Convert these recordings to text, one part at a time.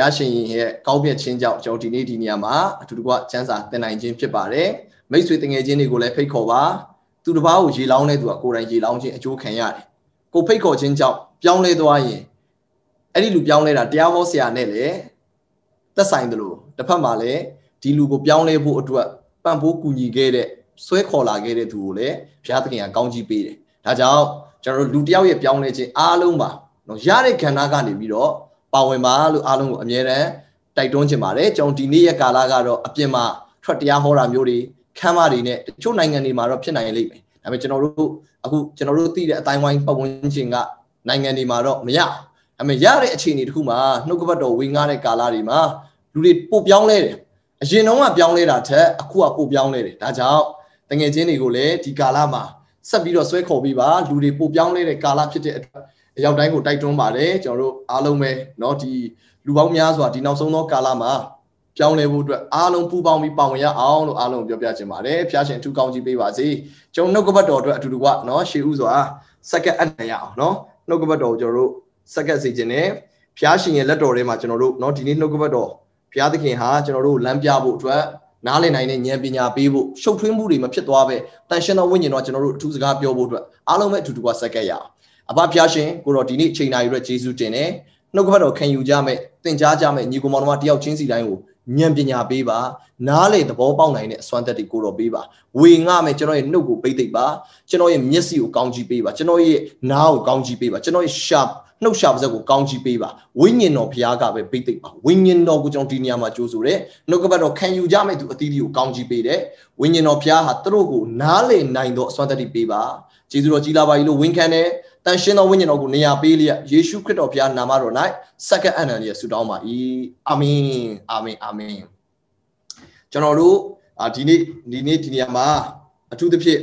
ရားရှင်ရဲ့ကောင်းမြတ်ခြင်းကြောင့်ကျွန်တော်ဒီနေ့ဒီနေရာမှာအထူးတကွစံစာသင်နိုင်ခြင်းဖြစ်ပါတယ်မိတ်ဆွေတငယ်ချင်းတွေကိုလည်းဖိတ်ခေါ်ပါသူတစ်ပါးကိုရေလောင်းတဲ့သူကကိုယ်တိုင်ရေလောင်းခြင်းအကျိုးခံရတယ်ကိုဖိတ်ခေါ်ခြင်းကြောင့်ပြောင်းလဲသွားရင်အဲ့ဒီလူပြောင်းလဲတာတရားဟောဆရာနဲ့လည်းသက်ဆိုင်တယ်လို့တစ်ဖက်မှာလည်းဒီလူကိုပြောင်းလဲဖို့အတွက်ပံ့ပိုးကူညီခဲ့တဲ့ဆွဲခေါ်လာခဲ့တဲ့သူကိုလည်းဘုရားသခင်ကကောင်းကြီးပေးတယ်ဒါကြောင့်ကျွန်တော်တို့လူတယောက်ရဲ့ပြောင်းလဲခြင်းအားလုံးပါနော်ရတဲ့ခန္ဓာကနေပြီးတော့ပါဝင်ပါလို့အားလုံးကိုအမြဲတမ်းတိုက်တွန်းချင်ပါတယ်ကျွန်တော်ဒီနေ့ရဲ့ကာလကတော့အပြင်မှာထွက်တရားဟောတာမျိုးတွေခမ်းမတွေနဲ့တချို့နိုင်ငံတွေမှာတော့ဖြစ်နိုင်လိမ့်မယ်ဒါပေမဲ့ကျွန်တော်တို့အခုကျွန်တော်တို့သိတဲ့အတိုင်းဝိုင်းပတ်ဝန်းကျင်ကနိုင်ငံတွေမှာတော့မရအောင်ဒါပေမဲ့ရတဲ့အခြေအနေတခုမှာနှုတ်ကပတ်တော်ဝင်ကားတဲ့ကာလတွေမှာလူတွေပိုပြောင်းလဲတယ်အရင်တုန်းကပြောင်းလဲတာထက်အခုကပိုပြောင်းလဲတယ်ဒါကြောင့်တငယ်ချင်းတွေကိုလည်းဒီကာလမှာဆက်ပြီးတော့ဆွဲခေါ်ပြီးပါလူတွေပိုပြောင်းလဲတဲ့ကာလဖြစ်တဲ့အတွက်အရောက်တိုင်းကိုတိုက်တွန်းပါတယ်ကျွန်တော်တို့အားလုံးပဲเนาะဒီလူပေါင်းများစွာဒီနောက်ဆုံးသောကာလမှာပြောင်းလဲဖို့အတွက်အားလုံးပူးပေါင်းပြီးပါဝင်ရအောင်လို့အားလုံးပြောပြချင်ပါတယ်ဖျားရှင်အထူးကောင်းကြီးပေးပါစေကျွန်တော်နှုတ်ကပတ်တော်အတွက်အတူတူကเนาะရှေးဥစွာစက္ကန့်အနံ့ရအောင်เนาะနှုတ်ကပတ်တော်ကိုကျွန်တော်တို့စက္ကန့်စီခြင်းနဲ့ဖျားရှင်ရဲ့လက်တော်ထဲမှာကျွန်တော်တို့เนาะဒီနေ့နှုတ်ကပတ်တော်ဖျားသခင်ဟာကျွန်တော်တို့လမ်းပြဖို့အတွက်နားလည်နိုင်တဲ့ဉာဏ်ပညာပေးဖို့ရှုပ်ထွေးမှုတွေမဖြစ်သွားပဲတန်ရှင်းသောဝိညာဉ်တော်ကျွန်တော်တို့အထူးစကားပြောဖို့အတွက်အားလုံးပဲအတူတူကစက္ကန့်ရအောင်အဘဖျားရှင်ကိုတော့ဒီနေ့အချိန်နာရီအတွက်ယေရှုတင်တယ်နှုတ်ကပတ်တော်ခံယူကြမဲ့သင်ကြားကြမဲ့ညီကောင်မောင်တို့တယောက်ချင်းစီတိုင်းကိုဉာဏ်ပညာပေးပါနားလေသဘောပေါက်နိုင်တဲ့အစွမ်းတက်တွေကိုတော့ပေးပါဝေငှမဲ့ကျွန်တော်ရဲ့နှုတ်ကိုပိတ်သိပ်ပါကျွန်တော်ရဲ့မျက်စိကိုကောင်းကြည့်ပေးပါကျွန်တော်ရဲ့နားကိုကောင်းကြည့်ပေးပါကျွန်တော်ရဲ့ sharp နှုတ်ရှာပါးစပ်ကိုကောင်းချီးပေးပါဝိညာဉ်တော်ဘုရားကပဲပိတ်သိပ်ပါဝိညာဉ်တော်ကိုကျွန်တော်ဒီနေရာမှာကြိုးဆိုတယ်နှုတ်ကပတ်တော်ခံယူကြမဲ့သူအသီးသီးကိုကောင်းချီးပေးတယ်ဝိညာဉ်တော်ဘုရားဟာသူတို့ကိုနားလည်နိုင်သောအစွမ်းတတိပေးပါကျေးဇူးတော်ကြီးလာပါ၏လို့ဝန်ခံတယ်တန်ရှင်သောဝိညာဉ်တော်ကိုနေရာပေးလျက်ယေရှုခရစ်တော်ဘုရားနာမတော်၌စက္ကအနန္တရဲ့ဆုတောင်းပါ၏အာမင်အာမင်အာမင်ကျွန်တော်တို့ဒီနေ့ဒီနေ့ဒီနေရာမှာအထူးသဖြင့်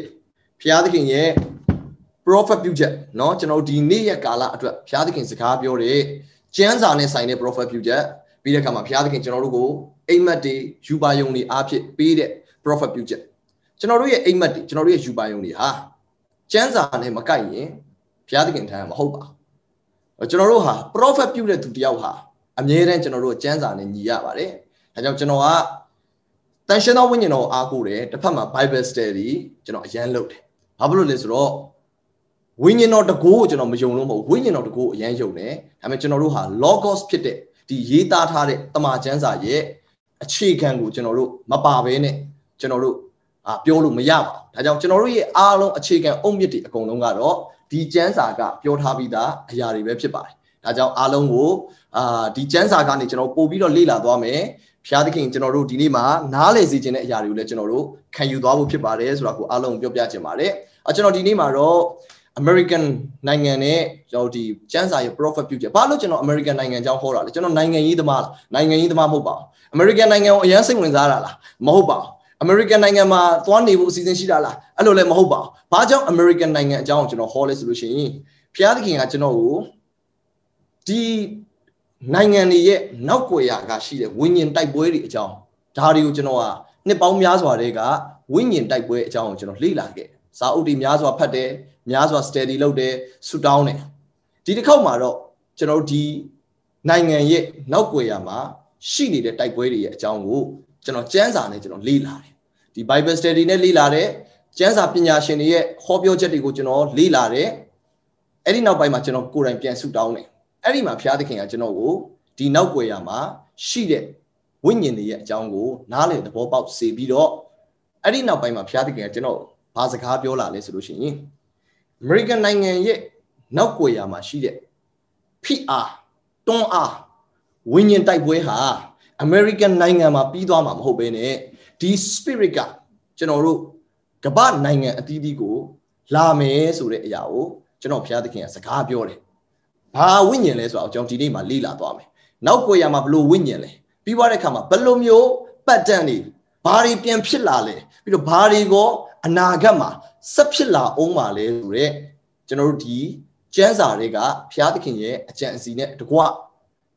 ဘုရားသခင်ရဲ့ prophet ပြုချက်เนาะကျွန်တော်ဒီနေ့ရဲ့ကာလအတွက်ဘုရားသခင်စကားပြောတယ်ကျမ်းစာနဲ့ဆိုင်တဲ့ prophet ပြုချက်ပြီးတဲ့အခါမှာဘုရားသခင်ကျွန်တော်တို့ကိုအိမ်မက်တွေယူပါယုံတွေအားဖြင့်ပေးတဲ့ prophet ပြုချက်ကျွန်တော်တို့ရဲ့အိမ်မက်တွေကျွန်တော်တို့ရဲ့ယူပါယုံတွေဟာကျမ်းစာနဲ့မကိုက်ရင်ဘုရားသခင်ထံမဟုတ်ပါဘူးကျွန်တော်တို့ဟာ prophet ပြုတဲ့သူတယောက်ဟာ အမြဲတမ်းကျွန်တော်တို့ကျမ်းစာနဲ့ညီရပါတယ်ဒါကြောင့်ကျွန်တော်ကတန်ရှင်းသောဝိညာဉ်တော်အားကိုးတယ်တစ်ဖက်မှာ Bible study ကျွန်တော်အရန်လုပ်တယ်ဘာဖြစ်လို့လဲဆိုတော့ဝိညာဉ်တော်တကိုးကိုကျွန်တော်မယုံလို့မဟုတ်ဝိညာဉ်တော်တကိုးကိုအရန်ယုံတယ်ဒါပေမဲ့ကျွန်တော်တို့ဟာ logos ဖြစ်တဲ့ဒီရေးသားထားတဲ့တမန်ကျမ်းစာရဲ့အခြေခံကိုကျွန်တော်တို့မပါဘဲနဲ့ကျွန်တော်တို့အာပြောလို့မရပါဘူးဒါကြောင့်ကျွန်တော်တို့ရဲ့အားလုံးအခြေခံအုတ်မြစ်တွေအကုန်လုံးကတော့ဒီကျမ်းစာက ပြောထားပြီးသားအရာတွေပဲဖြစ်ပါတယ်။ဒါကြောင့်အားလုံးကိုအာဒီကျမ်းစာကနေကျွန်တော်ပို့ပြီးတော့လေ့လာသွားမယ်။ဖျားသခင်ကျွန်တော်တို့ဒီနေ့မှာနားလည်စေခြင်းတဲ့အရာတွေကိုလည်းကျွန်တော်တို့ခံယူသွားဖို့ဖြစ်ပါတယ်ဆိုတာကိုအားလုံးပြောပြချင်ပါတယ်။အကျွန်တော်ဒီနေ့မှာတော့ American နိုင်ငံနဲ့ကျွန်တော်ဒီကျန်းစာရဲ့ profit ပြုချက်ဘာလို့ကျွန်တော် American နိုင်ငံကြောင်းဟောတာလဲကျွန်တော်နိုင်ငံရေးသမားနိုင်ငံရေးသမားမဟုတ်ပါဘူး American နိုင်ငံကိုအရင်စိတ်ဝင်စားတာလားမဟုတ်ပါဘူးအမေရိကန်နိုင်ငံမှာသွားနေဖို့အစီအစဉ်ရှိတာလားအဲ့လိုလည်းမဟုတ်ပါဘူး။ဘာကြောင့်အမေရိကန်နိုင်ငံအကြောင်းကိုကျွန်တော်ဟောလဲဆိုလို့ရှိရင်ဘုရားသခင်ကကျွန်တော်ကိုဒီနိုင်ငံတွေရဲ့နောက်ကွယ်ရာကရှိတဲ့ဝိညာဉ်တိုက်ပွဲတွေအကြောင်းဒါတွေကိုကျွန်တော်ကနှစ်ပေါင်းများစွာတည်းကဝိညာဉ်တိုက်ပွဲအကြောင်းကိုကျွန်တော်လေ့လာခဲ့။စာအုပ်တွေများစွာဖတ်တယ်၊များစွာ study လုပ်တယ်၊ဆူတောင်းတယ်။ဒီတစ်ခေါက်မှာတော့ကျွန်တော်ဒီနိုင်ငံရဲ့နောက်ကွယ်ရာမှာရှိနေတဲ့တိုက်ပွဲတွေရဲ့အကြောင်းကိုကျွန်တော်ကျမ်းစာနဲ့ကျွန်တော်လေ့လာတယ်ဒီ Bible study နဲ့လေ့လာတဲ့ကျမ်းစာပညာရှင်တွေရဲ့ဟောပြောချက်တွေကိုကျွန်တော်လေ့လာတယ်အဲ့ဒီနောက်ပိုင်းမှာကျွန်တော်ကိုယ်တိုင်ပြန်ဆုတောင်းတယ်အဲ့ဒီမှာဘုရားသခင်ကကျွန်တော်ကိုဒီနောက်ွယ်ရမှာ ရှိတဲ့ဝိညာဉ်တွေရဲ့အကြောင်းကိုနားလည်သဘောပေါက်စေပြီးတော့အဲ့ဒီနောက်ပိုင်းမှာဘုရားသခင်ကကျွန်တော်ဘာစကားပြောလာလဲဆိုလို့ရှိရင် American နိုင်ငံရဲ့နောက်ွယ်ရမှာရှိတဲ့ဖိအားတွန်းအားဝိညာဉ်တိုက်ပွဲဟာ American နိုင်ငံမှာပြီးသွားမှာမဟုတ်ဘဲနဲ့ဒီ spirit ကကျွန်တော်တို့ကမ္ဘာနိုင်ငံအသီးသီးကိုလာမယ်ဆိုတဲ့အရာကိုကျွန်တော်ဘုရားသခင်ကစကားပြောတယ်။ဘာဝိညာဉ်လဲဆိုတော့ကျွန်တော်ဒီနေ့မှာလေ့လာသွားမယ်။နောက်ကိုရမှာဘလို့ဝိညာဉ်လဲပြီးသွားတဲ့အခါမှာဘလို့မျိုးပတ်တန်နေဘာတွေပြန်ဖြစ်လာလဲပြီးတော့ဘာတွေကောအနာဂတ်မှာဆက်ဖြစ်လာအောင်ပါလဲဆိုတော့ကျွန်တော်တို့ဒီကျမ်းစာတွေကဘုရားသခင်ရဲ့အကြံအစီနဲ့တကွ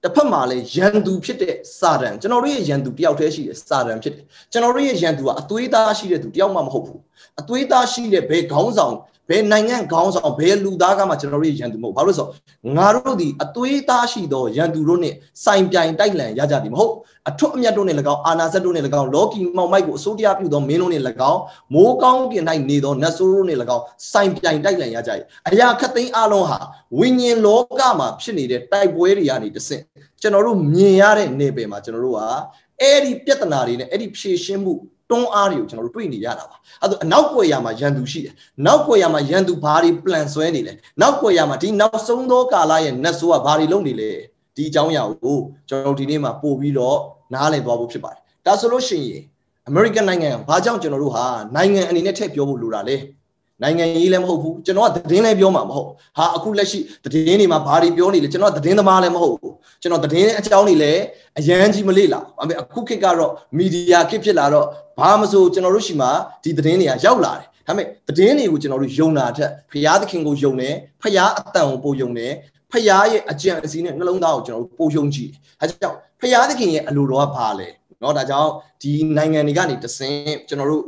တစ်ဖက်မှာလည်းရန်သူဖြစ်တဲ့စာတန်ကျွန်တော်တို့ရဲ့ရန်သူတယောက်တည်းရှိတဲ့စာတန်ဖြစ်တယ်ကျွန်တော်တို့ရဲ့ရန်သူကအသွေးသားရှိတဲ့သူတယောက်မှမဟုတ်ဘူးအသွေးသားရှိတဲ့ဘယ်ခေါင်းဆောင်ဘယ်နိုင်ငံခေါင်းဆောင်ဘယ်လူသားကမှကျွန်တော်တို့ရဲ့ရန်သူမဟုတ်ဘာလို့လဲဆိုတော့ငါတို့ဒီအသွေးသားရှိသောရန်သူတို့နဲ့စိုင်ပြိုင်တိုက်လှန်ရကြသည်မဟုတ်အထွတ်အမြတ်တို့နဲ့၎င်းအာနာဇတ်တို့နဲ့၎င်းလော်ကီမောင်မိုက်ကိုအစိုးတရားပြုသောမင်းတို့နဲ့၎င်းမိုးကောင်းကင်၌နေသောနတ်ဆိုးတို့နဲ့၎င်းစိုင်ပြိုင်တိုက်လှန်ရကြ၏အရာခတ်သိမ်းအလုံးဟာဝိညာဉ်လောကမှာဖြစ်နေတဲ့တိုက်ပွဲတွေကနေတဆင့်ကျွန်တော်တို့မြင်ရတဲ့နေပယ်မှာကျွန်တော်တို့ကအဲ့ဒီပြဿနာတွေနဲ့အဲ့ဒီဖြေရှင်းမှုတွန်းအားတွေကိုကျွန်တော်တို့တွေ့နေရတာပါအဲ့ဒါအနောက်ကွယ်ရာမှာရန်သူရှိတယ်နောက်ကွယ်ရာမှာရန်သူဘာတွေ plan ဆွဲနေလဲနောက်ကွယ်ရာမှာဒီနောက်ဆုံးသောကာလရဲ့ net ဆိုးကဘာတွေလုပ်နေလဲဒီအကြောင်းအရာကိုကျွန်တော်ဒီနေ့မှာပို့ပြီးတော့နားလည်သွားဖို့ဖြစ်ပါတယ်ဒါဆိုလို့ရှိရင် American နိုင်ငံကဘာကြောင့်ကျွန်တော်တို့ဟာနိုင်ငံအနေနဲ့ထည့်ပြောဖို့လိုတာလဲနိုင်ငံရေးလည်းမဟုတ်ဘူးကျွန်တော်ကသတင်းလည်းပြောမှာမဟုတ်ဟာအခုလက်ရှိသတင်းတွေမှာဘာတွေပြောနေလဲကျွန်တော်ကသတင်းသမားလည်းမဟုတ်ဘူးကျွန်တော်သတင်းအကြောင်းတွေလည်းအရန်ကြီးမလေ့လာအခုခေတ်ကတော့မီဒီယာခေတ်ဖြစ်လာတော့ဘာမဆိုကျွန်တော်တို့ရှိမှဒီသတင်းတွေကရောက်လာတယ်ဒါပေမဲ့သတင်းတွေကိုကျွန်တော်တို့ယုံတာထက်ဖရာသခင်ကိုယုံတယ်ဖရာအတန်ကိုပို့ယုံတယ်ဖရာရဲ့အကြံအစီနဲ့နှလုံးသားကိုကျွန်တော်တို့ပို့ယုံကြည့်တယ်အဲကြောင့်ဖရာသခင်ရဲ့အလိုတော်ကဘာလဲเนาะဒါကြောင့်ဒီနိုင်ငံတွေကနေတဆင့်ကျွန်တော်တို့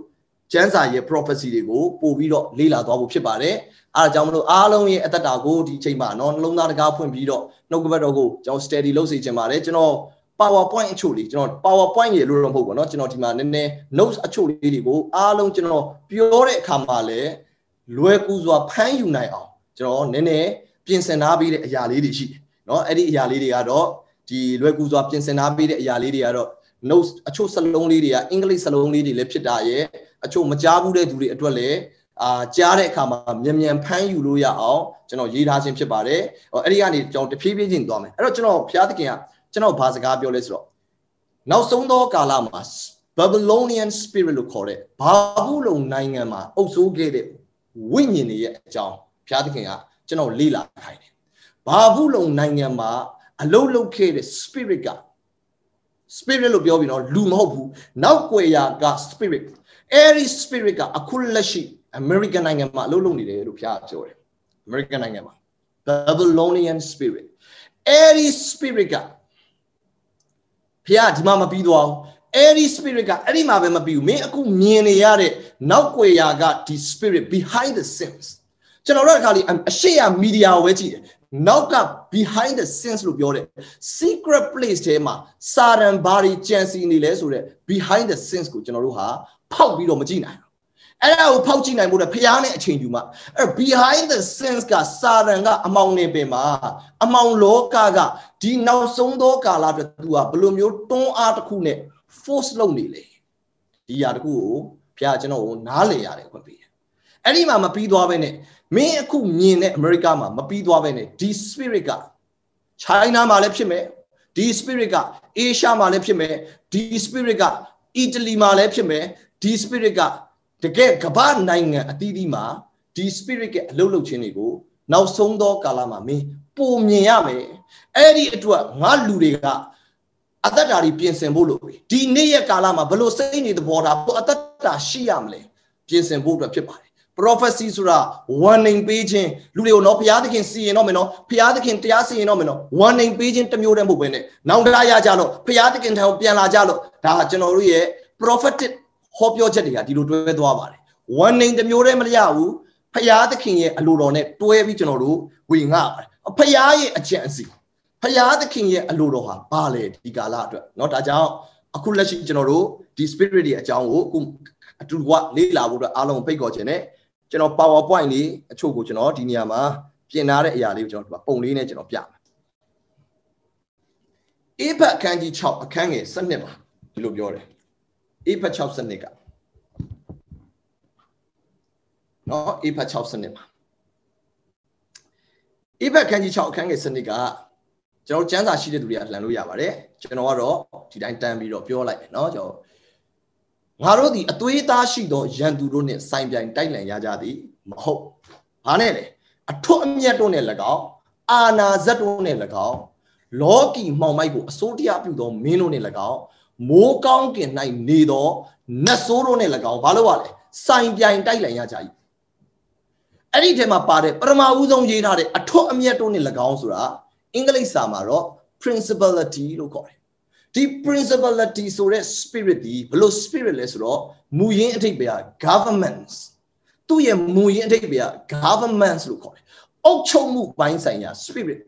ကျမ်းစာရဲ့ prophecy တွေကိုပို့ပြီးတော့လေ့လာသွားဖို့ဖြစ်ပါတယ်။အားကြောင့်မလို့အားလုံးရဲ့အသက်တာကိုဒီအချိန်မှာနော်နှလုံးသားတကားဖွင့်ပြီးတော့နှုတ်ကပတ်တော်ကိုကျွန်တော် steady လုပ်စေချင်ပါတယ်။ကျွန်တော် PowerPoint အချို့လေးကျွန်တော် PowerPoint ရေလို့တော့မဟုတ်ဘူးเนาะကျွန်တော်ဒီမှာနည်းနည်း notes အချို့လေးတွေကိုအားလုံးကျွန်တော်ပြောတဲ့အခါမှာလည်းလွယ်ကူစွာဖမ်းယူနိုင်အောင်ကျွန်တော်နည်းနည်းပြင်ဆင်ထားပေးတဲ့အရာလေးတွေရှိတယ်เนาะအဲ့ဒီအရာလေးတွေကတော့ဒီလွယ်ကူစွာပြင်ဆင်ထားပေးတဲ့အရာလေးတွေကတော့ notes အချို့စလုံးလေးတွေကအင်္ဂလိပ်စလုံးလေးတွေလည်းဖြစ်တာရဲ့အချို့မကြားဘူးတဲ့သူတွေအတွက်လည်းအာကြားတဲ့အခါမှာမြန်မြန်ဖမ်းယူလို့ရအောင်ကျွန်တော်ရေးထားခြင်းဖြစ်ပါတယ်အဲ့ဒီကနေကျွန်တော်တဖြည်းဖြည်းချင်းသွားမယ်အဲ့တော့ကျွန်တော်ဘုရားသခင်ကကျွန်တော်ဘာစကားပြောလဲဆိုတော့နောက်ဆုံးသောကာလမှာ Babylonian spirit လို့ခေါ်တဲ့ဘာဘူးလုံနိုင်ငံမှာအုပ်စိုးခဲ့တဲ့ဝိညာဉ်တွေရဲ့အကြောင်းဘုရားသခင်ကကျွန်တော်လေ့လာခိုင်းတယ်ဘာဘူးလုံနိုင်ငံမှာအလုတ်လုတ်ခဲ့တဲ့ spirit က spirit လို့ပြောပြီးတော့လူမဟုတ်ဘူးနောက်ွယ်ရာက spirit အဲဒီ spirit ကအခုလက်ရှိ American နိုင်ငံမှာအလုပ်လုပ်နေတယ်လို့ဖျားပြောတယ် American နိုင်ငံမှာ Babylonian spirit အဲဒီ spirit ကဖျားဒီမှာမပြီးသွားဘူးအဲဒီ spirit ကအဲ့ဒီမှာပဲမပြီးဘူးမင်းအခုမြင်နေရတဲ့နောက်ွယ်ရာကဒီ spirit behind the scenes ကျွန်တော်တို့တစ်ခါလေးအရှိရမီဒီယာကိုပဲကြည့်တယ်နောက်က behind the scenes လို့ပြောတဲ့ secret place ထဲမှာစာရန်ဘာတွေကြံစီနေလဲဆိုတော့ behind the scenes ကိုကျွန်တော်တို့ဟာဖောက်ပြီးတော့မကြည့်နိုင်ဘူးအဲ့ဒါကိုဖောက်ကြည့်နိုင်မှုတဲ့ဖျားနဲ့အချိန်ယူမှအဲ့ behind the scenes ကစာရန်ကအမောင်နေပင်မှာအမောင်လောကကဒီနောက်ဆုံးသောကာလအတွက်သူကဘယ်လိုမျိုးတွန်းအားတစ်ခုနဲ့ force လုပ်နေလဲဒီຢာတစ်ခုကိုဖျားကျွန်တော်ကိုနားလေရတယ်ခွင့်ပေးတယ်အဲ့ဒီမှာမပြီးသွားပဲနဲ့မင်းအခုမြင်တဲ့အမေရိကမှာမပြီးသွားပဲနဲ့ဒီ spirit က China မှာလည်းဖြစ်မယ်ဒီ spirit က Asia မှာလည်းဖြစ်မယ်ဒီ spirit က Italy မှာလည်းဖြစ်မယ်ဒီ spirit ကတကယ်ကမ္ဘာနိုင်ငံအသီးသီးမှာဒီ spirit ရဲ့အလုတ်လုတ်ခြင်းတွေကို နောက်ဆုံးသောကာလမှာမင်းပုံမြင်ရမယ်အဲ့ဒီအတွက်ငါလူတွေကအသက်တာတွေပြင်ဆင်ဖို့လိုပြီဒီနေ့ရဲ့ကာလမှာဘလို့စိတ်နေသဘောထားဘလို့အသက်တာရှိရမလဲပြင်ဆင်ဖို့အတွက်ဖြစ်ပါတယ် prophecy ဆိုတာ warning ပေးခြင်းလူတွေကိုနော်ဘုရားသခင်စီရင်တော့မယ်နော်ဘုရားသခင်တရားစီရင်တော့မယ်နော် warning ပေးခြင်းတမျိုးတည်းမဟုတ်ဘဲနဲ့နောက်တရရကြလို့ဘုရားသခင်ထံပြန်လာကြလို့ဒါကျွန်တော်တို့ရဲ့ prophetic ဟောပြောချက်တွေကဒီလိုတွဲသွားပါတယ် one name တစ်မျိုးတည်းမရဘူးဖရာသခင်ရဲ့အလိုတော်နဲ့တွဲပြီးကျွန်တော်တို့ဝင်ငှပါတယ်ဖရာရဲ့အကြံအစီဖရာသခင်ရဲ့အလိုတော်ဟာဘာလဲဒီကာလအတွက်เนาะဒါကြောင့်အခုလက်ရှိကျွန်တော်တို့ဒီ spirit တွေအကြောင်းကိုအခုအတူကလေ့လာဖို့အတွက်အားလုံးဖိတ်ခေါ်ခြင်းနဲ့ကျွန်တော် PowerPoint လေးအချို့ကိုကျွန်တော်ဒီနေရာမှာပြင်ထားတဲ့အရာလေးကိုကျွန်တော်ဒီပုံလေးနဲ့ကျွန်တော်ပြမယ်အေဖတ်အခန်းကြီး6အခန်းငယ်7ပါဒီလိုပြောတယ်အေဖတ်6စနစ်ကနော်အေဖတ်6စနစ်မှာအေဖတ်ခန်းကြီး6အခန်းငယ်စနစ်ကကျွန်တော်စမ်းစာရှိတဲ့သူတွေကလှန်လို့ရပါတယ်ကျွန်တော်ကတော့ဒီတိုင်းတန်းပြီးတော့ပြောလိုက်မယ်နော်ကျွန်တော်ငါတို့ဒီအသွေးသားရှိသောရန်သူတို့နှင့်ဆိုင်ပြိုင်တိုက်လန်ရကြသည်မဟုတ်ဘာနဲ့လဲအထွတ်အမြတ်တို့နဲ့၎င်းအာနာဇတ်တို့နဲ့၎င်းလောကီမှောင်မိုက်ကိုအစိုးတရားပြုသောမင်းတို့နဲ့၎င်းမိုးကောင်းကင်၌နေသောနတ်ဆိုးတို့နဲ့၎င်းဘာလို့ပါလဲစိုင်ပြိုင်တိုက်လည်ရကြ၏အဲ့ဒီထဲမှာပါတဲ့ပထမဦးဆုံးရေးထားတဲ့အထွတ်အမြတ်တို့နဲ့၎င်းဆိုတာအင်္ဂလိပ်စာမှာတော့ principality လို့ခေါ်တယ်ဒီ principality ဆိုတဲ့ spirit ဒီဘလို့ spirit လဲဆိုတော့မူရင်းအထိပ္ပယ် governments သူ့ရဲ့မူရင်းအထိပ္ပယ် governments လို့ခေါ်တယ်အုပ်ချုပ်မှုပိုင်းဆိုင်ရာ spirit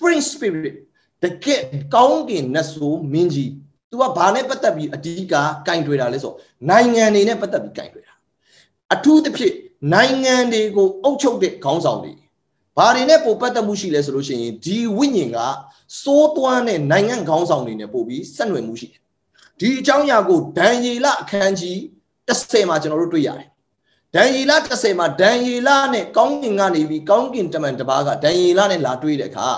prince spirit တကယ်ကောင်းကင်နတ်ဆိုးမင်းကြီး။ तू ကဘာနဲ့ပတ်သက်ပြီးအဓိကကင်တွေ့တာလဲဆိုနိုင်ငံတွေနဲ့ပတ်သက်ပြီးကင်တွေ့တာ။အထူးသဖြင့်နိုင်ငံတွေကိုအုပ်ချုပ်တဲ့ခေါင်းဆောင်တွေဘာတွေနဲ့ပုံပတ်သက်မှုရှိလဲဆိုလို့ရှိရင်ဒီဝိညာဉ်ကစိုးသွမ်းတဲ့နိုင်ငံခေါင်းဆောင်တွေနဲ့ပို့ပြီးဆက်နွယ်မှုရှိတယ်။ဒီအကြောင်းအရာကိုဒံယေလအခန်းကြီး30မှာကျွန်တော်တို့တွေ့ရတယ်။ဒံယေလ30မှာဒံယေလနဲ့ကောင်းကင်ကနေပြီးကောင်းကင်တမန်တစ်ပါးကဒံယေလနဲ့လာတွေ့တဲ့အခါ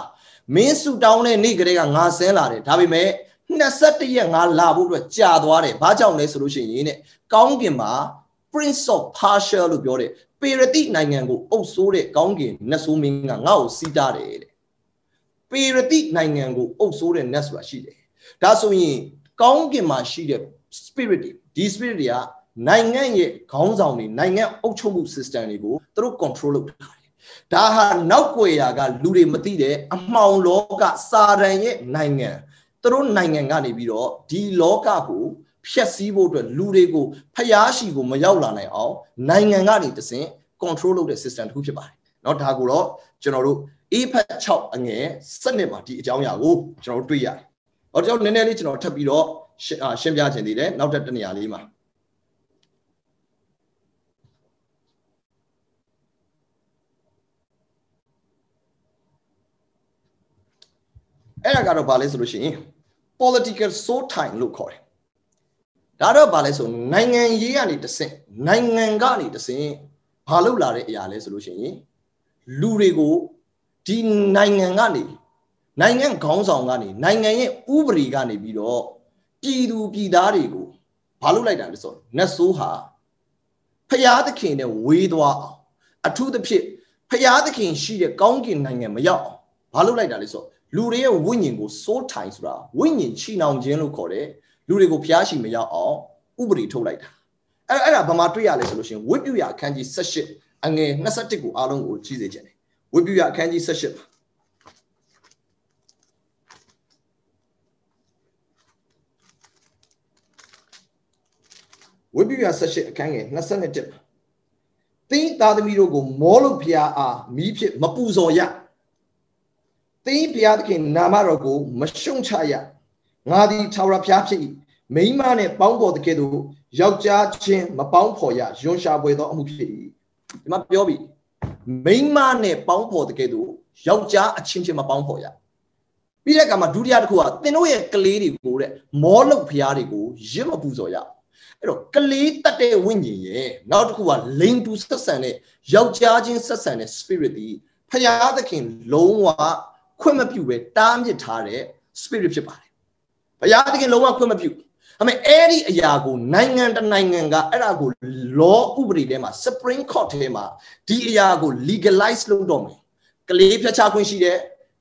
မင်းဆူတောင်းတဲ့နေ့ကလေးကငါဆင်းလာတယ်။ဒါပေမဲ့21ရက်ငါလာဖို့အတွက်ကြာသွားတယ်ဘာကြောင့်လဲဆိုလို့ရှိရင်တဲ့ကောင်းကင်မှာ Prince of Persia လို့ပြောတဲ့ပေရတိနိုင်ငံကို အုပ်စိုးတဲ့ကောင်းကင်နတ်ဆိုးမင်းကငါ့ကိုစီးတာတယ်တဲ့ပေရတိနိုင်ငံကိုအုပ်စိုးတဲ့နတ်ဆိုတာရှိတယ်ဒါဆိုရင်ကောင်းကင်မှာရှိတဲ့ spirit တွေဒီ spirit တွေကနိုင်ငံရဲ့ခေါင်းဆောင်တွေနိုင်ငံအုပ်ချုပ်မှု system တွေကိုသူတို့ control လုပ်ထားတယ်ဒါဟာနောက်ကွယ်ရာက လူတွေမသိတဲ့အမှောင်လောက စာတန်ရဲ့နိုင်ငံသူတို့နိုင်ငံကနေပြီးတော့ဒီလောကကိုဖျက်ဆီးဖို့အတွက်လူတွေကိုဖျားရှိကိုမရောက်လာနိုင်အောင်နိုင်ငံကနေတစဉ် control လုပ်တဲ့ system တစ်ခုဖြစ်ပါတယ်เนาะဒါကိုတော့ကျွန်တော်တို့ APEC 6အငယ်စနစ်မှာဒီအကြောင်းအရာကိုကျွန်တော်တို့တွေ့ရတယ်။ဟောကျွန်တော်နည်းနည်းလေးကျွန်တော်ထပ်ပြီးတော့ရှင်းပြခြင်းသေးတယ်နောက်တစ်တနေရာလေးမှာအဲ့ဒါကတော့ဗာလဲဆိုလို့ရှိရင် political so time လို့ခေါ်တယ်ဒါတော့ဘာလဲဆိုနိုင်ငံရေးကနေတဆင့်နိုင်ငံကနေတဆင့်ဘာလုပ်လာတဲ့အရာလဲဆိုလို့ရှိရင်လူတွေကိုဒီနိုင်ငံကနေနိုင်ငံခေါင်းဆောင်ကနေနိုင်ငံရဲ့ဥပဒေကနေပြီးတော့ပြည်သူပြည်သားတွေကိုဘာလုပ်လိုက်တာလဲဆိုတော့နတ်ဆိုးဟာဖျားသခင်နဲ့ဝေးသွားအောင်အထူးသဖြင့်ဖျားသခင်ရှိတဲ့ကောင်းကင်နိုင်ငံမရောက်အောင်ဘာလုပ်လိုက်တာလဲဆိုတော့လူတွေရဲ့ဝိညာဉ်ကို soul tie ဆိုတာဝိညာဉ်ချီနှောင်ခြင်းလို့ခေါ်တယ်လူတွေကိုဖျားရှိမရောက်အောင်ဥပဒေထုတ်လိုက်တာအဲ့အဲ့ဒါဘာမှတွေ့ရလဲဆိုလို့ရှင်ဝိပုယအခန်းကြီး78အငယ်21ကိုအားလုံးကိုကြည့်စေချင်တယ်ဝိပုယအခန်းကြီး78ပါဝိပုယ78အခန်းငယ်22ပါသင်သားသမီးတို့ကိုမောလို့ဖျားအားမိဖြစ် မပူဇော်ရသင်ဘုရားသခင်နာမတော်ကိုမရှုံချရငါသည်ထာဝရဘုရားဖြစ်၏မိမနှင့်ပေါင်းပေါ်တကယ်သို့ယောက်ျားချင်းမပေါင်းဖော်ရယွန်ရှာပွေသောအမှုဖြစ်၏ဒီမှာပြောပြီမိမနဲ့ပေါင်းဖော်တကယ်သို့ယောက်ျားအချင်းချင်းမပေါင်းဖော်ရပြီးတဲ့အခါမှာဒုတိယတစ်ခုကသင်တို့ရဲ့ကလေးတွေကိုတဲ့မောလုတ်ဖျားတွေကိုရစ်မပူဇော်ရအဲ့တော့ကလေးတတ်တဲ့ဝိညာဉ်ရဲ့နောက်တစ်ခုကလိန်တူဆက်ဆံတဲ့ယောက်ျားချင်းဆက်ဆံတဲ့ spirit ဒီဖျားသခင်လုံးဝခွင့်မပြုဘဲတားမြစ်ထားတဲ့ spirit ဖြစ်ပါတယ်ဘုရားသခင်လုံးဝခွင့်မပြုအမေအဲ့ဒီအရာကိုနိုင်ငံတနိုင်ငံကအဲ့ဒါကို law ဥပဒေထဲမှာ supreme court ထဲမှာဒီအရာကို legalize လုပ်တော့မယ်ကလေးဖြတ်ချခွင့်ရှိတယ်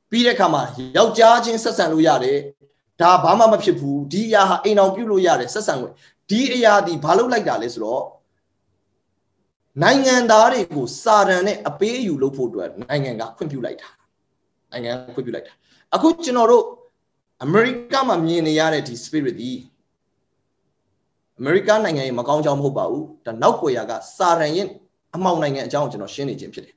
ပြီးတဲ့အခါမှာယောက်ျားချင်းဆက်ဆံလို့ရတယ်ဒါဘာမှမဖြစ်ဘူးဒီအရာဟာအိမ်အောင်ပြုလို့ရတယ်ဆက်ဆံခွင့်ဒီအရာဒီဘာလုပ်လိုက်တာလဲဆိုတော့နိုင်ငံသားတွေကိုစာတန်နဲ့အပေးအယူလုပ်ဖို့အတွက်နိုင်ငံကခွင့်ပြုလိုက်တာနိုင်ငံခွင့်ပြုလိုက်တာအခုကျွန်တော်တို့အမေရိကမှာမြင်နေရတဲ့ဒီ spirit ဒီအမေရိကနိုင်ငံရဲ့မကောင်းကြောင်းမဟုတ်ပါဘူးဒါနောက်ကိုရာကစာရန်ရဲ့အမှောင်နိုင်ငံအကြောင်းကိုကျွန်တော်ရှင်းနေခြင်းဖြစ်တယ်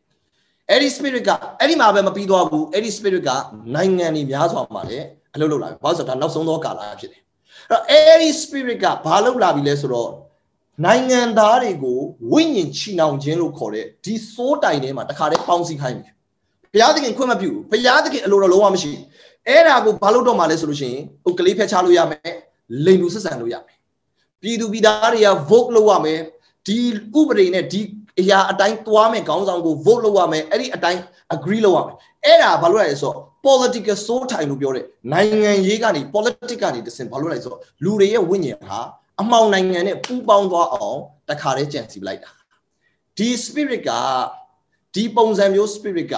အဲ့ဒီ spirit ကအဲ့ဒီမှာပဲမပြီးသွားဘူးအဲ့ဒီ spirit ကနိုင်ငံတွေများစွာမှာလည်းအလုပ်လုပ်လာပြီဘာလို့ဆိုတော့ဒါနောက်ဆုံးသောကာလဖြစ်တယ်အဲ့တော့အဲ့ဒီ spirit ကဘာလုပ်လာပြီလဲဆိုတော့နိုင်ငံသားတွေကိုဝိညာဉ်ချီနှောင်ခြင်းလို့ခေါ်တဲ့ဒီစိုးတိုင်ထဲမှာတခါတည်းပေါင်းစည်းခိုင်းပြီဘုရားသခင်ခွင့်မပြုဘူးဘုရားသခင်အလိုတော်လုံးဝမရှိဘူးအဲ့ဒါကိုဘာလို့တော့မှလဲဆိုလို့ရှိရင်ဟိုကလေးဖျက်ချလို့ရမယ်လိန်လူဆက်ဆံလို့ရမယ်ပြည်သူပြည်သားတွေက vote လုပ်ရမယ်ဒီဥပဒေနဲ့ဒီအရာအတိုင်းသွားမယ်ခေါင်းဆောင်ကို vote လုပ်ရမယ်အဲ့ဒီအတိုင်း agree လုပ်ရမယ်အဲ့ဒါဘာလို့လဲဆိုတော့ political so ထိုင်လို့ပြောတဲ့နိုင်ငံရေးကနေ politics ကနေတစင်ဘာလို့လဲဆိုတော့လူတွေရဲ့ဝိညာဉ်ဟာအမှောင်နိုင်ငံနဲ့ပူးပေါင်းသွားအောင်တခါတည်းကြံစီပလိုက်တာဒီ spirit ကဒီပုံစံမျိုး spirit က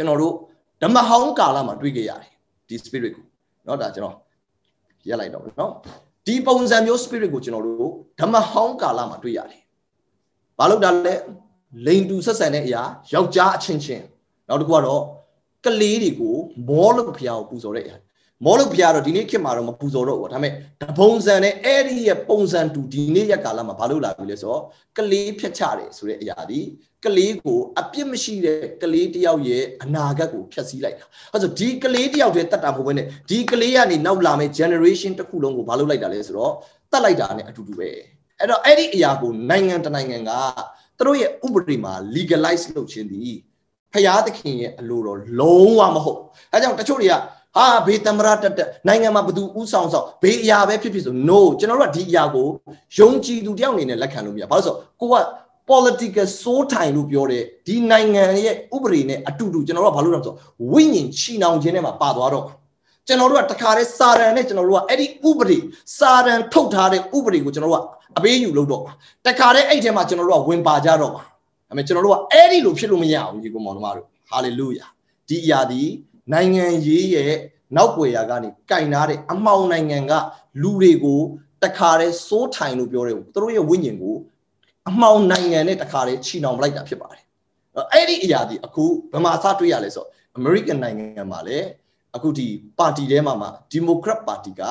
ကျွန်တော်တို့ဓမ္မဟောင်းကာလမှာတွေ့ကြရတယ်ဒီ spirit ကိုเนาะဒါကျွန်တော်ရက်လိုက်တော့เนาะဒီပုံစံမျိုး spirit ကိုကျွန်တော်တို့ဓမ္မဟောင်းကာလမှာတွေ့ရတယ်ဘာလို့ဒါလဲလိန်တူဆက်ဆံတဲ့အရာယောက်ျားအချင်းချင်းနောက်တစ်ခုကတော့ကလေးတွေကိုမောလို့ဖျားကိုပူဇော်တဲ့အရာမောလုတ်ဖျားတော့ဒီနေ့ခေတ်မှာတော့မပူဇော်တော့ဘူးဒါပေမဲ့တပုံစံနဲ့အဲ့ဒီရဲ့ပုံစံတူဒီနေ့ရက်ကာလမှာဘာလို့လာပြီလဲဆိုတော့ကလေးဖြတ်ချတယ်ဆိုတဲ့အရာဒီကလေးကိုအပြစ်မရှိတဲ့ကလေးတယောက်ရဲ့အနာဂတ်ကိုဖျက်ဆီးလိုက်တာအဲဆိုဒီကလေးတယောက်တည်းတတ်တာမဟုတ်ဘဲနဲ့ဒီကလေးကနေနောက်လာမယ့် generation တစ်ခုလုံးကိုဘာလုပ်လိုက်တာလဲဆိုတော့တတ်လိုက်တာနဲ့အတူတူပဲအဲ့တော့အဲ့ဒီအရာကိုနိုင်ငံတနိုင်ငံကသူတို့ရဲ့ဥပဒေမှာ legalize လုပ်ခြင်းဒီဖျားသခင်ရဲ့အလိုတော်လုံးဝမဟုတ်အဲကြောင့်တချို့တွေကဟာဘေးသမရတက်တက်နိုင်ငံမှာဘသူဥဆောင်ဆောင်ဘေးအရာပဲဖြစ်ဖြစ်ဆို no ကျွန်တော်တို့ကဒီအရာကိုယုံကြည်သူတယောက်အနေနဲ့လက်ခံလို့မရဘာလို့ဆိုကိုက political စိုးထိုင်လို့ပြောတဲ့ဒီနိုင်ငံရဲ့ဥပဒေနဲ့အတူတူကျွန်တော်တို့ကဘာလို့လဲဆိုဝိညာဉ်ချီနှောင်ခြင်းနဲ့မှာပါသွားတော့ကျွန်တော်တို့ကတခါတည်းစာရန်နဲ့ကျွန်တော်တို့ကအဲ့ဒီဥပဒေစာရန်ထုတ်ထားတဲ့ဥပဒေကိုကျွန်တော်တို့ကအပေးယူလို့တော့တခါတည်းအဲ့ထဲမှာကျွန်တော်တို့ကဝင်ပါကြတော့ပါအဲ့မဲ့ကျွန်တော်တို့ကအဲ့ဒီလိုဖြစ်လို့မရအောင်ညီကောင်မောင်တို့ဟာလေလုယာဒီအရာဒီနိုင်ငံရေးရဲ့နောက်ွယ်ရာကနေကင်ထားတဲ့အမောင်နိုင်ငံကလူတွေကိုတခါတည်းစိုးထိုင်လို့ပြောတယ်သူတို့ရဲ့ဝိညာဉ်ကိုအမောင်နိုင်ငံနဲ့တခါတည်းချီနှောင်ပလိုက်တာဖြစ်ပါတယ်အဲ့ဒီအရာဒီအခုဗမာစတွေ့ရလဲဆိုအမေရိကန်နိုင်ငံမှာလည်းအခုဒီပါတီထဲမှာမှာဒီမိုကရက်ပါတီက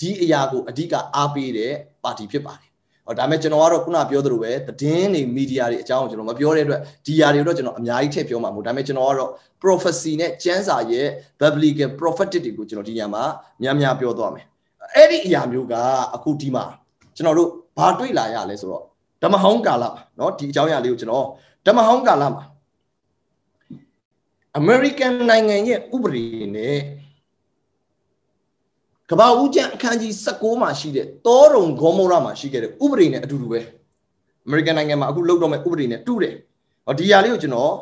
ဒီအရာကိုအဓိကအားပေးတဲ့ပါတီဖြစ်ပါတယ်။ဒါပေမဲ့ကျွန်တော်ကတော့ခုနပြောသလိုပဲသတင်းတွေမီဒီယာတွေအကြောင်းကိုကျွန်တော်မပြောတဲ့အတွက်ဒီຢာတွေတော့ကျွန်တော်အများကြီးထည့်ပြောမှာမဟုတ်ဒါပေမဲ့ကျွန်တော်ကတော့ prophecy နဲ့ကျမ်းစာရဲ့ biblical prophetic တွေကိုကျွန်တော်ဒီညမှာများများပြောသွားမယ်။အဲ့ဒီအရာမျိုးကအခုဒီမှာကျွန်တော်တို့ဘာတွေ့လာရလဲဆိုတော့ဓမ္မဟောင်းကာလเนาะဒီအကြောင်းအရာလေးကိုကျွန်တော်ဓမ္မဟောင်းကာလမှာ American နိုင်ငံရဲ့ဥပဒေနဲ့ကဘာဦးကျန်းအခန်းကြီး16မှာရှိတဲ့တောတုံဂေါမောရမှာရှိခဲ့တဲ့ဥပဒေနဲ့အတူတူပဲအမေရိကန်နိုင်ငံမှာအခုလောက်တော့မဲ့ဥပဒေနဲ့တူတယ်ဟောဒီຢာလေးကိုကျွန်တော်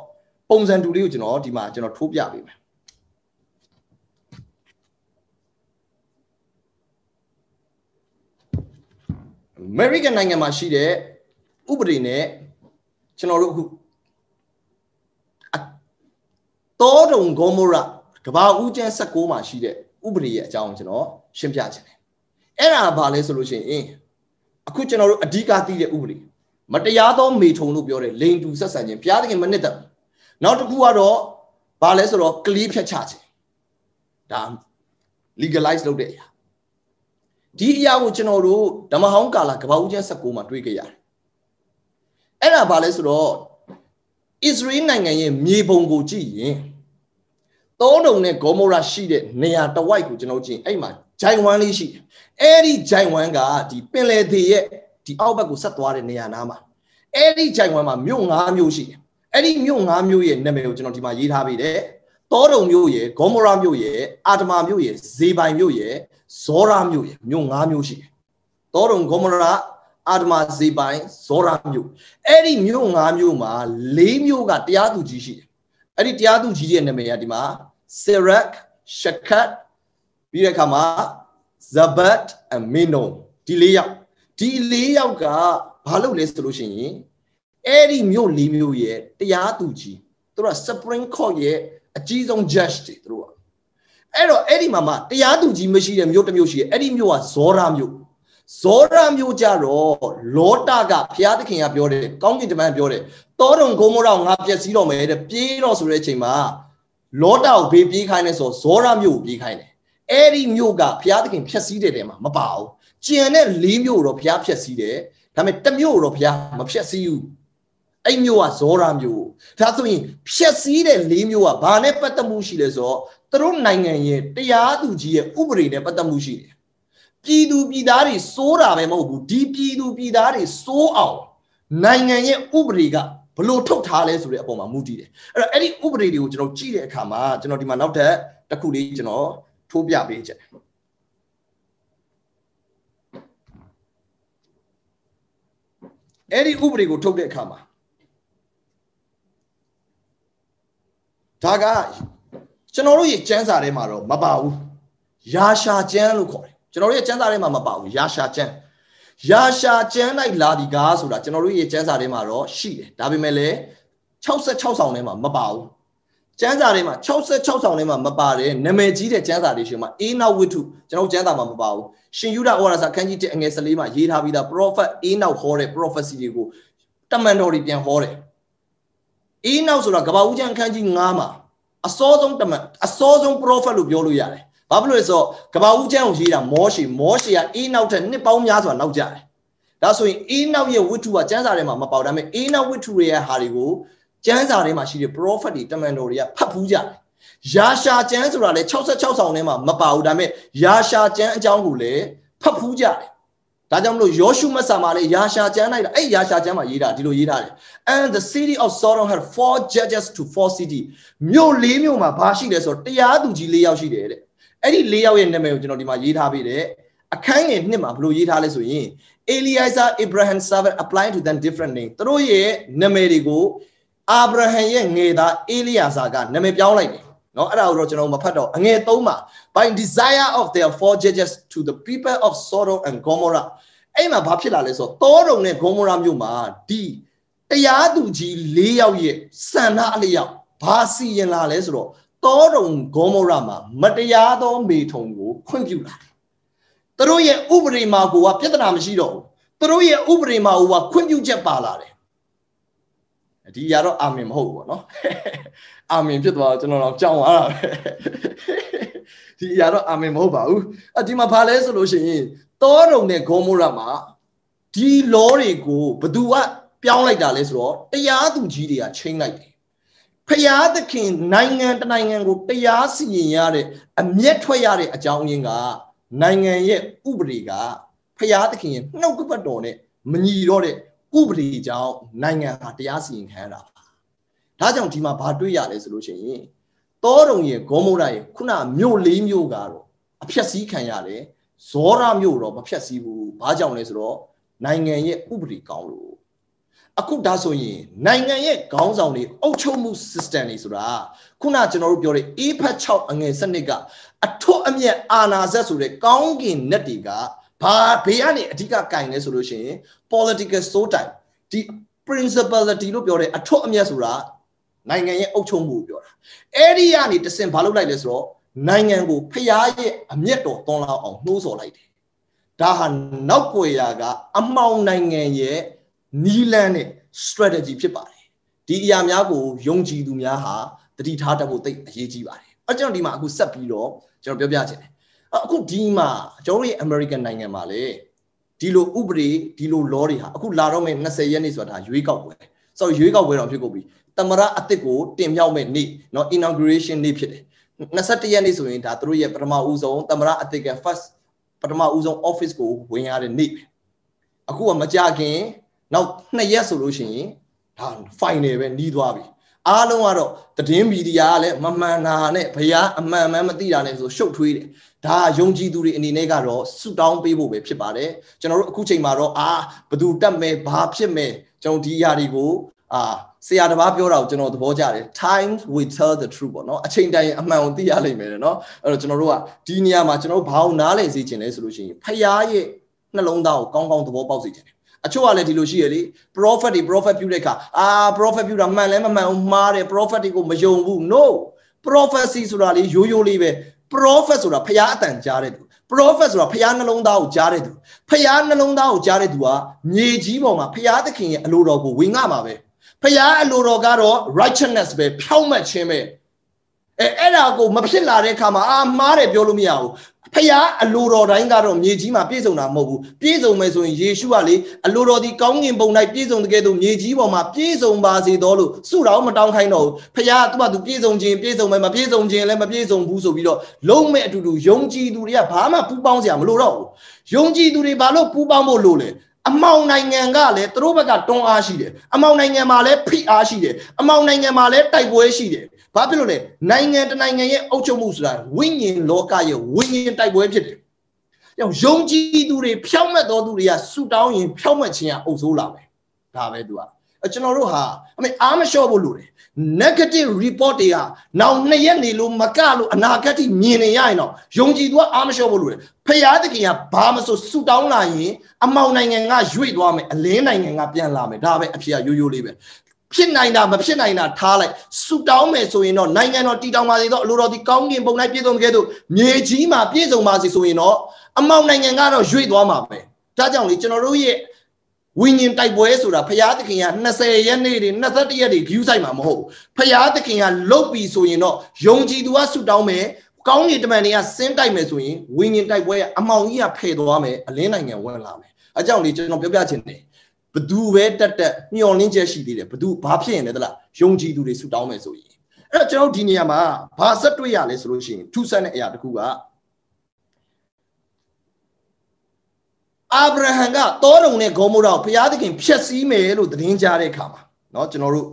ပုံစံတူလေးကိုကျွန်တော်ဒီမှာကျွန်တော်ထိုးပြပေးမယ်အမေရိကန်နိုင်ငံမှာရှိတဲ့ဥပဒေနဲ့ကျွန်တော်တို့အခုတောတုံဂေါမောရကဘာဦးကျန်း16မှာရှိတဲ့ဥပဒေရဲ့အကြောင်းကိုကျွန်တော်ရှင်းပြခြင်းတယ်အဲ့ဒါဘာလဲဆိုလို့ရှိရင်အခုကျွန်တော်တို့အဓိကသိတဲ့ဥပဒေမတရားသောမေထုံလို့ပြောတယ်လိန်တူဆက်ဆံခြင်းဘုရားသခင်မနစ်သက်ဘူးနောက်တစ်ခုကတော့ဘာလဲဆိုတော့ကလေးဖြတ်ချခြင်းဒါ legalize လုပ်တဲ့အရာဒီအရာကိုကျွန်တော်တို့ဓမ္မဟောင်းကာလကပ္ပဦးကျမ်း16မှာတွေ့ကြရတယ်အဲ့ဒါဘာလဲဆိုတော့အစ္စရေးနိုင်ငံရဲ့မြေပုံကိုကြည့်ရင်သုံးတုံနဲ့ဂေါမောရာရှိတဲ့နေရာတဝိုက်ကိုကျွန်တော်ကြည့်အဲ့မှာဂျိုင်ဝမ်လေးရှိတယ်အဲ့ဒီဂျိုင်ဝမ်ကဒီပင်လယ်သေးရဲ့ဒီအောက်ဘက်ကိုဆက်သွားတဲ့နေရာနားမှာအဲ့ဒီဂျိုင်ဝမ်မှာမြို့၅မြို့ရှိတယ်အဲ့ဒီမြို့၅မြို့ရဲ့နာမည်ကိုကျွန်တော်ဒီမှာရေးထားပေးတယ်တောတုံမြို့ရဲ့ဂေါမောရာမြို့ရဲ့အာတမာမြို့ရဲ့ဇေပိုင်မြို့ရဲ့ဇောရာမြို့ရဲ့မြို့၅မြို့ရှိတယ်တောတုံဂေါမောရာအာတမာဇေပိုင်ဇောရာမြို့အဲ့ဒီမြို့၅မြို့မှာ၄မြို့ကတရားသူကြီးရှိတယ်အဲ့ဒီတရားသူကြီးရဲ့နာမည်ကဒီမှာ Sirak Shakat ပြီးတဲ့အခါမှာဇဘတ်အမင်းနုံဒီ၄ယောက်ဒီ၄ယောက်ကဘာလုပ်လဲဆိုလို့ရှိရင်အဲ့ဒီမြို့၄မြို့ရဲ့တရားသူကြီးသူတို့က Supreme Court ရဲ့အကြီးဆုံး judge တွေသူတို့ကအဲ့တော့အဲ့ဒီမှာမှတရားသူကြီးမရှိတဲ့မြို့တစ်မြို့ရှိရဲ့အဲ့ဒီမြို့ကဇောရာမြို့ဇောရာမျိုးကြတော့လောတာကဘုရားသခင်ကပြောတယ်ကောင်းကင်တမန်ပြောတယ်တောတုံဂုံမောတော့ငါပျက်စီးတော့မယ်တဲ့ပြေးတော့ဆိုတဲ့အချိန်မှာလောတာကိုဘေးပြေးခိုင်းလဲဆိုဇောရာမျိုးကိုပြေးခိုင်းတယ်အဲ့ဒီမြို့ကဘုရားသခင်ဖျက်ဆီးတဲ့တဲမှာမပါဘူးကျန်တဲ့၄မြို့တော့ဘုရားဖျက်ဆီးတယ်ဒါပေမဲ့တမြို့တော့ဘုရားမဖျက်ဆီးဘူးအဲ့မြို့ကဇောရာမြို့ဒါဆိုရင်ဖျက်ဆီးတဲ့၄မြို့ကဘာနဲ့ပတ်သက်မှုရှိလဲဆိုတော့သူတို့နိုင်ငံရဲ့တရားသူကြီးရဲ့ဥပဒေနဲ့ပတ်သက်မှုရှိတယ်ပြည်သူပြည်သားတွေစိုးတာပဲမဟုတ်ဘူးဒီပြည်သူပြည်သားတွေစိုးအောင်နိုင်ငံရဲ့ဥပဒေကဘလို့ထုတ်ထားလဲဆိုတဲ့အပေါ်မှာမူတည်တယ်အဲ့တော့အဲ့ဒီဥပဒေတွေကိုကျွန်တော်ကြည့်တဲ့အခါမှာကျွန်တော်ဒီမှာနောက်ထပ်တစ်ခုလေးကျွန်တော်ထိုးပြပေးချက်အဲ့ဒီဥပဒေကိုထုတ်တဲ့အခါမှာဒါကကျွန်တော်တို့ရဲ့ကျမ်းစာထဲမှာတော့မပါဘူးရာရှာကျမ်းလို့ခေါ်တယ်ကျွန်တော်တို့ရဲ့ကျမ်းစာထဲမှာမပါဘူးရာရှာကျမ်းရာရှာကျမ်း၌လာဒီကားဆိုတာကျွန်တော်တို့ရဲ့ကျမ်းစာထဲမှာတော့ရှိတယ်ဒါပေမဲ့လည်း66ဆောင်ထဲမှာမပါဘူးကျမ်းစာတွေမှာ66ဆောင်ထဲမှာမပါတဲ့နာမည်ကြီးတဲ့ကျမ်းစာတွေရှင်မှာအေနောက်ဝိတုကျွန်တော်ကျမ်းစာမှာမပါဘူးရှင်ယူဒဩရစာခန်းကြီး1အငယ်14မှာရေးထားပြီးသား prophet အေနောက်ဟောတဲ့ prophecy တွေကိုတမန်တော်တွေပြန်ဟောတယ်အေနောက်ဆိုတာကဘာဦးကျမ်းခန်းကြီး9မှာအစောဆုံးတမန်အစောဆုံး prophet လို့ပြောလို့ရတယ်ဘာဖြစ်လို့လဲဆိုတော့ကဘာဦးကျမ်းကိုရေးတာမောရှေမောရှေကအေနောက်ထက်နှစ်ပေါင်းများစွာနောက်ကြတယ်ဒါဆိုရင်အေးနောက်ရဲ့ဝိတ္ထုကကျမ်းစာထဲမှာမပေါက်ဒါပေမဲ့အေးနောက်ဝိတ္ထုရဲ့ဟာတွေကိုကျမ်းစာထဲမှာရှိတဲ့ prophet တွေတမန်တော်တွေကဖတ်ဖူးကြတယ်ယာရှာကျမ်းဆိုတာလေ66ဆောင်ထဲမှာမပါဘူးဒါပေမဲ့ယာရှာကျမ်းအကြောင်းကိုလည်းဖတ်ဖူးကြတယ်ဒါကြောင့်မလို့ယောရှုမဆာမှာလေယာရှာကျမ်းလိုက်တာအဲ့ယာရှာကျမ်းမှာရေးတာဒီလိုရေးထားတယ် and the city of sodom had four judges to four city မြို့လေးမြို့မှာဘာရှိလဲဆိုတော့တရားသူကြီး၄ယောက်ရှိတယ်တဲ့အဲ့ဒီ၄ယောက်ရဲ့နာမည်ကိုကျွန်တော်ဒီမှာရေးထားပေးတယ်အခန်းငယ်နှစ်မှာဘလို့ရေးထားလဲဆိုရင် Eliezer Abraham servant applied to them different name သူတို့ရဲ့နာမည်တွေကိုအာဗြဟံရဲ့ငယ်သားအေလိယာဇာကနာမည်ပြောင်းလိုက်တယ်เนาะအဲ့ဒါကိုတော့ကျွန်တော်မဖတ်တော့အငယ်၃မှာ by desire of their four judges to the people of Sodom and Gomorrah အဲ့မှာဘာဖြစ်လာလဲဆိုတော့တောတုံနဲ့ဂေါမောရာမြို့မှာဒီတရားသူကြီး၄ယောက်ရဲ့ဆန္ဒအလျောက်ဘာစီရင်လာလဲဆိုတော့တောတုံဂေါမောရာမှာ မတရားသောမေထုံကိုခွင့်ပြုလာတယ်သူတို့ရဲ့ဥပဒေမှာကိုကပြဿနာမရှိတော့ဘူးသူတို့ရဲ့ဥပဒေမှာကိုကခွင့်ပြုချက်ပါလာတယ်ဒီຢာတော့အာမင်မဟုတ်ဘူးပေါ့နော်အာမင်ဖြစ်သွားတော့ကျွန်တော်တော့ကြောင်သွားတာပဲဒီຢာတော့အာမင်မဟုတ်ပါဘူးအဒီမှာဘာလဲဆိုလို့ရှိရင်တောတုံနဲ့ဂေါမိုရမှာဒီလောတွေကိုဘသူကပြောင်းလိုက်တာလဲဆိုတော့တရားသူကြီးတွေကချိန်လိုက်တယ်ဖျားသခင် နိုင်ငံတနိုင်ငံကိုတရားစီရင်ရတဲ့အမျက်ထွက်ရတဲ့အကြောင်းရင်းကနိုင်ငံရဲ့ဥပဒေကဖျားသခင်ရဲ့နှုတ်ကပတ်တော်နဲ့မညီတော့တဲ့ဥပဒေကြောင့်နိုင်ငံဟာတရားစီရင်ခံရတာပါဒါကြောင့်ဒီမှာဘာတွေ့ရလဲဆိုလို့ရှိရင်တောတုံရဲ့ဂေါမုဒရဲ့ခုနမြို့လေးမြို့ကတော့အဖြက်စီးခံရတယ်ဇောရမြို့တော့မဖြက်စီးဘူးဘာကြောင့်လဲဆိုတော့နိုင်ငံရဲ့ဥပဒေကောင်းလို့အခုဒါဆိုရင်နိုင်ငံရဲ့ခေါင်းဆောင်တွေအုပ်ချုပ်မှု system တွေဆိုတာခုနကျွန်တော်တို့ပြောတဲ့ A ဖတ်6အငယ်စနစ်ကအထွတ်အမြတ်အာဏာဇက်ဆိုတဲ့ကောင်းကင်နက်တွေကဘာဘေးကနေအဓိကကင်လဲဆိုလို့ရှိရင် political so time ဒီ principality လို့ပြောတဲ့အထွတ်အမြတ်ဆိုတာနိုင်ငံရဲ့အုပ်ချုပ်မှုကိုပြောတာအဲ့ဒီကနေတစင်ဘာလုပ်လိုက်လဲဆိုတော့နိုင်ငံကိုဖျားရဲ့အမျက်တော်သွန်လောက်အောင်နှိုးဆော်လိုက်တယ်ဒါဟာနောက်ကွယ်ရာက အမောင်နိုင်ငံရဲ့နီလန်းနဲ့ strategy ဖြစ်ပါတယ်ဒီအရာများကိုယုံကြည်သူများဟာတတိထားတတ်ဖို့သိအရေးကြီးပါတယ်အဲ့ကျွန်တော်ဒီမှာအခုဆက်ပြီးတော့ကျွန်တော်ပြောပြချင်တယ်အခုဒီမှာကျွန်တော်တို့ရဲ့ American နိုင်ငံမှာလေဒီလိုဥပဒေဒီလို law တွေဟာအခုလာတော့မယ်20ရက်နေ့ဆိုတာဒါရွေးကောက်ပွဲဆိုတော့ရွေးကောက်ပွဲတော့ဖြစ်ကုန်ပြီတမရအစ်စ်ကိုတင်မြောက်မဲ့နေ့เนาะ inauguration နေ့ဖြစ်တယ်21ရက်နေ့ဆိုရင်ဒါတို့ရဲ့ပထမဦးဆုံးတမရအစ်စ်က first ပထမဦးဆုံး office ကိုဝင်ရတဲ့နေ့အခုကမကြခင် နောက်2ရက်ဆိုလို့ရှိရင်ဒါ final ပဲနှီးသွားပြီအားလုံးကတော့သတင်းမီဒီယာကလည်းမမှန်တာနဲ့ဘုရားအမှန်မှန်မသိတာနဲ့ဆိုရှုပ်ထွေးတယ်ဒါယုံကြည်သူတွေအနေနဲ့ကတော့ဆူတောင်းပေးဖို့ပဲဖြစ်ပါတယ်ကျွန်တော်တို့အခုချိန်မှာတော့အာဘသူတက်မယ်ဘာဖြစ်မယ်ကျွန်တော်ဒီအရာတွေကိုအာဆရာတပားပြောတာကိုကျွန်တော်သဘောကျတယ် time will tell the truth ပေါ့နော်အချိန်တိုင်းအမှန်ကိုသိရလိမ့်မယ်နော်အဲ့တော့ကျွန်တော်တို့ကဒီနေရာမှာကျွန်တော်တို့ဘာအောင်နားလည်စေချင်လဲဆိုလို့ရှိရင်ဖရားရဲ့နှလုံးသားကိုကောင်းကောင်းသဘောပေါက်စေချင်တယ်အချို့ကလည်းဒီလိုရှိရလေ prophet တွေ prophet ပြုတဲ့အခါအာ prophet ပြုတာမှန်လဲမမှန်ဘူးမှားတယ် prophet တွေကိုမယုံဘူး no prophecy ဆိုတာလေရိုးရိုးလေးပဲ prophet ဆိုတာဖျားအတန်ကြားတဲ့သူ prophet ဆိုတာဖျားနှလုံးသားကိုကြားတဲ့သူဖျားနှလုံးသားကိုကြားတဲ့သူကမြေကြီးပေါ်မှာဖျားသခင်ရဲ့အလိုတော်ကိုဝင်ငှမှာပဲဖျားအလိုတော်ကတော့ righteousness ပဲဖြောင့်မတ်ခြင်းပဲအဲအဲ့ဒါကိုမဖြစ်လာတဲ့အခါမှာအာမှားတယ်ပြောလို့မရဘူးဖခင်အလိုတော်တိုင်းကတော့မြေကြီးမှာပြည့်စုံတာမဟုတ်ဘူးပြည့်စုံမယ်ဆိုရင်ယေရှုကလေအလိုတော်ဒီကောင်းငင်ပုံ၌ပြည့်စုံတကယ်သူမြေကြီးပေါ်မှာပြည့်စုံပါစေတော်လို့ဆုတောင်းမတောင်းခိုင်းတော့ဘူးဖခင်ကသူ့ဘာသူပြည့်စုံခြင်းပြည့်စုံမယ်မပြည့်စုံခြင်းလည်းမပြည့်စုံဘူးဆိုပြီးတော့လုံးမဲ့အတူတူယုံကြည်သူတွေကဘာမှပူပေါင်းစရာမလိုတော့ဘူးယုံကြည်သူတွေဘာလို့ပူပေါင်းဖို့လိုလဲအမောင်နိုင်ငံကလည်းသူတို့ဘက်ကတွန်းအားရှိတယ်အမောင်နိုင်ငံမှာလည်းဖိအားရှိတယ်အမောင်နိုင်ငံမှာလည်းတိုက်ပွဲရှိတယ်ဘာဖြစ်လို့လဲနိုင်ငံတနိုင်ငံရဲ့အုပ်ချုပ်မှုဆိုတာဝိညာဉ်လောကရဲ့ဝိညာဉ်တိုက်ပွဲဖြစ်တယ်ကြောင့်ယုံကြည်သူတွေဖြောင့်မတ်တော်သူတွေကဆူတောင်းရင်ဖြောင့်မတ်ခြင်းကအုပ်စိုးလာမယ်ဒါပဲသူကအကျွန်တော်တို့ဟာအမေအားမလျှော့ဖို့လိုတယ် negative report တွေဟာနောက်နှစ်ရက်နေလို့မကလို့အနာဂတ်မြင်နေရရင်တော့ယုံကြည်သူကအားမလျှော့ဖို့လိုတယ်ဖရာသခင်ကဘာမဆိုဆူတောင်းလာရင်အမောင်နိုင်ငံကရွေ့သွားမယ်အလင်းနိုင်ငံကပြန်လာမယ်ဒါပဲအဖြစ်ကရိုးရိုးလေးပဲဖြစ်နိုင်တာမဖြစ်နိုင်တာထားလိုက်ဆူတောင်းမယ်ဆိုရင်တော့နိုင်ငံတော်တည်တောင်ပါစေတော့အလိုတော်ဒီကောင်းကင်ဘုံ၌ပြည့်စုံခဲ့သို့မြေကြီးမှာပြည့်စုံပါစေဆိုရင်တော့အမောင်နိုင်ငံကတော့ရွေ့သွားမှာပဲဒါကြောင့်လေကျွန်တော်တို့ရဲ့ဝိညာဉ်တိုက်ပွဲဆိုတာဖရာသခင်က20ရက်နေ့တွေ21ရက်တွေ view ဆိုင်မှာမဟုတ်ဖရာသခင်ကလုတ်ပြီဆိုရင်တော့ယုံကြည်သူကဆူတောင်းမယ်ကောင်းကင်တမန်တွေကဆင်းတိုက်မယ်ဆိုရင်ဝိညာဉ်တိုက်ပွဲအမောင်ကြီးကဖယ်သွားမယ်အလင်းနိုင်ငံဝင်လာမယ်အကြောင်းလေးကျွန်တော်ပြောပြချင်တယ်ဘသူပဲတက်တက်မျောလင်းချက်ရှိသေးတယ်ဘသူဘာဖြစ်ရင်လဲတလားယုံကြည်သူတွေဆူတောင်းမယ်ဆိုရင်အဲ့တော့ကျွန်တော်ဒီနေရာမှာဘာဆက်တွေ့ရလဲဆိုလို့ရှိရင်ထူးဆန်းတဲ့အရာတစ်ခုကအာဗြဟံကတောတုံနဲ့ဂေါမိုးတော်ဘုရားသခင်ဖျက်ဆီးမယ်လို့သတင်းကြားတဲ့အခါမှာเนาะကျွန်တော်တို့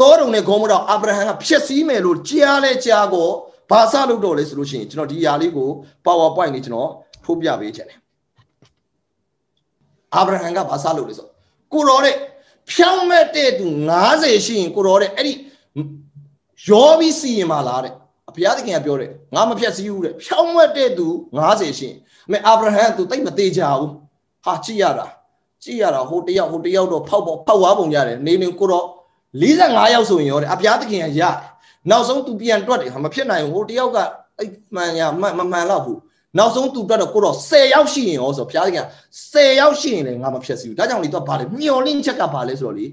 တောတုံနဲ့ဂေါမိုးတော်အာဗြဟံကဖျက်ဆီးမယ်လို့ကြားလဲကြားကိုဘာစလုပ်တော့လဲဆိုလို့ရှိရင်ကျွန်တော်ဒီအရာလေးကို PowerPoint နဲ့ကျွန်တော်ဖိုးပြပေးချင်တယ်အာဗြဟံကဘာစလုပ်လဲဆိုကိုတော်တဲ့ဖြောင်းမဲ့တဲ့သူ90ရှိရင်ကိုတော်တဲ့အဲ့ဒီရောပြီးစီရင်ပါလားတဲ့ဘုရားသခင်ကပြောတယ်ငါမဖြတ်စည်းဘူးတဲ့ဖြောင်းမဲ့တဲ့သူ90ရှိရင်မဲအာဗြဟံသူတိတ်မသေးကြဘူးဟာကြည့်ရတာကြည့်ရတာဟိုတယောက်ဟိုတယောက်တော့ဖောက်ပေါ်ဖောက်ွားပုံရတယ်နေနေကိုတော့45ယောက်ဆိုရင်ရောတဲ့အဘရားသခင်ကရတယ်နောက်ဆုံးသူပြန်တွက်တယ်ဟာမဖြစ်နိုင်ဘူးဟိုတယောက်ကအဲ့မှန်ရမှန်မှန်လောက်ဘူးနောက်ဆုံးသူတွက်တော့ကိုတော့10ယောက်ရှိရင်ရောဆိုဘုရားသခင်က10ယောက်ရှိရင်လည်းငါမဖြစ်စီဘူးဒါကြောင့်လေသူကဘာလဲမျောလင့်ချက်ကဘာလဲဆိုတော့လေ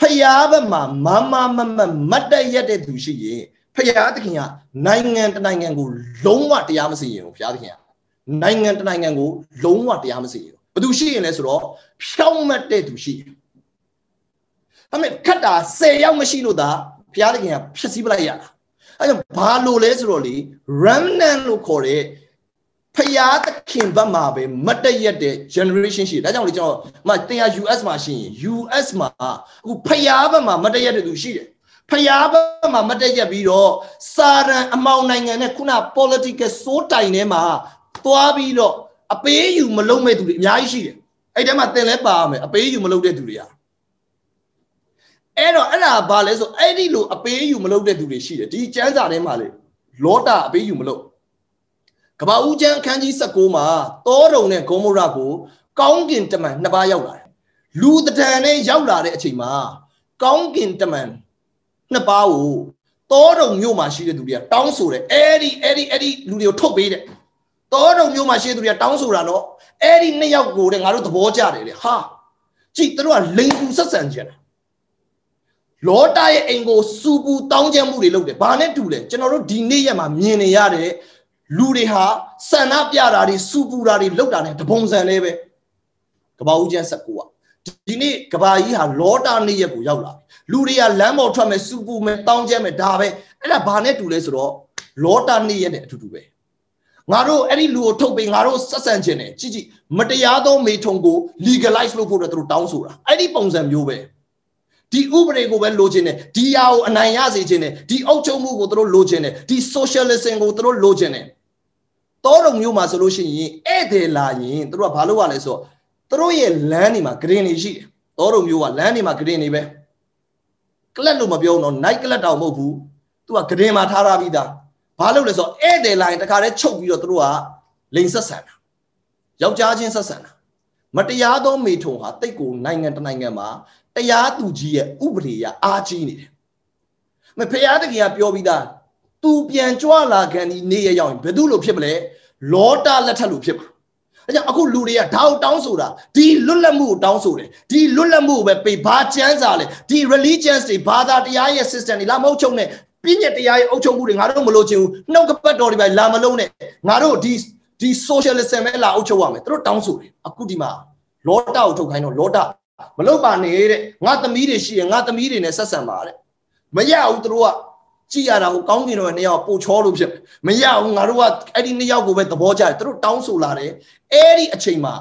ဖယားဘက်မှာမမမမ မတ်တက်ရက်တဲ့သူရှိရင်ဖယားသခင်ကနိုင်ငံတနိုင်ငံကိုလုံးဝတရားမစီရင်ဘူးဘုရားသခင်ကနိုင်ငံတနိုင်ငံကိုလုံးဝတရားမစီရင်ဘူးဘသူရှိရင်လဲဆိုတော့ဖြောင်းမတ်တဲ့သူရှိတယ်အမေခတ်တာ10ယောက်မရှိလို့သာဘုရားသခင်ကဖြစ်စည်းပလိုက်ရတာအဲကြောင့်ဘာလို့လဲဆိုတော့လေ remnant လို့ခေါ်တဲ့ဖယားသခင်ဘက်မှာပဲမတည့်ရက်တဲ့ generation ရှိဒါကြောင့်လေကျွန်တော်မတင်ရ US မှာရှိရင် US မှာအခုဖယားဘက်မှာ မတည့်ရက်တဲ့သူရှိတယ်ဖယားဘက်မှာမတည့်ရက်ပြီးတော့စာရန်အမောင်နိုင်ငံနဲ့ခုန political စိုးတိုင်ထဲမှာသွားပြီးတော့အပေးယူမလုပ်မဲ့သူတွေအများကြီးရှိတယ်အဲ့ဒါမှတင်လဲပါရမယ်အပေးယူမလုပ်တဲ့သူတွေဟာအဲ့တော့အဲ့ဒါဘာလဲဆိုအဲ့ဒီလိုအပေးယူမလုပ်တဲ့သူတွေရှိတယ်ဒီစံစာထဲမှာလေလောတာအပေးယူမလုပ်ကဘာဦးကျမ်းအခန်းကြီး16မှာတောတုံနဲ့ဂေါမောရကိုကောင်းကင်တမန်နှစ်ပါးရောက်လာတယ်လူတဒံနဲ့ရောက်လာတဲ့အချိန်မှာ ကောင်းကင်တမန်နှစ်ပါးကိုတောတုံမြို့မှာရှိတဲ့သူတွေကတောင်းဆိုတယ်အဲ့ဒီအဲ့ဒီအဲ့ဒီလူတွေကိုထုတ်ပေးတယ်တောတုံမြို့မှာရှိတဲ့သူတွေကတောင်းဆိုတာတော့အဲ့ဒီနှစ်ယောက်ကိုတဲ့ငါတို့သဘောကျတယ်လေဟာကြည့်သူတို့ကလိန်ကူဆက်ဆံကြတယ်လောတာရဲ့အိမ်ကိုစူပူတောင်းကျမ်းမှုတွေလုပ်တယ်။ဘာနဲ့တူလဲကျွန်တော်တို့ဒီနေ့ရက်မှာမြင်နေရတဲ့လူတွေဟာဆန္ဒပြတာတွေစူပူတာတွေလောက်တာ ਨੇ တပုံစံလဲပဲကဘာဦးကျန်း19อ่ะဒီနေ့ကဘာကြီးဟာလောတာနေ့ရက်ကိုရောက်လာပြီလူတွေကလမ်းပေါ်ထွက်မယ်စူပူမယ်တောင်းကျမယ်ဒါပဲအဲ့ဒါဘာနဲ့တူလဲဆိုတော့လောတာနေ့ရက်နဲ့အတူတူပဲငါတို့အဲ့ဒီလူကိုထုတ်ပြီးငါတို့ဆက်ဆံခြင်းနဲ့ကြည့်ကြည့်မတရားသောမေထုံကို legalize လုပ်ဖို့တော့သူတို့တောင်းဆိုတာအဲ့ဒီပုံစံမျိုးပဲဒီဥပဒေကိုပဲလိုချင်တယ်ဒီယာကိုအနိုင်ရစေချင်တယ်ဒီအုပ်ချုပ်မှုကိုသူတို့လိုချင်တယ်ဒီ socialism ကိုသူတို့လိုချင်တယ်တောတုံမျိုးမှာဆိုလို့ရှိရင်ဧည့်သည်လာရင်တို့ကဘာလုပ်ရလဲဆိုတော့တို့ရဲ့လမ်းတွေမှာဂရင်တွေရှိတယ်တောတုံမျိုးကလမ်းတွေမှာဂရင်တွေပဲကလပ်လို့မပြောတော့ night ကလပ်တောင်မဟုတ်ဘူးသူကဂရင်မှာထားထားပြီးသားဘာလုပ်လဲဆိုတော့ဧည့်သည်လာရင်တခါတည်းချုပ်ပြီးတော့တို့ကလိန်ဆက်ဆန်တာယောက်ျားချင်းဆက်ဆန်တာမတရားသောမိထုံဟာတိတ်ကိုနိုင်ငံတနိုင်ငံမှာတရားသူကြီးရဲ့ဥပဒေရအားကြီးနေတယ်မဖျားတခင်ကပြောပြီးသားသူပြန်ကြွလာခံဒီနေရရောက်ရင်ဘယ်သူလို့ဖြစ်မလဲလောတာလက်ထက်လို့ဖြစ်မှာအဲကြောင့်အခုလူတွေကဒါကိုတောင်းဆိုတာဒီလွတ်လပ်မှုကိုတောင်းဆိုတယ်ဒီလွတ်လပ်မှုကိုပဲပေးဘာကျမ်းစာလဲဒီ religions တွေဘာသာတရားရဲ့ system တွေလာမဟုတ်ချုပ်နဲ့ပြည့်ညက်တရားရဲ့အုပ်ချုပ်မှုတွေငါတို့မလိုချင်ဘူးနှုတ်ကပတ်တော်တွေပဲလာမလုံးနဲ့ငါတို့ဒီဒီ socialism ပဲလာအုပ်ချုပ်ရမယ်သူတို့တောင်းဆိုတယ်အခုဒီမှာလောတာကိုထုတ်ခိုင်းတော့လောတာမလုပ်ပါနဲ့တဲ့ငါသမီးတွေရှိရင်ငါသမီးတွေနဲ့ဆက်ဆံပါတဲ့မရဘူးသူတို့ကကြည့်ရတာကိုကောင်းကင်တော်ရဲ့နှစ်ယောက်ပို့ချောလို့ဖြစ်မရဘူးငါတို့ကအဲ့ဒီနှစ်ယောက်ကိုပဲသဘောကျတယ်သူတို့တောင်းဆိုလာတယ်အဲ့ဒီအချိန်မှာ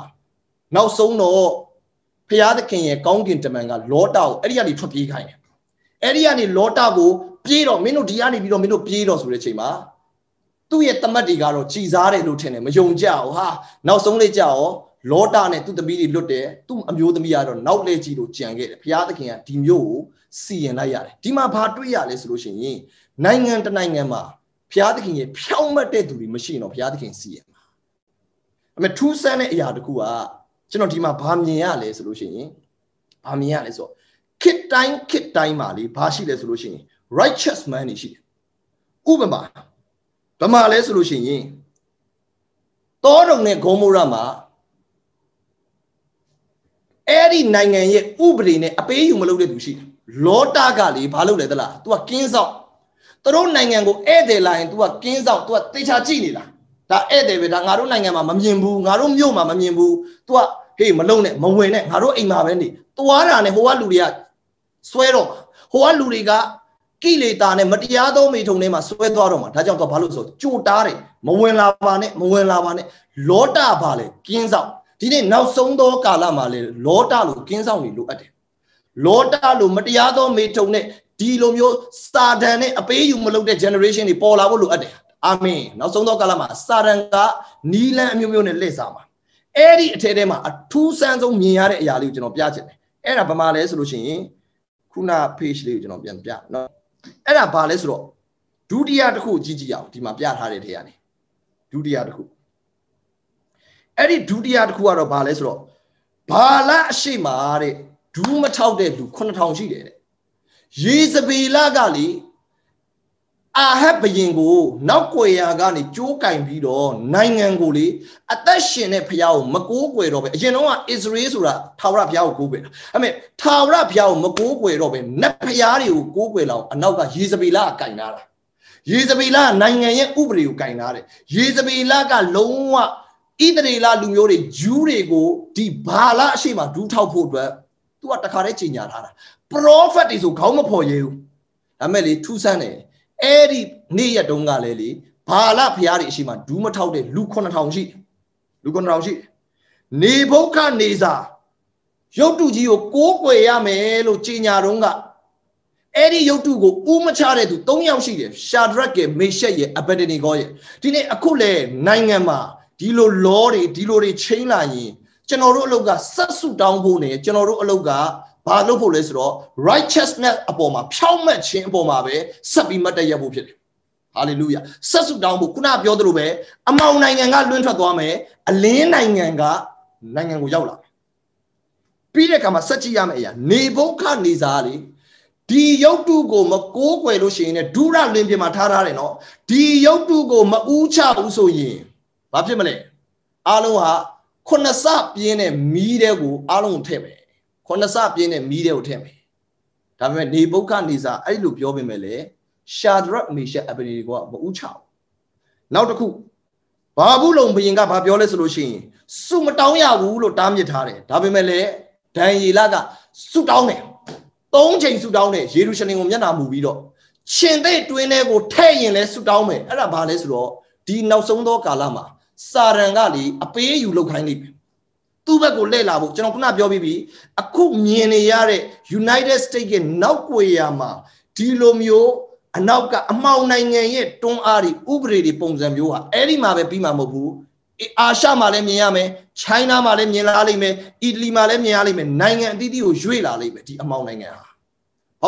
နောက်ဆုံးတော့ဖျားသခင်ရဲ့ကောင်းကင်တမန်ကလောတာကိုအဲ့ဒီကနေထွက်ပြေးခိုင်းတယ်အဲ့ဒီကနေလောတာကိုပြေးတော့မင်းတို့ဒီကနေပြီးတော့မင်းတို့ပြေးတော့ဆိုတဲ့အချိန်မှာသူ့ရဲ့တမတ်တွေကတော့ကြည်စားတယ်လို့ထင်တယ်မယုံကြဘူးဟာနောက်ဆုံးလေးကြရောလောတာနဲ့သူ့သမီးတွေလွတ်တယ်သူ့အမျိုးသမီးကတော့နောက်လေကြီးလို့ကြံခဲ့တယ်ဘုရားသခင်ကဒီမျိုးကိုစီရင်လိုက်ရတယ်ဒီမှာဘာတွေ့ရလဲဆိုလို့ရှိရင်နိုင်ငံတနိုင်ငံမှာဘုရားသခင်ရဲ့ဖြောင်းမတ်တဲ့သူတွေမရှိရင်တော့ဘုရားသခင်စီးရမှာအမေထူးဆန်းတဲ့အရာတခုကကျွန်တော်ဒီမှာဗာမြင်ရလဲဆိုလို့ရှိရင်ဗာမြင်ရလဲဆိုတော့ခစ်တိုင်းခစ်တိုင်းမှာလေဘာရှိလဲဆိုလို့ရှိရင် righteous man နေရှိတယ်ဥပမာဗမာလဲဆိုလို့ရှိရင်တောတုံနဲ့ဂေါမိုရမှာအဲ့ဒီနိုင်ငံရဲ့ဥပဒေနဲ့အပေးယူမလုပ်တဲ့သူရှိတယ်လောတာကလေဘာလုပ်လဲသလား तू ကကင်းဆောင်သူတို့နိုင်ငံကိုဧည့်သည်လာရင် तू ကကင်းဆောင် तू ကတေချာကြည့်နေတာဒါဧည့်သည်ပဲဒါငါတို့နိုင်ငံမှာမမြင်ဘူးငါတို့မြို့မှာမမြင်ဘူး तू ကဟေးမလုံနဲ့မဝင်နဲ့ငါတို့အိမ်မှာပဲနေသွားတာနဲ့ဟိုကလူတွေကဆွဲတော့ဟိုကလူတွေကကိလေသာနဲ့မတရားသောမိထုံထဲမှာဆွဲသွားတော့မှာဒါကြောင့်တော့ဘာလို့ဆိုကြိုတားတယ်မဝင်လာပါနဲ့မဝင်လာပါနဲ့လောတာပါလေကင်းဆောင်ဒီနေ့နောက်ဆုံးသောကာလမှာလေလောတာလို့ကင်းဆောင်နေလိုအပ်တယ်လောတာလို့မတရားသောမိထုံနဲ့ဒီလိုမျိုးစာတန်နဲ့အပေးယူမလုပ်တဲ့ generation တွေပေါ်လာဖို့လိုအပ်တယ်အာမင်နောက်ဆုံးသောကာလမှာစာတန်ကနီလန်အမျိုးမျိုးနဲ့လက်စားမှာအဲ့ဒီအထဲထဲမှာအထူးဆန်းဆုံးမြင်ရတဲ့အရာလေးကိုကျွန်တော်ပြချင်တယ်အဲ့ဒါဘာမှလဲဆိုလို့ရှိရင်ခုန page လေးကိုကျွန်တော်ပြန်ပြနော်အဲ့ဒါဘာလဲဆိုတော့ဒုတိယတစ်ခုကြည့်ကြည့်ရအောင်ဒီမှာပြထားတဲ့ထဲကနေဒုတိယတစ်ခုအဲ့ဒီဒုတိယတစ်ခုကတော့ဘာလဲဆိုတော့ဘာလအရှိမာတဲ့ဒူးမထောက်တဲ့လူ9000ရှိတယ်တဲ့ရေစပေလာကလေအာဟပ်ဘရင်ကိုနောက်ကွယ်ရာကနေကြိုးကင်ပြီးတော့နိုင်ငံကိုလေအသက်ရှင်တဲ့ဖျားကိုမကိုးကွယ်တော့ပဲအရင်တော့ကအစ္စရေးဆိုတာထာဝရဖျားကိုကိုးကွယ်တာအဲ့မဲ့ထာဝရဖျားကိုမကိုးကွယ်တော့ပဲနတ်ဖျားတွေကိုကိုးကွယ်လောက်အနောက်ကရေစပေလာကကင်လာတာရေစပေလာနိုင်ငံရဲ့ဥပဒေကိုကင်လာတယ်ရေစပေလာကလုံးဝဣသရေလလူမျိုးတွေဂျူးတွေကိုဒီဘာလအရှိမဒူးထောက်ဖို့အတွက် तू ကတခါတည်းချိန်ညာထားတာ prophet တွေဆိုခေါင်းမဖော်ရဲဘူးဒါမဲ့လေထူးဆန်းတယ်အဲ့ဒီနေ့ရက်တုန်းကလည်းလေဘာလဖျားတွေအရှိမဒူးမထောက်တဲ့လူ9000ရှိလူ9000ရှိနေဘုခနေစာရုပ်တုကြီးကိုကိုးကွယ်ရမယ်လို့ကြေညာတုန်းကအဲ့ဒီရုပ်တုကိုဥမချတဲ့သူ၃ယောက်ရှိတယ်ရှာဒရက်ကေမေရှက်ရဲ့အဘဒနီကောရဲ့ဒီနေ့အခုလေနိုင်ငံမှာဒီလိုလောတွေဒီလိုတွေချိန်လာရင်ကျွန်တော်တို့အလုပ်ကဆက်စုတောင်းဖို့နဲ့ကျွန်တော်တို့အလုပ်ကဘာလုပ်ဖို့လဲဆိုတော့ righteousness အပေါ်မှာဖြောင့်မတ်ခြင်းအပေါ်မှာပဲဆက်ပြီးမတ်တရဖို့ဖြစ်တယ်ဟာလေလုယာဆက်စုတောင်းဖို့ခုနပြောသလိုပဲအမောင်နိုင်ငံကလွင့်ထွက်သွားမယ်အလင်းနိုင်ငံကနိုင်ငံကိုရောက်လာမယ်ပြီးတဲ့အခါမှာဆက်ကြည့်ရမယ့်အရာနေဘုခနေစာလေဒီယုတ်တုကိုမကိုးကွယ်လို့ရှိရင်ဒုရလင်းပြမှာထားထားတယ်နော်ဒီယုတ်တုကိုမဦးချဘူးဆိုရင်ဘာဖြစ်မလဲအားလုံးဟာခုနစပြင်းတဲ့မီးတဲ့ကိုအားလုံးထည့်မယ်ခုနှစ်ဆပြင်းတဲ့မီးတဲ့ကိုထည့်မယ်ဒါပေမဲ့နေပုတ်ခနေစာအဲ့လိုပြောပေမဲ့လေရှာဒရက်မေရှက်အပနီကမဥချအောင်နောက်တစ်ခုဘာဘူးလုံဘရင်ကဘာပြောလဲဆိုလို့ရှိရင်စုမတောင်းရဘူးလို့တားမြစ်ထားတယ်ဒါပေမဲ့လေဒန်ယေလကစုတောင်းတယ်သုံးချိန်စုတောင်းတယ်ယေရုရှလင်ကိုမျက်နှာမူပြီးတော့ရှင်သိတွင်းထဲကိုထဲ့ရင်လဲဆုတောင်းမယ်အဲ့ဒါဘာလဲဆိုတော့ဒီနောက်ဆုံးသောကာလမှာစာရန်ကလေအပေးယူလောက်ခိုင်းလိုက်ပြီသူ့ဘက်ကိုလှည့်လာဖို့ကျွန်တော်ခုနပြောပြီးပြီအခုမြင်နေရတဲ့ United States ရဲ့နောက်ကိုရာမှာဒီလိုမျိုးအနောက်ကအမှောင်နိုင်ငံရဲ့တွန်းအားတွေဥပဒေတွေပုံစံမျိုးဟာအဲ့ဒီမှာပဲပြီးမှာမဟုတ်ဘူးအာရှမှာလည်းမြင်ရမယ်ချိုင်းနာမှာလည်းမြင်လာလိမ့်မယ်အီတလီမှာလည်းမြင်ရလိမ့်မယ်နိုင်ငံအသီးသီးကိုရွေ့လာလိမ့်မယ်ဒီအမှောင်နိုင်ငံဟာဘာ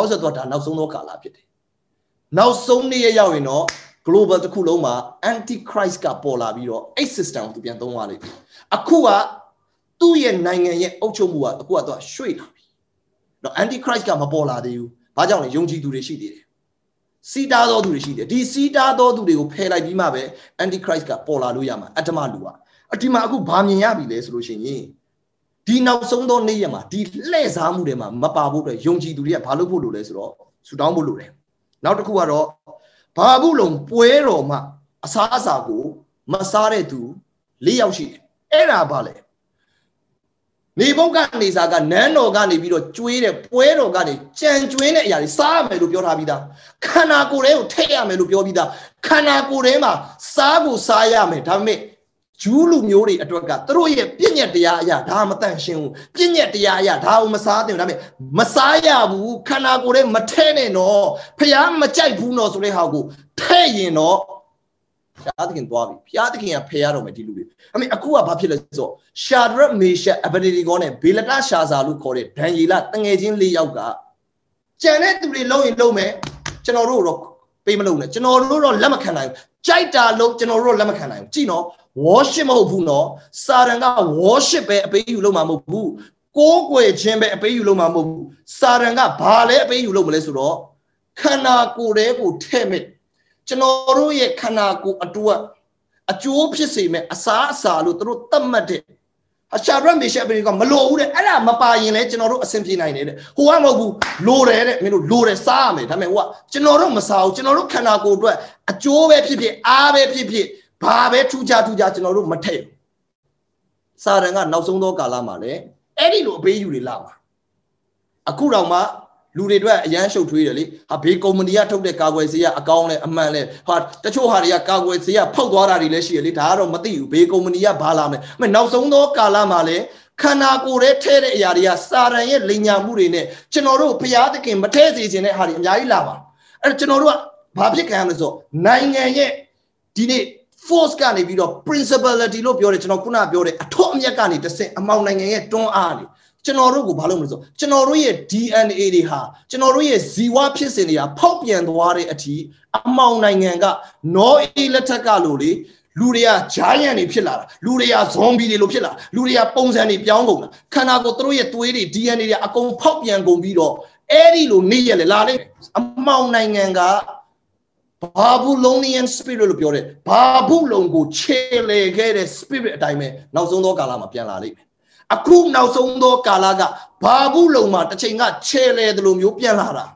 လို့ဆိုတော့ဒါနောက်ဆုံးသောကာလဖြစ်တယ်နောက်ဆုံးနေ့ရောက်ရင်တော့ global တစ်ခုလုံးမှာ anti christ ကပေါ်လာပြီးတော့အဲ့ system ကိုသူပြန်သုံးရလိမ့်မယ်အခုကသူ့ရဲ့နိုင်ငံရဲ့အုပ်ချုပ်မှုကအခုကတော့ရွှေ့လာပြီ။တော့ antichrist ကမပေါ်လာသေးဘူး။ဘာကြောင့်လဲယုံကြည်သူတွေရှိသေးတယ်။စီးတားသောသူတွေရှိတယ်။ဒီစီးတားသောသူတွေကိုဖယ်လိုက်ပြီးမှပဲ antichrist ကပေါ်လာလို့ရမှာအတ္တမလူကအဒီမှာအခုဗာမြင်ရပြီလဲဆိုလို့ရှိရင်ဒီနောက်ဆုံးသောနေ့ရက်မှာဒီလှည့်စားမှုတွေမှာမပါဖို့အတွက်ယုံကြည်သူတွေကဘာလုပ်ဖို့လိုလဲဆိုတော့ဆူတောင်းဖို့လိုတယ်။နောက်တစ်ခုကတော့ဘာဘူးလုံးပွဲတော်မှာအစားအစာကို မစားတဲ့သူ၄ယောက်ရှိတယ်။အဲ့ဒါဘာလဲနေဘုတ်ကနေစာကနန်းတော်ကနေပြီးတော့ကျွေးတယ်ပွဲတော်ကနေကြံကျွင်းတဲ့အရာတွေစားရမယ်လို့ပြောထားပြီးသားခန္ဓာကိုယ်ထဲကိုထည့်ရမယ်လို့ပြောပြီးသားခန္ဓာကိုယ်ထဲမှာစားကိုစားရမယ်ဒါပေမဲ့ဂျူးလူမျိုးတွေအတွက်ကသူတို့ရဲ့ပြည့်ညက်တရားအရာဒါမတန့်ရှင်းဘူးပြည့်ညက်တရားအရာဒါကိုမစားသင့်ဘူးဒါပေမဲ့မစားရဘူးခန္ဓာကိုယ်ထဲမထည့်နဲ့တော့ဖះမကြိုက်ဘူးတော့ဆိုတဲ့ဟာကိုထည့်ရင်တော့ဘုရားသခင်သွားပြီဘုရားသခင်ကဖယ်ရတော့မယ်ဒီလူတွေအမေအခုကဘာဖြစ်လဲဆိုတော့ရှာဒရက်မေရှက်အဗနေဒီကောနဲ့ဘေလတရှာဇာလို့ခေါ်တဲ့ဒံယေလတငယ်ချင်း၄ယောက်ကကြံတဲ့သူတွေလုံးရင်လုံးမယ်ကျွန်တော်တို့တော့ပေးမလို့နဲ့ကျွန်တော်တို့တော့လက်မခံနိုင်ဘူးကြိုက်တာလုံးကျွန်တော်တို့တော့လက်မခံနိုင်ဘူးကြည့်နော် worship မဟုတ်ဘူးနော်စာတန်က worship ပဲအပေးယူလို့မှာမဟုတ်ဘူးကိုးကွယ်ခြင်းပဲအပေးယူလို့မှာမဟုတ်ဘူးစာတန်ကဘာလဲအပေးယူလို့မလဲဆိုတော့ခန္ဓာကိုယ်တည်းကိုထဲ့မဲ့ကျွန်တော်တို့ရဲ့ခန္ဓာကိုယ်အတွက်အကျိုးဖြစ်စေမဲ့အစာအစာလို့သူတို့သတ်မှတ်တဲ့ဟာရှာရက်မေရှက်အဘိကမလိုဘူးတဲ့အဲ့ဒါမပါရင်လည်းကျွန်တော်တို့အဆင်ပြေနိုင်တယ်တဲ့ဟိုကမဟုတ်ဘူးလိုတယ်တဲ့မင်းတို့လိုတယ်စားရမယ်ဒါပေမဲ့ဟိုကကျွန်တော်တို့မစားဘူးကျွန်တော်တို့ခန္ဓာကိုယ်အတွက်အကျိုးပဲဖြစ်ဖြစ်အားပဲဖြစ်ဖြစ်ဘာပဲထူးခြားထူးခြားကျွန်တော်တို့မထည့်ဘူးစာရန်ကနောက်ဆုံးသောကာလမှာလည်းအဲ့ဒီလိုအပေးယူတွေလာမှာအခုတော့မှလူတွေအတွက်အရန်ရှုပ်ထွေးတယ်လေဟာဘေးကုမ္ပဏီကထုတ်တဲ့ကာကွယ်ဆေးကအကောင်းလဲအမှန်လဲဟာတချို့ဟာတွေကကာကွယ်ဆေးကဖောက်သွားတာတွေလည်းရှိရလေဒါကတော့မသိဘူးဘေးကုမ္ပဏီကဘာလာမယ်မနောက်ဆုံးသောကာလမှာလဲခန္ဓာကိုယ်ထဲထဲတဲ့အရာတွေကစာရန်ရဲ့လိညာမှုတွေနဲ့ကျွန်တော်တို့ဘုရားသခင်မထဲစေခြင်းတဲ့ဟာတွေအများကြီးလာပါအဲ့တော့ကျွန်တော်တို့ကဘာဖြစ်ခံရမလဲဆိုနိုင်ငံရဲ့ဒီနေ့ force ကနေပြီးတော့ principality လို့ပြောတယ်ကျွန်တော်ခုနပြောတယ်အထောက်အမြတ်ကနေတဆင့်အမောင်နိုင်ငံရဲ့တွန်းအားလေးကျွန်တော်တို့ကိုဘာလို့မလဲဆိုကျွန်တော်တို့ရဲ့ DNA တွေဟာကျွန်တော်တို့ရဲ့ဇီဝဖြစ်စဉ်တွေဟာဖောက်ပြန်သွားတဲ့အထိအမောင်နိုင်ငံက North A လက်ထက်ကလို့လေလူတွေက giant တွေဖြစ်လာတာလူတွေက zombie တွေလိုဖြစ်လာလူတွေကပုံစံတွေပြောင်းကုန်လာခန္ဓာကိုယ်တို့ရဲ့သွေးတွေ DNA တွေအကုန်ဖောက်ပြန်ကုန်ပြီးတော့အဲ့ဒီလိုနေရလေလာလေအမောင်နိုင်ငံကဘာဘူးလုံနီယန် spirit လို့ပြောတယ်ဘာဘူးလုံကိုခြေလေခဲ့တဲ့ spirit အတိုင်းပဲနောက်ဆုံးသောကာလမှာပြန်လာလိမ့်မယ်အခုနောက်ဆုံးသောကာလကဘာဘူးလုံမှာတစ်ချိန်ကချဲလဲတယ်လို့မျိုးပြန်လာတာ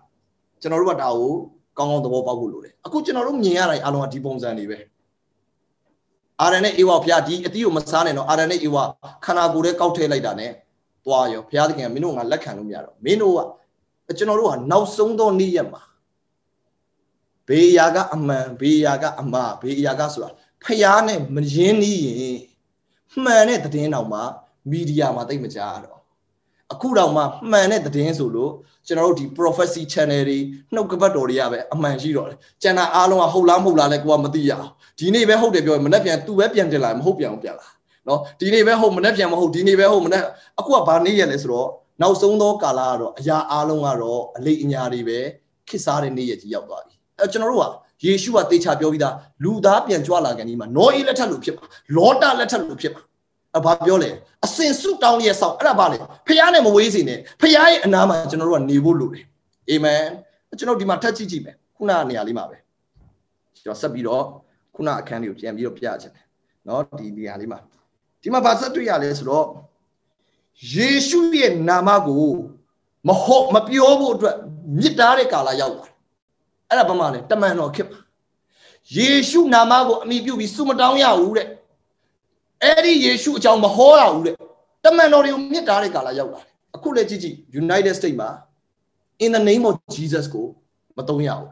ကျွန်တော်တို့ကဒါကိုကောင်းကောင်းသဘောပေါက်ဖို့လိုတယ်အခုကျွန်တော်တို့မြင်ရတာအလုံးကဒီပုံစံတွေပဲအာရနဲ့အေဝါဘုရားဒီအတီးကိုမစားနဲ့တော့အာရနဲ့အေဝါခန္ဓာကိုယ်ထဲကောက်ထည့်လိုက်တာ ਨੇ သွားရောဘုရားသခင်ကမင်းတို့ကလက်ခံလို့မရတော့မင်းတို့ကကျွန်တော်တို့ကနောက်ဆုံးသောနေ့ရက်မှာဘေးရာကအမှန်ဘေးရာကအမှားဘေးရာကဆိုတာဖျားနဲ့မရင်းနှီးရင်မှန်တဲ့တည်င်းတော်မှာမီဒီယာမှာတိတ်မကြားတော့အခုတော့မှမှန်တဲ့သတင်းဆိုလို့ကျွန်တော်တို့ဒီ prophecy channel တွေနှုတ်ကပတ်တော်တွေကပဲအမှန်ရှိတော့တယ်ကျန်တာအားလုံးကဟုတ်လားမဟုတ်လားလဲကိုကမသိရအောင်ဒီနေ့ပဲဟုတ်တယ်ပြောရင်မနေ့ပြန်သူပဲပြန်တင်လာမဟုတ်ပြန်အောင်ပြန်လာနော်ဒီနေ့ပဲဟုတ်မနေ့ပြန်မဟုတ်ဒီနေ့ပဲဟုတ်မနေ့အခုကဘာနေ့ရလဲဆိုတော့နောက်ဆုံးသောကာလကတော့အရာအားလုံးကတော့အလေးအညာတွေပဲခစ်စားတဲ့နေ့ရကြီးရောက်သွားပြီအဲကျွန်တော်တို့ကယေရှုကတေချာပြောပြီးသားလူသားပြန်ကြွလာကန်ဒီမှာနောအေးလက်ထက်လို့ဖြစ်မှာလောတာလက်ထက်လို့ဖြစ်မှာအဘာပြောလဲအစင်ဆုတောင်းရဲ့ဆောင်အဲ့ဒါဘာလဲဖခင်နဲ့မဝေးစေနဲ့ဖခင်ရဲ့အနာမှာကျွန်တော်တို့ကနေဖို့လိုတယ်အာမင်ကျွန်တော်ဒီမှာထပ်ကြည့်ကြည့်မယ်ခုနနေရာလေးမှာပဲကျွန်တော်ဆက်ပြီးတော့ခုနအခန်းလေးကိုပြန်ပြီးတော့ပြချင်တယ်เนาะဒီနေရာလေးမှာဒီမှာဘာဆက်တွေ့ရလဲဆိုတော့ယေရှုရဲ့နာမကိုမဟုတ်မပြောဖို့အတွက် မြစ်တားတဲ့ကာလရောက်လာအဲ့ဒါဘာမှလဲတမန်တော်ခစ်ပါယေရှုနာမကိုအမိပြုပြီးစုမတောင်းရဘူးတဲ့အဲ့ဒီယေရှုအကြောင်းမဟောရဘူးတဲ့တမန်တော်တွေကိုမြစ်တာတဲ့ကာလရောက်လာတယ်အခုလည်းကြည့်ကြည့် United States မှာ in the name of Jesus ကိုမတုံးရဘူး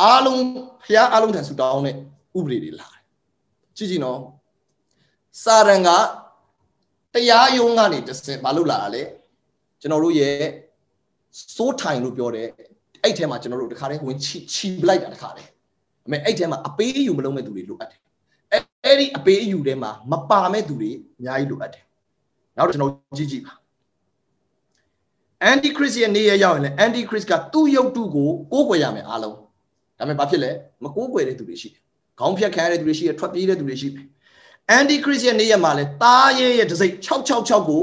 အားလုံးဖျားအားလုံးထံဆူတောင်းတဲ့ဥပဒေတွေလာတယ်ကြည့်ကြည့်နော်စာရန်ကတရားယုံကနေတစင်မလုပ်လာတာလေကျွန်တော်တို့ရဲ့စိုးထိုင်လို့ပြောတယ်အဲ့ထဲမှာကျွန်တော်တို့တခါတည်းဝင်ချီချီပလိုက်တာတခါတည်းအမေအဲ့ထဲမှာအပေးယူမလုပ်မဲ့သူတွေလိုအပ်တယ်အဲ့ဒီအပေးအယူထဲမှာမပါမဲ့သူတွေအများကြီးလိုအပ်တယ်နောက်တော့ကျွန်တော်ကြည့်ကြည့်ပါ anti christ ရဲ့နေရရောက်ရင်လည်း anti christ ကသူ့ရုပ်တုကိုကိုးကွယ်ရမယ်အားလုံးဒါပေမဲ့ဘာဖြစ်လဲမကိုးကွယ်တဲ့သူတွေရှိတယ်ခေါင်းဖြတ်ခံရတဲ့သူတွေရှိတယ်ထွက်ပြေးတဲ့သူတွေရှိတယ် anti christ ရဲ့နေရမှာလည်းတားရဲရဲ့ဒစိတ်666ကို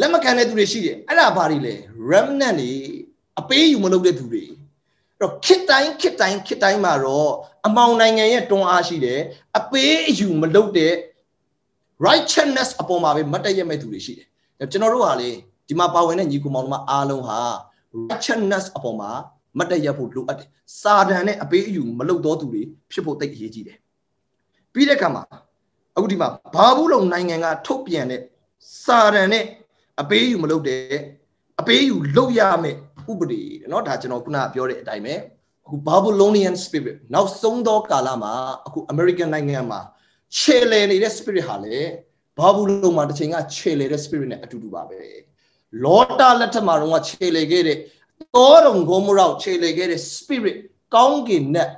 လက်မခံတဲ့သူတွေရှိတယ်အဲ့ဒါဘာတွေလဲ remnant တွေအပေးယူမလုပ်တဲ့သူတွေတော့ခစ်တိုင်းခစ်တိုင်းခစ်တိုင်းမှာတော့အမောင်နိုင်ငံရဲ့တွန်းအားရှိတယ်အပေးအယူ မလုပ်တဲ့ righteousness အပေါ်မှာပဲမတည့်ရမဲ့သူတွေရှိတယ်ကျွန်တော်တို့ဟာလေဒီမှာပါဝင်တဲ့ညီကိုမောင်တို့မအားလုံးဟာ righteousness အပေါ်မှာမတည့်ရဖို့လိုအပ်တယ်စာတန်နဲ့အပေးအယူမလုပ်တော့သူတွေဖြစ်ဖို့တိတ်အရေးကြီးတယ်ပြီးတဲ့အခါမှာအခုဒီမှာဘာဘူးလုံနိုင်ငံကထုတ်ပြန်တဲ့စာတန်နဲ့အပေးအယူမလုပ်တဲ့အပေးအယူလုပ်ရမယ်ဥပဒေเนาะဒါကျွန်တော်ခုနပြောတဲ့အတိုင်းပဲအခု Babylonian spirit နောက်ဆုံးသောကာလမှာအခု American နိုင်ငံမှာခြေလည်နေတဲ့ spirit ဟာလည်းဘာဘူးလုံးမှာတစ်ချိန်ကခြေလည်တဲ့ spirit နဲ့အတူတူပါပဲလောတာလက်ထက်မှာတော့ခြေလည်ခဲ့တဲ့တော်တော်ဂုံမရောက်ခြေလည်ခဲ့တဲ့ spirit ကောင်းကင်နဲ့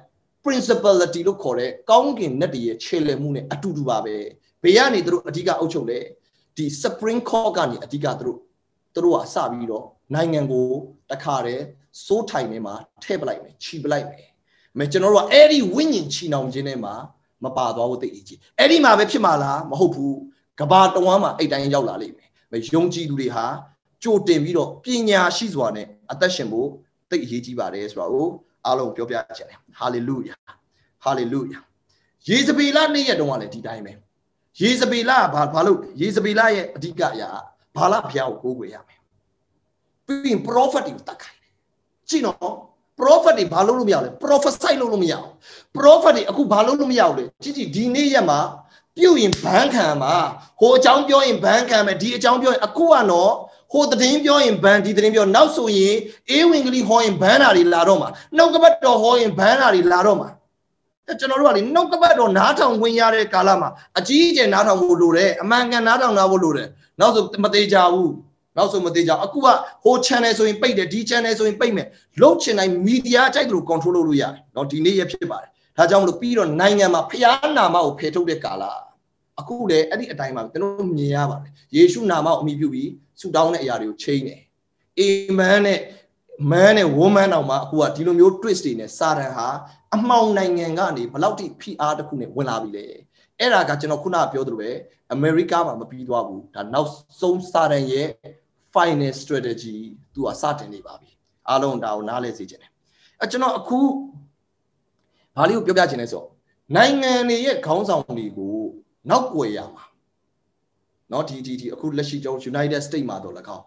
principality လို့ခေါ်တဲ့ကောင်းကင်နဲ့တည်းရဲ့ခြေလည်မှုနဲ့အတူတူပါပဲဘေးကနေသူတို့အဓိကအုပ်ချုပ်လဲဒီ spring court ကနေအဓိကသူတို့သူတို့ကစပြီးတော့နိုင်ငံကိုတခါတည်းစိုးထိုင်ထဲမှာထည့်ပလိုက်မယ်ခြိပလိုက်မယ်မဲကျွန်တော်တို့ကအဲ့ဒီဝိညာဉ်ခြိနှောင်ခြင်းထဲမှာမပါသွားဖို့သိအကြီးအဲ့ဒီမှာပဲဖြစ်မှာလားမဟုတ်ဘူးကဘာတဝမ်းမှာအဲ့တိုင်းရောက်လာလိမ့်မယ်မဲယုံကြည်သူတွေဟာကြိုတင်ပြီးတော့ပညာရှိစွာနဲ့အသက်ရှင်ဖို့သိအရေးကြီးပါတယ်ဆိုတာကိုအားလုံးပြောပြချင်တယ်ဟာလေလုယာဟာလေလုယာယေဇဗေလနေ့ရက်တုန်းကလည်းဒီတိုင်းပဲယေဇဗေလကဘာဘာလို့ယေဇဗေလရဲ့အဓိကအရာဘာလဘုရားကိုကိုးကွယ်ရမယ်ပြီးရင် prophet တွေကိုတတ်ခိုင်းတယ်ကြည့်နော် prophet တွေဘာလုပ်လို့မရလဲ prophesy လုပ်လို့မရအောင် prophet တွေအခုဘာလုပ်လို့မရအောင်လဲကြည့်ကြည့်ဒီနေ့ရက်မှာပြုတ်ရင်ဘန်းခံမှာဟိုအကြောင်းပြောရင်ဘန်းခံမယ်ဒီအကြောင်းပြောရင်အခုကတော့ဟိုသတင်းပြောရင်ဘန်းဒီသတင်းပြောနောက်ဆိုရင်အေးဝင်ကလေးဟောရင်ဘန်းတာတွေလာတော့မှာနှုတ်ကပတ်တော်ဟောရင်ဘန်းတာတွေလာတော့မှာကျွန်တော်တို့ကလေနှုတ်ကပတ်တော်နားထောင်ခွင့်ရတဲ့ကာလမှာအကြီးအကျယ်နားထောင်ဖို့လိုတယ်အမှန်ကန်နားထောင်နားဖို့လိုတယ်နောက်ဆိုမသေးကြဘူးနောက်ဆုံးမသေးကြအခုကဟို channel ဆိုရင်ပိတ်တယ်ဒီ channel ဆိုရင်ပိတ်မယ်လုံချင်တိုင်း media ကြိုက်တယ်လို့ control လုပ်လို့ရတယ်เนาะဒီနေ့ရဖြစ်ပါတယ်ဒါကြောင့်မလို့ပြီးတော့နိုင်ငံမှာဖျားနာမကိုဖယ်ထုတ်တဲ့ကာလအခုလည်းအဲ့ဒီအတိုင်းပါပဲကျွန်တော်မြင်ရပါတယ်ယေရှုနာမကိုအမိပြုပြီးဆုတောင်းတဲ့အရာတွေကိုချိန်တယ်အာမန်နဲ့ man နဲ့ woman တောင်မှအခုကဒီလိုမျိုး twist တွေနဲ့စာတန်ဟာအမှောင်နိုင်ငံကနေဘယ်လောက်ထိဖိအားတစ်ခုနဲ့ဝင်လာပြီလဲအဲ့ဒါကကျွန်တော်ခုနကပြောသလိုပဲအမေရိကမှာမပြီးသွားဘူးဒါနောက်ဆုံးစာတန်ရဲ့ final strategy သူကစတင်နေပါပြီအားလုံးဒါကိုနားလည်စေချင်တယ်အဲကျွန်တော်အခုဘာလေးကိုပြောပြချင်လဲဆိုနိုင်ငံတွေရဲ့ခေါင်းဆောင်တွေကိုနောက်ွယ်ရမှာเนาะဒီဒီဒီအခုလက်ရှိကျွန်တော် United State မှာတော့လကောက်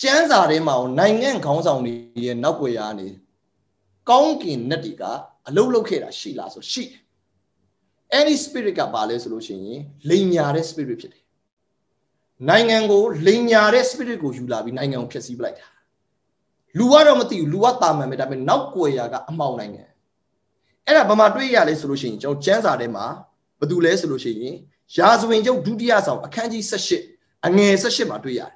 ကျန်းစာထဲမှာနိုင်ငံခေါင်းဆောင်တွေရဲ့နောက်ွယ်ရနေကောင်းကင်နဲ့တီကအလုတ်လုတ်ခဲ့တာရှိလားဆိုရှိတယ်အဲ့ဒီ spirit ကဘာလဲဆိုလို့ရှိရင်လိန်ညာတဲ့ spirit ဖြစ်တယ်နိုင်ငံကိုလိန်ညာတဲ့ spirit ကိုယူလာပြီးနိုင်ငံကိုဖျက်ဆီးပလိုက်တာလူကတော့မသိဘူးလူကတာမန်ပဲဒါပေမဲ့နောက်ကွယ်ရာကအမှောင်နိုင်ငံအဲ့ဒါဘာမှတွေ့ရလဲဆိုလို့ရှိရင်ကျွန်တော်ကျမ်းစာထဲမှာဘာတူလဲဆိုလို့ရှိရင်ရာဇဝင်ကျုပ်ဒုတိယဆောင်အခန်းကြီး18အငယ်18မှာတွေ့ရတယ်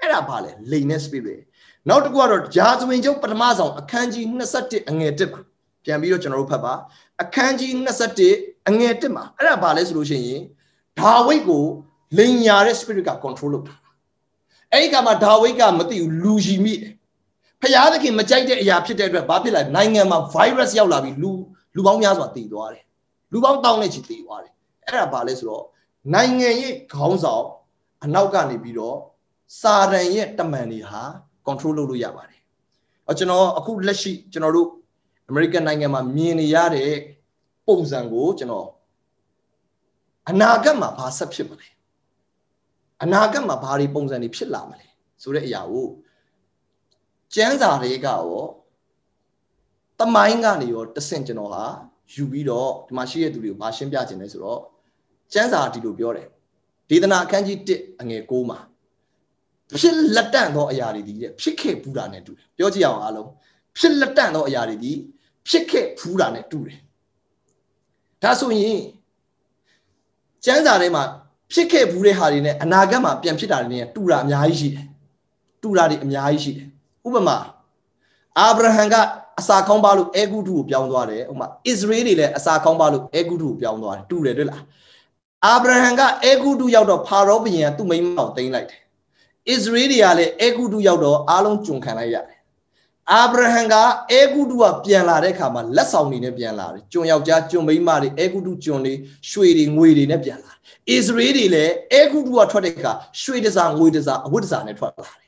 အဲ့ဒါဘာလဲလိန်နဲ့ spirit နောက်တစ်ခုကတော့ရာဇဝင်ကျုပ်ပထမဆောင်အခန်းကြီး21အငယ်1မှာပြန်ပြီးတော့ကျွန်တော်တို့ဖတ်ပါအခန်းကြီး21အငယ်1မှာအဲ့ဒါဘာလဲဆိုလို့ရှိရင်ဒါဝိတ်ကိုလိန်ညာတဲ့ spirit က control လုပ်တာအဲ့ဒီကမှာဒါဝိတ်ကမသိဘူးလူရှိမိတယ်ဖျားသခင်မကြိုက်တဲ့အရာဖြစ်တဲ့အတွက်ဘာဖြစ်လဲနိုင်ငံမှာ virus ရောက်လာပြီးလူလူပေါင်းများစွာတည်သွားတယ်လူပေါင်းတောင်းနဲ့ချီတည်သွားတယ်အဲ့ဒါဘာလဲဆိုတော့နိုင်ငံရဲ့ခေါင်းဆောင်အနောက်ကနေပြီးတော့စာရန်ရဲ့တမန်တွေဟာ control လုပ်လို့ရပါတယ်အော်ကျွန်တော်အခုလက်ရှိကျွန်တော်တို့ American နိုင်ငံမှာမြင်နေရတဲ့ပုံစံကိုကျွန်တော်အနာဂတ်မှာဘာဆက်ဖြစ်မလဲအနာဂတ်မှာဘာတွေပုံစံတွေဖြစ်လာမလဲဆိုတဲ့အရာကိုကျမ်းစာတွေကရောတမိုင်းကနေရောတဆင့်ကျွန်တော်ဟာယူပြီးတော့ဒီမှာရှိတဲ့သူတွေကိုမရှင်းပြခြင်းလဲဆိုတော့ကျမ်းစာဒီလိုပြောတယ်ဒေသနာအခန်းကြီး1အငယ်6မှာဖြစ်လက်တန့်သောအရာတွေဒီတဲ့ဖြစ်ခဲ့ဘူးတာနဲ့တူတယ်ပြောကြည့်အောင်အားလုံးဖြစ်လက်တန့်သောအရာတွေဒီဖြစ်ခဲ့ဘူးတာနဲ့တူတယ်ဒါဆိုရင်ကျမ်းစာထဲမှာဖြစ်ခဲ့ဘူးတဲ့ဟာတွေနဲ့အနာဂတ်မှာပြန်ဖြစ်တာတွေနဲ့တူတာအများကြီးရှိတယ်။တူတာတွေအများကြီးရှိတယ်။ဥပမာအာဗြဟံကအစာခေါင်းပါလို့အဲဂုတုကိုပြောင်းသွားတယ်။ဥပမာအစ္စရေးတွေလည်းအစာခေါင်းပါလို့အဲဂုတုကိုပြောင်းသွားတယ်။တူတယ်တွေ့လား။အာဗြဟံကအဲဂုတုရောက်တော့ဖာရောဘုရင်ကသူ့မိန်းမကိုတိမ်းလိုက်တယ်။အစ္စရေးတွေကလည်းအဲဂုတုရောက်တော့အားလုံးကျွန်ခံလိုက်ရတယ်အာဗြဟံကအေဂုတုကပြန်လာတဲ့ခါမှာလက်ဆောင်တွေနဲ့ပြန်လာတယ်။ကျွန်ယောက်ျားကျွန်မိန်းမတွေအေဂုတုကျွန်တွေရွှေတွေငွေတွေနဲ့ပြန်လာတယ်။ဣသရေလတွေလည်းအေဂုတုကထွက်တဲ့ခါရွှေတစားငွေတစားအဝတ်တစားနဲ့ထွက်လာတယ်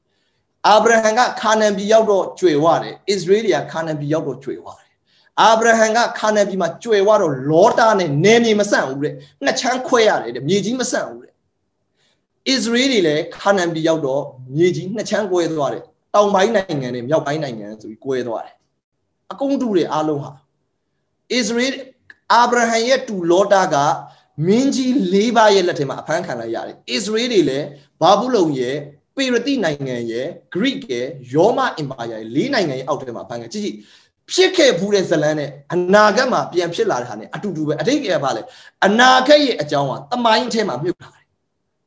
။အာဗြဟံကခါနန်ပြည်ရောက်တော့ကြွေဝတယ်။ဣသရေလတွေကခါနန်ပြည်ရောက်တော့ကြွေဝတယ်။အာဗြဟံကခါနန်ပြည်မှာကြွေဝတော့လောတာနဲ့နေမြေမဆန့်ဘူးတဲ့။ငှက်ချမ်းခွဲရတယ်တဲ့။မြေကြီးမဆန့်ဘူးတဲ့။ဣသရေလတွေလည်းခါနန်ပြည်ရောက်တော့မြေကြီးနှစ်ချမ်းကွဲသွားတယ်တောင်ပိုင်းနိုင်ငံနဲ့မြောက်ပိုင်းနိုင်ငံဆိုပြီးကွဲသွားတယ်အကုန်တူတယ်အားလုံးဟာအစ္စရေးအာဗြဟံရဲ့တူလောတာကမင်းကြီး၄ပါးရဲ့လက်ထဲမှာအဖမ်းခံလိုက်ရတယ်အစ္စရေးတွေလည်းဘာဘူးလုံရဲ့ပေရတိနိုင်ငံရဲ့ဂရိရဲ့ရောမအင်ပါယာရဲ့လေးနိုင်ငံရဲ့အောက်ထဲမှာအဖမ်းခံကြည့်ကြည့်ဖြစ်ခဲ့ဘူးတဲ့ဇလန်းနဲ့အနာဂတ်မှာပြန်ဖြစ်လာတာနဲ့အတူတူပဲအတိတ်ကဘာလဲအနာဂတ်ရဲ့အကြောင်းကတမိုင်းအထဲမှာမြုပ်လာတယ်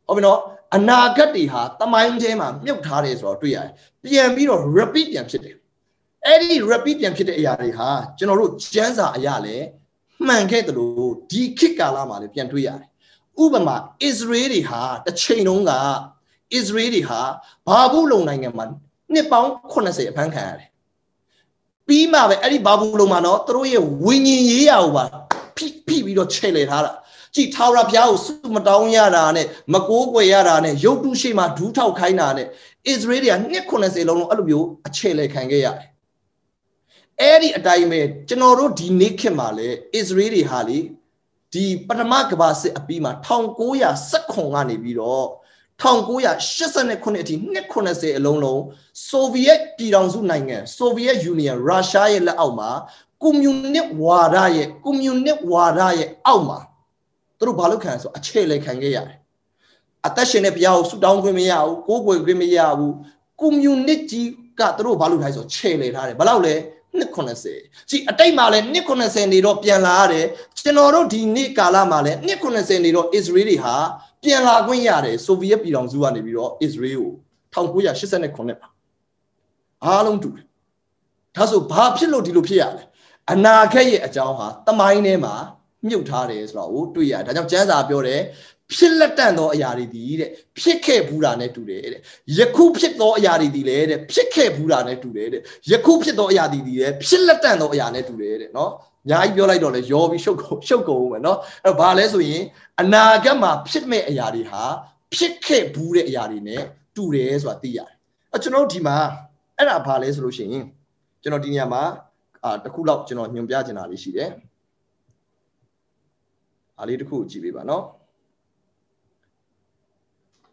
ဟုတ်ပြီနော်အနာဂတ်တွေဟာတမိုင်းထဲမှာမြုပ်ထားတယ်ဆိုတော့တွေ့ရတယ်ပြန်ပြီးတော့ repeat ပြန်ဖြစ်တယ်အဲ့ဒီ repeat ပြန်ဖြစ်တဲ့အရာတွေဟာကျွန်တော်တို့ကျန်းစာအရာလဲမှန်ခဲ့တယ်လို့ဒီခေတ်ကာလမှာလည်းပြန်တွေ့ရတယ်ဥပမာ Israel တွေဟာတစ်ချိန်လုံးက Israel တွေဟာဘာဘူးလုံနိုင်ငံမှာနှစ်ပေါင်း80အဖမ်းခံရတယ်ပြီးမှပဲအဲ့ဒီဘာဘူးလုံမှာတော့သူတို့ရဲ့ဝိညာဉ်ရေးရာကိုပါဖိဖိပြီးတော့ခြေလှယ်ထားတာကြည်ထာဝရဘုရားကိုဆုမတောင်းရတာနဲ့မကိုးကွယ်ရတာနဲ့ရုပ်တုရှိမှဒူးထောက်ခိုင်းတာနဲ့အစ္စရေးတွေကနှစ်90လုံးလုံးအဲ့လိုမျိုးအခြေလေခံခဲ့ရတယ်။အဲ့ဒီအတိုင်းပဲကျွန်တော်တို့ဒီနေ့ခေတ်မှာလည်းအစ္စရေးတွေဟာလေဒီပထမကမ္ဘာစစ်အပြီးမှာ1919ကနေပြီးတော့1989အထိနှစ်90အလုံးလုံးဆိုဗီယက်ပြည်ထောင်စုနိုင်ငံဆိုဗီယက်ယူနီယံရုရှားရဲ့လက်အောက်မှာကွန်မြူနစ်ဝါဒရဲ့ကွန်မြူနစ်ဝါဒရဲ့အောက်မှာသူတို့ဘာလို့ခံလဲဆိုအခြေလဲခံခဲ့ရတယ်အသက်ရှင်တဲ့ဘုရားကိုဆူတောင်းခွင့်မရဘူးကိုးကွယ်ခွင့်မရဘူးကွန်မြူနစ်ကြီးကသူတို့ဘာလို့ထားလဲဆိုခြေလဲထားတယ်ဘလောက်လဲ190ကြီးအတိတ်မှာလည်း190နေတော့ပြန်လာရတယ်ကျွန်တော်တို့ဒီနေ့ကာလမှာလည်း190နေတော့အစ္စရေးတွေဟာပြန်လာခွင့်ရတယ်ဆိုဗီယက်ပြည်ထောင်စုကနေပြီးတော့အစ္စရေးကို1989ပါအားလုံးတူတယ်ဒါဆိုဘာဖြစ်လို့ဒီလိုဖြစ်ရလဲအနာဂတ်ရဲ့အကြောင်းဟာတမိုင်းထဲမှာမြုပ်ထားတယ်ဆိုတော့တွေ့ရတယ်ဒါကြောင့်ကျမ်းစာပြောတယ်ဖြစ်လက်တန့်သောအရာတွေဒီတဲ့ဖြစ်ခဲ့ဘူးတာနဲ့တူတယ်တဲ့ယခုဖြစ်သောအရာတွေဒီလေတဲ့ဖြစ်ခဲ့ဘူးတာနဲ့တူတယ်တဲ့ယခုဖြစ်သောအရာတွေဒီလေဖြစ်လက်တန့်သောအရာနဲ့တူတယ်တဲ့နော်ညာကြီးပြောလိုက်တော့လေရောပြီးရှုပ်ကုန်ရှုပ်ကုန်ပဲเนาะအဲ့တော့ဘာလဲဆိုရင်အနာဂတ်မှာဖြစ်မဲ့အရာတွေဟာဖြစ်ခဲ့ဘူးတဲ့အရာတွေ ਨੇ တူတယ်ဆိုတာသိရတယ်အကျွန်တော်ဒီမှာအဲ့ဒါဘာလဲဆိုလို့ရှိရင်ကျွန်တော်ဒီနေရာမှာအာတခုလောက်ကျွန်တော်ညွှန်ပြချင်တာလေးရှိတယ်ဒါလေးတစ်ခုကြည့်ပေးပါနော်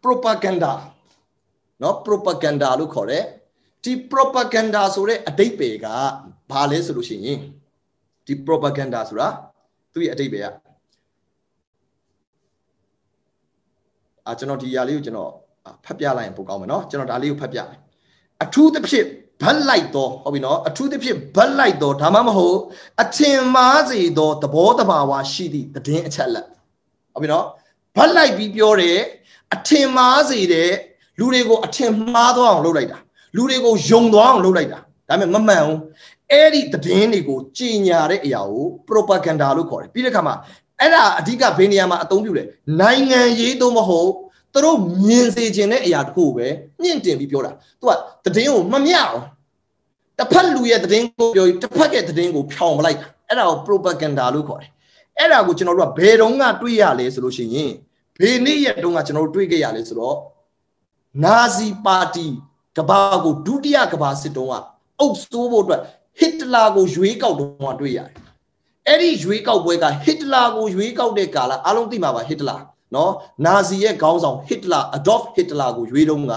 propaganda နော် propaganda လို့ခေါ်တယ်ဒီ propaganda ဆိုတဲ့အတိတ်ပေကဘာလဲဆိုလို့ရှိရင်ဒီ propaganda ဆိုတာသူ့ရဲ့အတိတ်ပေကအာကျွန်တော်ဒီຢာလေးကိုကျွန်တော်ဖတ်ပြလိုက်ရင်ပိုကောင်းမယ်နော်ကျွန်တော်ဒါလေးကိုဖတ်ပြမယ်အထူးသဖြင့်ဘတ်လိုက်တော့ဟုတ်ပြီနော်အထူးသဖြင့်ဘတ်လိုက်တော့ဒါမှမဟုတ်အထင်မှားစေသောသဘောတဘာဝရှိသည့်တည်င်းအချက်လက်ဟုတ်ပြီနော်ဘတ်လိုက်ပြီးပြောတယ်အထင်မှားစေတဲ့လူတွေကိုအထင်မှားသွားအောင်လုပ်လိုက်တာလူတွေကိုယုံသွားအောင်လုပ်လိုက်တာဒါပေမဲ့မမှန်ဘူးအဲ့ဒီတည်င်းတွေကိုကြင်ညာတဲ့အရာကို propaganda လို့ခေါ်တယ်ပြီးတဲ့အခါမှာအဲ့ဒါအဓိကဘယ်နေရာမှာအသုံးပြုလဲနိုင်ငံရေးသို့မဟုတ်သူတို့မြင်စေခြင်းတဲ့အရာတစ်ခုကိုပဲမြင့်တင်ပြီးပြောတာသူကတည်င်းကိုမမျှအောင်တစ်ဖက်လူရဲ့သတင်းကိုပြောပြီးတစ်ဖက်ရဲ့သတင်းကိုဖြောင်ပလိုက်တာအဲ့ဒါကို propaganda လို့ခေါ်တယ်အဲ့ဒါကိုကျွန်တော်တို့ကဘယ်တော့မှတွေးရလဲဆိုလို့ရှိရင်ဘယ်နေ့ရက်တုန်းကကျွန်တော်တို့တွေးခဲ့ရလဲဆိုတော့နာဇီပါတီကဘာကိုဒုတိယကဘာစစ်တုန်းကအုပ်စိုးဖို့အတွက်ဟစ်တလာကိုရွေးကောက်တုန်းကတွေ့ရတယ်အဲ့ဒီရွေးကောက်ပွဲကဟစ်တလာကိုရွေးကောက်တဲ့ကာလအားလုံးသိမှာပါဟစ်တလာနော်နာဇီရဲ့ခေါင်းဆောင်ဟစ်တလာအဒေါ့ဖ်ဟစ်တလာကိုရွေးတုန်းက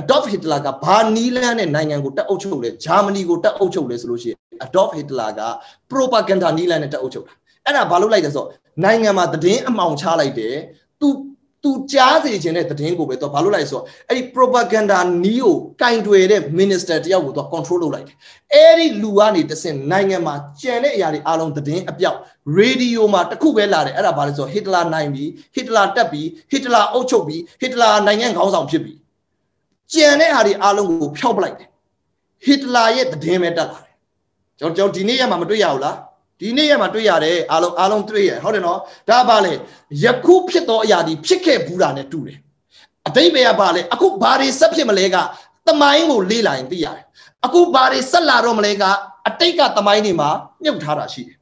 Adolf Hitler ကဘာနီးလန်းတဲ့နိုင်ငံကိုတက်အုပ်ချုပ်လဲဂျာမနီကိုတက်အုပ်ချုပ်လဲဆိုလို့ရှိရင် Adolf Hitler က propaganda နီးလန်းနဲ့တက်အုပ်ချုပ်တာအဲ့ဒါဘာလို့လိုက်လဲဆိုတော့နိုင်ငံမှာသတင်းအမှောင်ချလိုက်တယ်သူသူကြားစေခြင်းတဲ့သတင်းကိုပဲသူဘာလို့လိုက်ဆိုတော့အဲ့ဒီ propaganda နီးကိုကင်တွယ်တဲ့ minister တယောက်ကိုသူ control လုပ်လိုက်တယ်အဲ့ဒီလူကနေတဆင့်နိုင်ငံမှာကြံတဲ့အရာတွေအားလုံးသတင်းအပြောက် radio မှာတစ်ခုပဲလာတယ်အဲ့ဒါဘာလဲဆိုတော့ Hitler နိုင်ပြီ Hitler တက်ပြီ Hitler အုပ်ချုပ်ပြီ Hitler နိုင်ငံခေါင်းဆောင်ဖြစ်ပြီကြံတဲ့ဟာတွေအားလုံးကိုဖျောက်ပလိုက်တယ်ဟစ်တလာရဲ့သတင်းပဲတက်လာတယ်ကျွန်တော်ကျွန်တော်ဒီနေ့ရမှာမတွေ့ရဘူးလားဒီနေ့ရမှာတွေ့ရတယ်အားလုံးအားလုံးတွေ့ရဟုတ်တယ်နော်ဒါပါလေယခုဖြစ်သောအရာဒီဖြစ်ခဲ့ဘူးတာနဲ့တူတယ်အတိတ်ပဲကပါလေအခုဘာတွေဆက်ဖြစ်မလဲကတမိုင်းကိုလေ့လာရင်သိရတယ်အခုဘာတွေဆက်လာတော့မလဲကအတိတ်ကတမိုင်းတွေမှာမြုပ်ထားတာရှိတယ်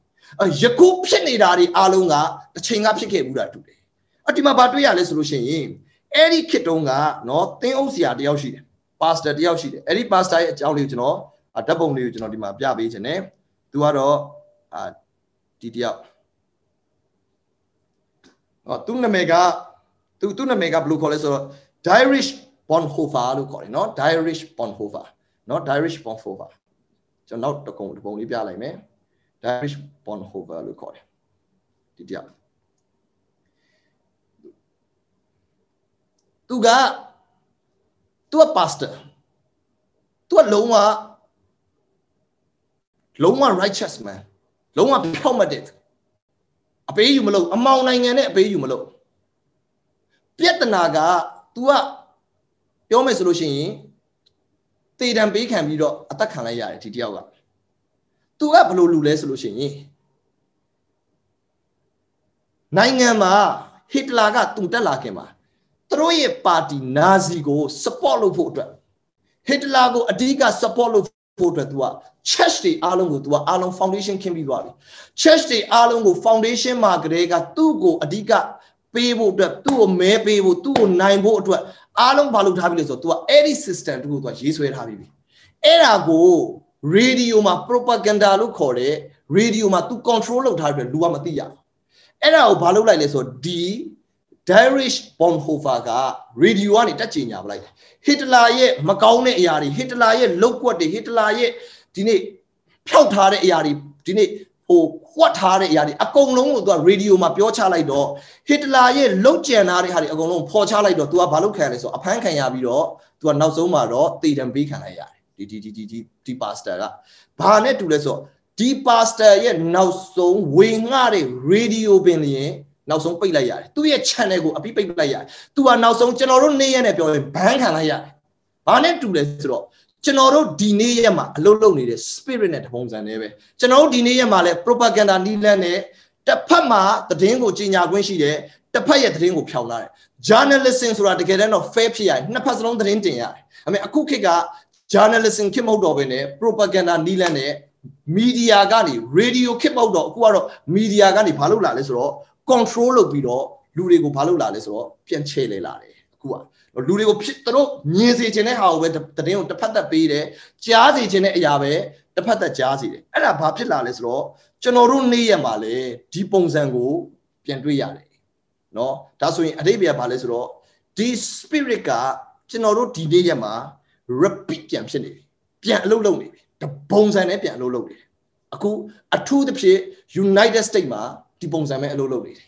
ယခုဖြစ်နေတာတွေအားလုံးကတစ်ချိန်ကဖြစ်ခဲ့ဘူးတာတူတယ်အဒီမှာဘာတွေ့ရလဲဆိုလို့ရှိရင်အဲ့ဒီခေတ်တုန်းကနော်သင်းအုပ်ဆရာတယောက်ရှိတယ်ပါစတာတယောက်ရှိတယ်အဲ့ဒီပါစတာရဲ့အကြောင်းလေးကိုကျွန်တော်ဓာတ်ပုံလေးကိုကျွန်တော်ဒီမှာပြပေးခြင်းနဲ့သူကတော့အာဒီတယောက်ဟောသူ့နာမည်ကသူသူ့နာမည်ကဘယ်လိုခေါ်လဲဆိုတော့ Dirish Bonhoeffer လို့ခေါ်တယ်နော် Dirish Bonhoeffer နော် Dirish Bonhoeffer ကျွန်တော်နောက်တစ်ပုံတစ်ပုံလေးပြလိုက်မယ် Dirish Bonhoeffer လို့ခေါ်တယ်ဒီတယောက်သူကသူက pastor သူကလုံးဝလုံးဝ righteous man လုံးဝဖြောက်မတ်တဲ့အပေးယူမလို့အမောင်နိုင်ငံနဲ့အပေးယူမလို့ပြက်တနာက तू ကပြောမယ်ဆိုလို့ရှိရင်တေတံပေးခံပြီးတော့အသက်ခံလိုက်ရတယ်ဒီတယောက်က तू ကဘယ်လိုလူလဲဆိုလို့ရှိရင်နိုင်ငံမှာဟစ်တလာကတုန်တက်လာခင်မှာသူတို့ရဲ့ပါတီနာဇီကို support လုပ်ဖို့အတွက်ဟစ်တလာကိုအဓိက support လုပ်ဖို့အတွက် तू က church တွေအားလုံးကို तू ကအားလုံး foundation ခင်းပြီးသွားပြီ church တွေအားလုံးကို foundation မှာကလေးကသူ့ကိုအဓိကပေးဖို့အတွက်သူ့ကိုမဲပေးဖို့သူ့ကိုနိုင်ဖို့အတွက်အားလုံးဘာလုပ်ထားပြီလဲဆိုတော့ तू ကအဲ့ဒီ system တူကို तू ကရေးဆွဲထားပြီးပြီအဲ့ဒါကို radio မှာ propaganda လို့ခေါ်တဲ့ radio မှာ तू control လုပ်ထားတဲ့လူကမသိရဘူးအဲ့ဒါကိုဘာလုပ်လိုက်လဲဆိုတော့ဒီ Dietrich Bonhoeffer ကရေဒီယိုကနေတက်ကြင်ညာပလိုက်တယ်ဟစ်တလာရဲ့မကောင်းတဲ့အရာတွေဟစ်တလာရဲ့လုတ်ကွက်တွေဟစ်တလာရဲ့ဒီနေ့ဖျောက်ထားတဲ့အရာတွေဒီနေ့ဟိုကွက်ထားတဲ့အရာတွေအကုန်လုံးကိုသူကရေဒီယိုမှာပြောချလိုက်တော့ဟစ်တလာရဲ့လုတ်ကြံထားတဲ့ဟာတွေအကုန်လုံးဖော်ချလိုက်တော့သူကဘာလုပ်ခံလဲဆိုအဖမ်းခံရပြီးတော့သူကနောက်ဆုံးမှာတော့တေတံပေးခံလိုက်ရတယ်ဒီဒီဒီဒီဒီပါစတာကဘာနဲ့တူလဲဆိုတော့ဒီပါစတာရဲ့နောက်ဆုံးဝေငှတဲ့ရေဒီယိုပင်လျင်နောက်ဆုံးပိတ်လိုက်ရတယ်သူ့ရဲ့ channel ကိုအပြီးပိတ်လိုက်ရတယ်သူကနောက်ဆုံးကျွန်တော်တို့နေ့ရက်နဲ့ပြောရင်ဘန်းခံလိုက်ရတယ်ဘာနဲ့တူလဲဆိုတော့ကျွန်တော်တို့ဒီနေ့ရက်မှာအလုပ်လုပ်နေတဲ့ spirit နဲ့တပုံစံနဲ့ပဲကျွန်တော်တို့ဒီနေ့ရက်မှာလဲ propaganda နီးလန်းနဲ့တစ်ဖက်မှာသတင်းကိုကြီးညာခွင့်ရှိတယ်တစ်ဖက်ရဲ့သတင်းကိုဖျောက်လာတယ် journalism ဆိုတာတကယ်တမ်းတော့ fair ဖြစ်ရတယ်နှစ်ဖက်စလုံးသတင်းတင်ရတယ်အမေအခုခေတ်က journalism ခေတ်မဟုတ်တော့ဘဲနဲ့ propaganda နီးလန်းနဲ့ media ကနေ radio ခေတ်မဟုတ်တော့အခုကတော့ media ကနေဘာလုပ်လာလဲဆိုတော့ control လုပ်ပြီးတော့လူတွေကိုဘာလုပ်လာလဲဆိုတော့ပြန်ချဲ့လဲလာတယ်အခုကလူတွေကိုဖြစ်သူတို့မြင်စေခြင်းတဲ့ဟာကိုပဲတည်င်းကိုတစ်ဖက်သက်ပေးတယ်ကြားစေခြင်းတဲ့အရာပဲတစ်ဖက်သက်ကြားစေတယ်အဲ့ဒါဘာဖြစ်လာလဲဆိုတော့ကျွန်တော်တို့နေ့ရက်မှာလေဒီပုံစံကို ပြန်တွေ့ရတယ်เนาะဒါဆိုရင်အတိတ်ပြန်ဘာလဲဆိုတော့ဒီ spirit ကကျွန်တော်တို့ဒီနေ့ရက်မှာ repeat ပြန်ဖြစ်နေပြီပြန်အလုပ်လုပ်နေပြီတပုံစံနဲ့ပြန်အလုပ်လုပ်နေတယ်အခုအထူးသဖြင့် United States မှာဒီပုံစံမဲ့အလုပ်လုပ်နေတယ်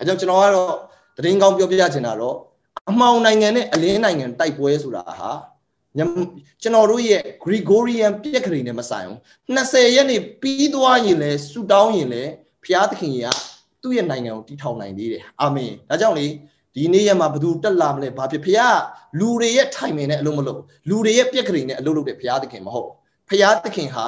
အဲကြောင့်ကျွန်တော်ကတော့တရင်ကောင်းပြောပြချင်တာတော့အမှောင်နိုင်ငံနဲ့အလင်းနိုင်ငံတိုက်ပွဲဆိုတာဟာကျွန်တော်တို့ရဲ့ Gregorian ပြက်ခရီနဲ့မဆိုင်ဘူး20ရက်နေပြီးသွားရင်လဲဆူတောင်းရင်လဲဘုရားသခင်ကသူ့ရဲ့နိုင်ငံကိုတည်ထောင်နိုင်သေးတယ်အာမင်ဒါကြောင့်လေဒီနေ့ရမှာဘသူတက်လာမလဲဘာဖြစ်ဘုရားလူတွေရဲ့ထိုင်မြင်တဲ့အလုပ်မလုပ်လူတွေရဲ့ပြက်ခရီနဲ့အလုပ်လုပ်တဲ့ဘုရားသခင်မဟုတ်ဘုရားသခင်ဟာ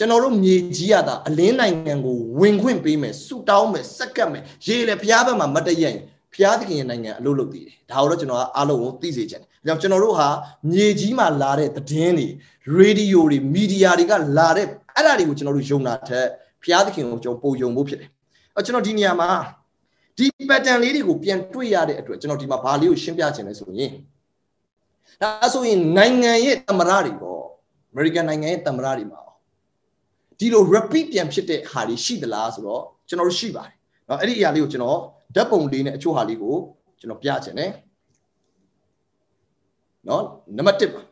ကျွန်တော်တို့မြေကြီးရတာအလင်းနိုင်ငံကိုဝင်ခွင့်ပေးမယ်ဆူတောင်းမယ်စက်ကတ်မယ်ရေးလေဘုရားဘက်မှာမတည့်ရရင်ဘုရားသခင်ရဲ့နိုင်ငံအလုပ်လုပ်သေးတယ်ဒါကိုတော့ကျွန်တော်ကအလုံးကိုသိစေချင်တယ်ဒါကြောင့်ကျွန်တော်တို့ဟာမြေကြီးမှာလာတဲ့သတင်းတွေရေဒီယိုတွေမီဒီယာတွေကလာတဲ့အဲ့ဒါတွေကိုကျွန်တော်တို့ယုံတာထက်ဘုရားသခင်ကိုကျွန်တော်ပုံယုံဖို့ဖြစ်တယ်အဲကျွန်တော်ဒီနေရာမှာဒီ pattern လေးတွေကိုပြန်တွေ့ရတဲ့အတွက်ကျွန်တော်ဒီမှာဘာလေးကိုရှင်းပြချင်လဲဆိုရင်ဒါဆိုရင်နိုင်ငံရဲ့တမရတွေပေါ့ American နိုင်ငံရဲ့တမရတွေမှာဒီလို repeat ပြန်ဖြစ်တဲ့ဟာတွေရှိသလားဆိုတော့ကျွန်တော်တို့ရှိပါတယ်เนาะအဲ့ဒီအရာလေးကိုကျွန်တော်ဓာတ်ပုံလေးနဲ့အချို့ဟာလေးကိုကျွန်တော်ပြချင်တယ်เนาะနံပါတ်1ပါ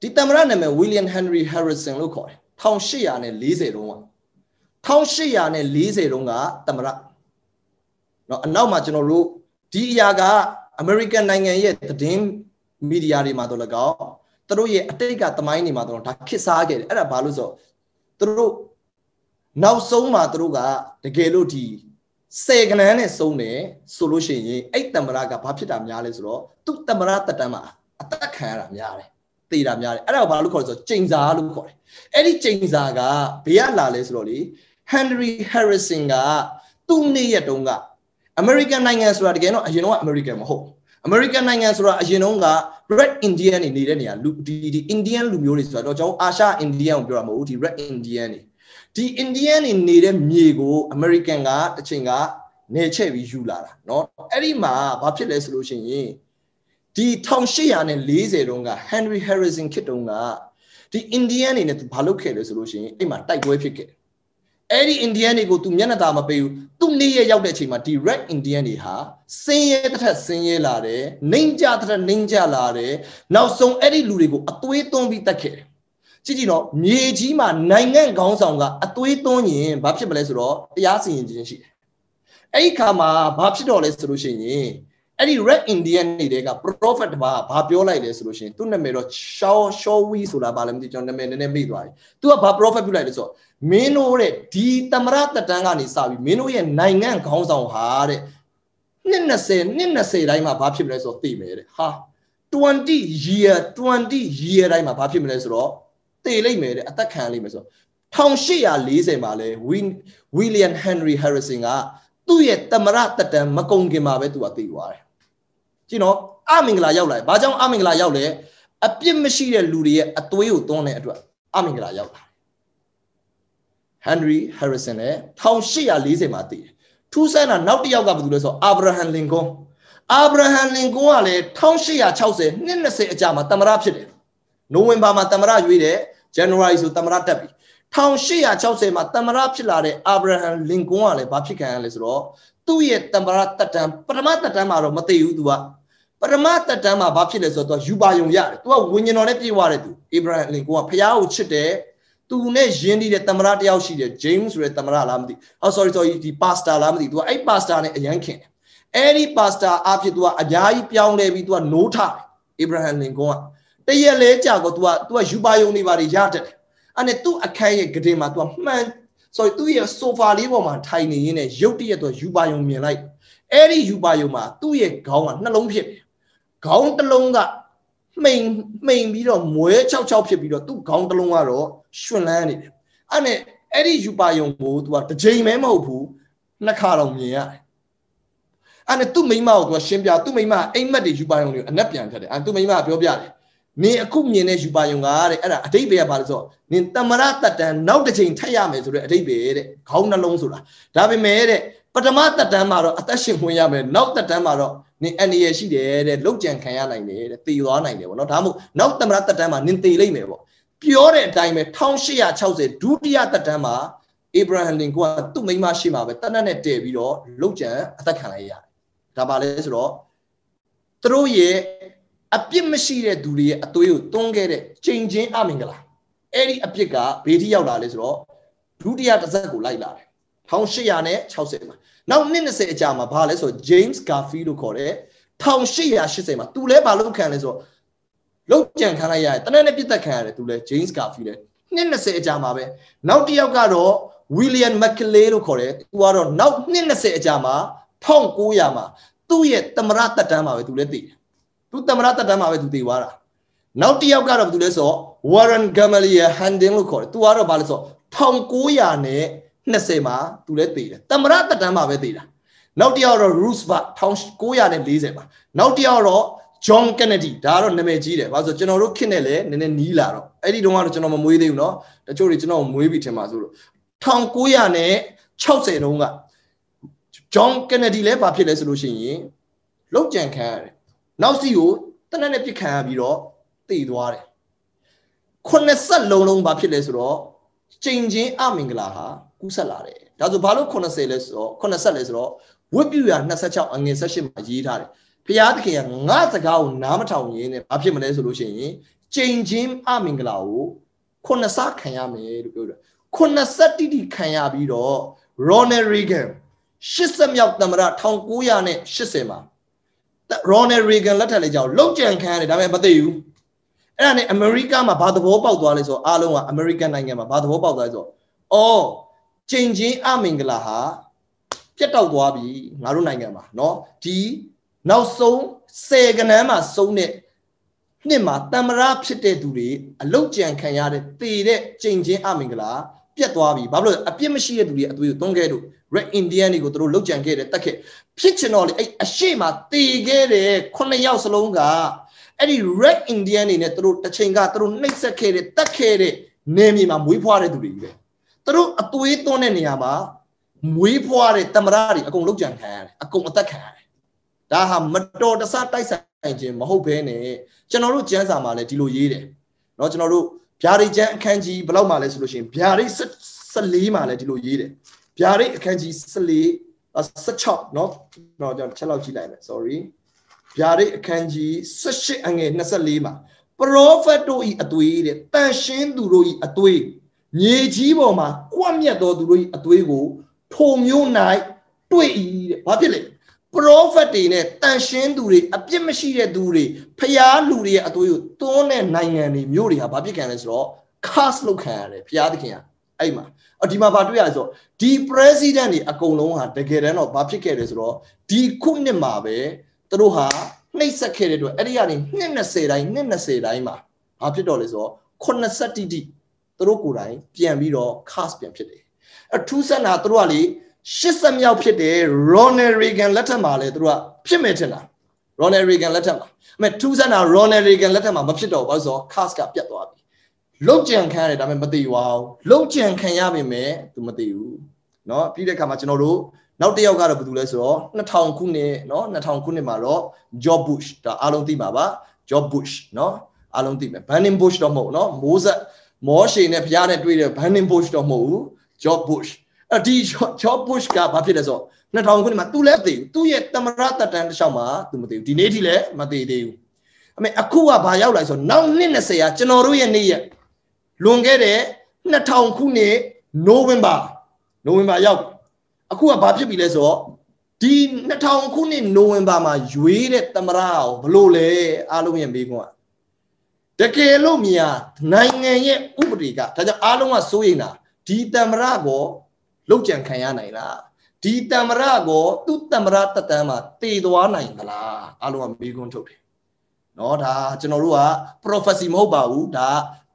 ဒီတမရနာမည် William Henry Harrison လို့ခေါ်တယ်1840တုန်းက1840တုန်းကတမရเนาะအနောက်မှာကျွန်တော်တို့ဒီအရာက American နိုင်ငံရဲ့သတင်းမီဒီယာတွေမှာတော့လကောက်သူတို့ရဲ့အတိတ်ကသမိုင်းတွေမှာတော့ဒါခေတ်စားခဲ့တယ်အဲ့ဒါဘာလို့ဆိုတော့သူတို့နောက်ဆုံးမှာသူတို့ကတကယ်လို့ဒီဆယ်ကနန်းနဲ့ဆုံးတယ်ဆိုလို့ရှိရင်အဲ့တမရကဘာဖြစ်တာများလဲဆိုတော့သူ့တမရတတမ်းမှာအသက်ခံရတာများတယ်တေးတာများတယ်အဲ့ဒါကိုဘာလို့ခေါ်လဲဆိုတော့ချိန်စာလို့ခေါ်တယ်အဲ့ဒီချိန်စာကဘေးကလာလဲဆိုတော့လေ Henry Harrison ကသူ့နေ့ရက်တုန်းက American နိုင်ငံဆိုတာတကယ်တော့အရင်တော့ American မဟုတ်ဘူးအမေရိကန်နိုင်ငံဆိုတာအရင်တုန်းက red indian တွေနေတဲ့နေရာလူဒီဒီ indian လူမျိုးတွေဆိုတော့ကျွန်တော်အာရှ indian ကိုပြောတာမဟုတ်ဘူးဒီ red indian တွေဒီ indian တွေနေတဲ့မြေကိုအမေရိကန်ကတစ်ချိန်ကနေချဲ့ပြီးယူလာတာเนาะအဲ့ဒီမှာဘာဖြစ်လဲဆိုလို့ရှိရင်ဒီ1840တုန်းက Henry Harrison ခေတ်တုန်းကဒီ indian တွေနဲ့ဘာလုပ်ခဲ့လဲဆိုလို့ရှိရင်အဲ့မှာတိုက်ပွဲဖြစ်ခဲ့တယ်အဲ့ဒီ Indian တွေကို तू မျက်နှာသာမပေးဘူးသူ့နေ့ရက်ရောက်တဲ့အချိန်မှာဒီ red Indian တွေဟာစင်းရဲတစ်ထက်စင်းရဲလာတယ်နှိမ်ကြတစ်ထက်နှိမ်ကြလာတယ်နောက်ဆုံးအဲ့ဒီလူတွေကိုအသွေးသွန်းပြီးတတ်ခဲ့တယ်ကြည့်ကြည့်တော့မြေကြီးမှာနိုင်ငံခေါင်းဆောင်ကအသွေးသွန်းရင်ဘာဖြစ်မလဲဆိုတော့တရားစီရင်ခြင်းရှိတယ်အဲ့ဒီခါမှာဘာဖြစ်တော့လဲဆိုလို့ရှိရင်အဲ့ဒီ red indian နေတဲ့က prophet တပါးကဘာပြောလိုက်လဲဆိုလို့ရှင်သူ့နာမည်တော့ shaw shawi ဆိုတာဘာလဲမသိကျွန်တော်နာမည်နည်းနည်းမေ့သွားပြီ။ तू ကဘာ prophet ပြုလိုက်လဲဆိုတော့မင်းတို့တဲ့ဒီသမရတတန်းကနေစပြီးမင်းတို့ရဲ့နိုင်ငံခေါင်းဆောင်ဟာတဲ့နှစ်20နှစ်20တိုင်းမှာဘာဖြစ်မလဲဆိုတော့သိမယ်တဲ့။ဟာ20 year 20 year တိုင်းမှာဘာဖြစ်မလဲဆိုတော့သိလိမ့်မယ်တဲ့အသက်ခံလိမ့်မယ်ဆိုတော့1840မှာလဲ William Henry Harrison ကသူ့ရဲ့သမရတတန်းမကုံခင်မှာပဲသူကသိသွားတယ်ကြည့်နော်အမင်္ဂလာရောက်လာတယ်ဘာကြောင့်အမင်္ဂလာရောက်လဲအပြစ်မရှိတဲ့လူတွေရဲ့အသွေးကိုသွန်းတဲ့အတွက်အမင်္ဂလာရောက်လာတယ် Henry Harrison နဲ့1840မှာတည်တယ်ထူးဆန်းတာနောက်တစ်ယောက်ကဘယ်သူလဲဆိုတော့ Abraham Lincoln Abraham Lincoln ကလည်း1860နှစ်20အကြာမှာသမ္မတဖြစ်တယ်နိုဝင်ဘာမှာသမ္မတရွေးတယ် January ဆိုသမ္မတတက်ပြီ1860မှာသမ္မတဖြစ်လာတဲ့အာဗြဟံလင်ကွန်းကလည်းဘာဖြစ်ခံရလဲဆိုတော့သူ့ရဲ့သမ္မတတက်တန်းပထမတက်တန်းမှာတော့မသိဘူးသူကပရမတတ္တမှာဘာဖြစ်လဲဆိုတော့ तू ယူပါယုံရတယ်။ तू ကဝိညာဉ်တော်နဲ့ပြည့်ဝတဲ့သူ။အေဗြဟံလင်ကိုကဖျားကိုချစ်တယ်။ तू နဲ့ယဉ်တည်တဲ့သမရတယောက်ရှိတယ်။ James ဆိုတဲ့သမရလားမသိ။ Oh sorry sorry ဒီ pastor လားမသိ။ तू ကအဲ့ pastor နဲ့အရန်ခင်တယ်။အဲ့ဒီ pastor အဖြစ် तू ကအများကြီးပြောင်းလဲပြီး तू က노ထတယ်။အေဗြဟံလင်ကိုကတရက်လဲကြာကော तू က तू ကယူပါယုံနေပါလေရတတ်တယ်။အဲ့နဲ့ तू အခန်းရဲ့ဂဒင်မှာ तू ကမှန် sorry သူ့ရဲ့ sofa လေးပေါ်မှာထိုင်နေရင်းနဲ့ရုတ်တရက် तू ယူပါယုံမြင်လိုက်။အဲ့ဒီယူပါယုံမှာသူ့ရဲ့ခေါင်းကနှလုံးဖြစ်တယ်။ခေါင်းတစ်လုံးကမှိန်မှိန်ပြီးတော့မွဲ66ဖြစ်ပြီးတော့သူ့ခေါင်းတစ်လုံးကတော့ရှင်လန်းနေတယ်အဲ့နဲ့အဲ့ဒီယူပါယုံကိုသူကတစ်ချိန်မဲမဟုတ်ဘူးနှစ်ခါတော့မြင်ရတယ်အဲ့နဲ့သူ့မိမကိုသူကရှင်းပြသူ့မိမအိမ်မက်တွေယူပါယုံတွေအနက်ပြန်ဖြတ်တယ်အဲ့သူ့မိမကပြောပြတယ်နင်အခုမြင်တဲ့ယူပါယုံကတဲ့အဲ့ဒါအတိတ်ပဲပါလို့ဆိုနင်တမရတတန်နောက်တစ်ချိန်ထပ်ရမယ်ဆိုတဲ့အတိတ်ပဲတဲ့ခေါင်းနှလုံးဆိုတာဒါပေမဲ့တဲ့ပထမတတန်မှာတော့အသက်ရှင်ခွင့်ရမယ်နောက်တတန်မှာတော့နင်အန္တရာယ်ရှိတယ်တဲ့လောက်ကြံခံရနိုင်တယ်တဲ့သေသွားနိုင်တယ်ပေါ့နော်ဒါမှမဟုတ်နောက်သမရတက်တန်းမှာနင်သေလိမ့်မယ်ပေါ့ပြောတဲ့အတိုင်းပဲ1860ဒုတိယတက်တန်းမှာအေဗရာဟမ်လင်ကသူ့မိန်းမရှိမှာပဲတနတ်နဲ့တည်ပြီးတော့လောက်ကြံအသက်ခံလိုက်ရတယ်ဒါပါလဲဆိုတော့သူတို့ရဲ့အပြစ်မရှိတဲ့သူတွေရဲ့အသွေးကိုသွန်းခဲ့တဲ့ချိန်ချင်းအမင်္ဂလာအဲ့ဒီအပြစ်ကဘေးထိရောက်လာလဲဆိုတော့ဒုတိယတစ်ဆက်ကိုလိုက်လာတယ်1860မှာနောက်နှစ်20အကြာမှာဘာလဲဆိုတော့ James Garfield လို့ခေါ်တဲ့1880မှာသူလဲဘာလုပ်ခံလဲဆိုတော့လုတ်ကြံခံလိုက်ရတယ်တနက်နဲ့ပြစ်သက်ခံရတယ်သူလဲ James Garfield လဲနှစ်20အကြာမှာပဲနောက်တစ်ယောက်ကတော့ William McKinley လို့ခေါ်တယ်သူကတော့နောက်နှစ်20အကြာမှာ1900မှာသူ့ရဲ့တမရတက်တန်းမှာပဲသူလဲတည်တယ်သူတမရတက်တန်းမှာပဲသူတည်သွားတာနောက်တစ်ယောက်ကတော့ဘာလို့လဲဆိုတော့ Warren Gamaliel Handin လို့ခေါ်တယ်သူကတော့ဘာလဲဆိုတော့1900နဲ့20မှာသူလည်းသေတယ်တမရတက်တန်းမှာပဲသေတာနောက်တစ်ယောက်တော့ Roosevelt 1940မှာနောက်တစ်ယောက်တော့ John Kennedy ဒါကတော့နာမည်ကြီးတယ်။ဘာလို့ဆိုကျွန်တော်တို့ခင်နဲ့လည်းနည်းနည်းနီးလာတော့အဲ့ဒီတုန်းကတော့ကျွန်တော်မမွေးသေးဘူးเนาะတချို့တွေကျွန်တော်မွေးပြီထင်ပါဆိုလို့1960တုန်းက John Kennedy လည်းဘာဖြစ်လဲဆိုလို့ရှိရင်လောက်ကြံခံရတယ်။နောက်စီကိုတနက်နဲ့ပြစ်ခံရပြီးတော့တည်သွားတယ်။80လုံးလုံးဘာဖြစ်လဲဆိုတော့ချိန်ချင်းအမင်္ဂလာဟာကူးဆက်လာတယ်ဒါဆိုဘာလို့80လဲဆိုတော့80လဲဆိုတော့ဝိပုရ26အငယ်18မှာရေးထားတယ်ဖျားသခင်ကငါစကားကိုနားမထောင်ရင်းနဲ့ဘာဖြစ်မလဲဆိုလို့ရှိရင်ချိန်ချင်းအမင်္ဂလာကိုခုနှစ်ဆခံရမယ်လို့ပြောတယ်ခုနှစ်ဆတိတိခံရပြီးတော့ Ronald Reagan 80မြောက်သမ္မတ1980မှာ Ronald Reagan လက်ထက်လေးကြောင့်လုံခြံခံရတယ်ဒါပေမဲ့မသိဘူးအဲ့ဒါနဲ့အမေရိကမှာဘာသဘောပေါက်သွားလဲဆိုတော့အားလုံးကအမေရိကန်နိုင်ငံမှာဘာသဘောပေါက်သွားလဲဆိုတော့အော်ချိန်ချင်းအမင်္ဂလာဟာပြတ်တောက်သွားပြီငါတို့နိုင်ငံမှာเนาะဒီနောက်ဆုံး10ကနန်းမှာဆုံးတဲ့နှစ်မှာတမရဖြစ်တဲ့သူတွေအလုတ်ကြံခံရတဲ့တေတဲ့ချိန်ချင်းအမင်္ဂလာပြတ်သွားပြီဘာလို့လဲအပြစ်မရှိတဲ့သူတွေအသွေးကိုသွန်းခဲ့လို့ Red Indian တွေကိုသူတို့လုတ်ကြံခဲ့တယ်တတ်ခဲ့ဖြစ်ချင်တော့လေအဲ့အရှိမတေခဲ့တဲ့9ယောက်စလုံးကအဲ့ဒီ red indian တွေနဲ့သူတို့တစ်ချိန်ကသူတို့နှိပ်စက်ခဲ့တဲ့တတ်ခဲ့တဲ့နေမြေမှာမွေးဖွားတဲ့သူတွေကြီးပဲသူတို့အသွေးသွန်းတဲ့နေရာမှာမွေးဖွားတဲ့တမရတွေအကုန်လုတ်ကြံခံရတယ်အကုန်အသက်ခံရတယ်ဒါဟာမတော်တဆတိုက်ဆိုင်ခြင်းမဟုတ်ဘဲနဲ့ကျွန်တော်တို့ကျမ်းစာမှာလည်းဒီလိုရေးတယ်เนาะကျွန်တော်တို့ဗျာဒိတ်ကျမ်းအခန်းကြီးဘယ်လောက်မှာလဲဆိုလို့ရှိရင်ဗျာဒိတ်14မှာလည်းဒီလိုရေးတယ်ဗျာဒိတ်အခန်းကြီး14 16เนาะကျွန်တော်ချက်လောက်ကြည့်လိုက်မယ် sorry ဗျာဒိတ်အခန်းကြီး18အငယ်24မှာပရောဖက်တို့ဤအသွေးတဲ့တန်ရှင်းသူတို့ဤအသွေးမြေကြီးပေါ်မှာကွက်မြတ်တော်သူတို့ဤအသွေးကိုထိုမျိုး၌တွေ့ဤတဲ့ဘာဖြစ်လဲပရောဖက်တွေနဲ့တန်ရှင်းသူတွေအပြစ်မရှိတဲ့သူတွေဖျားလူတွေရဲ့အသွေးကိုသွန်းတဲ့နိုင်ငံတွေမျိုးတွေဟာဘာဖြစ်ခံလဲဆိုတော့ cast လုပ်ခံရတယ်ဖျားသခင်ကအဲ့မှာအဒီမှာဘာတွေ့ရလဲဆိုတော့ဒီ president တွေအကုန်လုံးဟာတကယ်တမ်းတော့ဘာဖြစ်ခဲ့လဲဆိုတော့ဒီခုနှစ်မှာပဲသူတို့ဟာနှိပ်စက်ခဲ့တဲ့အတွက်အဲ့ဒီကနေနှစ်20တိုင်းနှစ်20တိုင်းမှာဘာဖြစ်တော့လဲဆိုတော့80တိတိသူတို့ကိုယ်တိုင်ပြန်ပြီးတော့ cast ပြန်ဖြစ်တယ်အထူးဆန္ဒသူတို့ကလေ80မြောက်ဖြစ်တယ် Ronald Reagan လက်ထက်မှာလေသူတို့ကဖြစ်မယ်ထင်လား Ronald Reagan လက်ထက်မှာအမေထူးဆန်းတာ Ronald Reagan လက်ထက်မှာမဖြစ်တော့ဘူးဆိုတော့ cast ကပြတ်သွားပြီလုံကြံခံရတယ်ဒါပေမဲ့မသိပါဘူးလုံကြံခံရပြီမဲ့ तू မသိဘူးเนาะပြီးတဲ့အခါမှာကျွန်တော်တို့နောက်တစ်ယောက်ကတော့ဘာလို့လဲဆိုတော့2000ခုနှစ်เนาะ2000ခုနှစ်မှာတော့ George Bush ဒါအားလုံးသိပါပါ George Bush เนาะအားလုံးသိမယ် Banning Bush တော့မဟုတ်เนาะမိုးဆက်မောရှေနဲ့ဘုရားနဲ့တွေ့တဲ့ Banning Bush တော့မဟုတ်ဘူး George Bush အဲ့ဒီ George Bush ကဘာဖြစ်လဲဆိုတော့2000ခုနှစ်မှာ तू လည်းသိဘူး तू ရဲ့တမရတတန်တစ်လျှောက်မှာ तू မသိဘူးဒီနေ့ထိလည်းမသိသေးဘူးအမေအခုကဘာရောက်လာဆိုတော့နောက်နှစ်20ရာကျွန်တော်တို့ရဲ့နေ့ရက်လွန်ခဲ့တဲ့2000ခုနှစ်နိုဝင်ဘာနိုဝင်ဘာရောက်အခုကဘာဖြစ်ပြီလဲဆိုတော့ဒီ2000ခုနှစ်နိုဝင်ဘာမှာရွေးတဲ့သမရအောင်ဘလို့လဲအားလုံးရဲ့မိကွန်းကတကယ်လို့မြာနိုင်ငံရဲ့ဥပဒေကဒါကြောင့်အားလုံးကစိုးရိမ်တာဒီတမရကောလောက်ကြံခံရနိုင်လားဒီတမရကောသူ့တမရတတန်းမှာတည်သွားနိုင်သလားအားလုံးကမေးခွန်းထုတ်တယ်เนาะဒါကျွန်တော်တို့က prophecy မဟုတ်ပါဘူးဒါ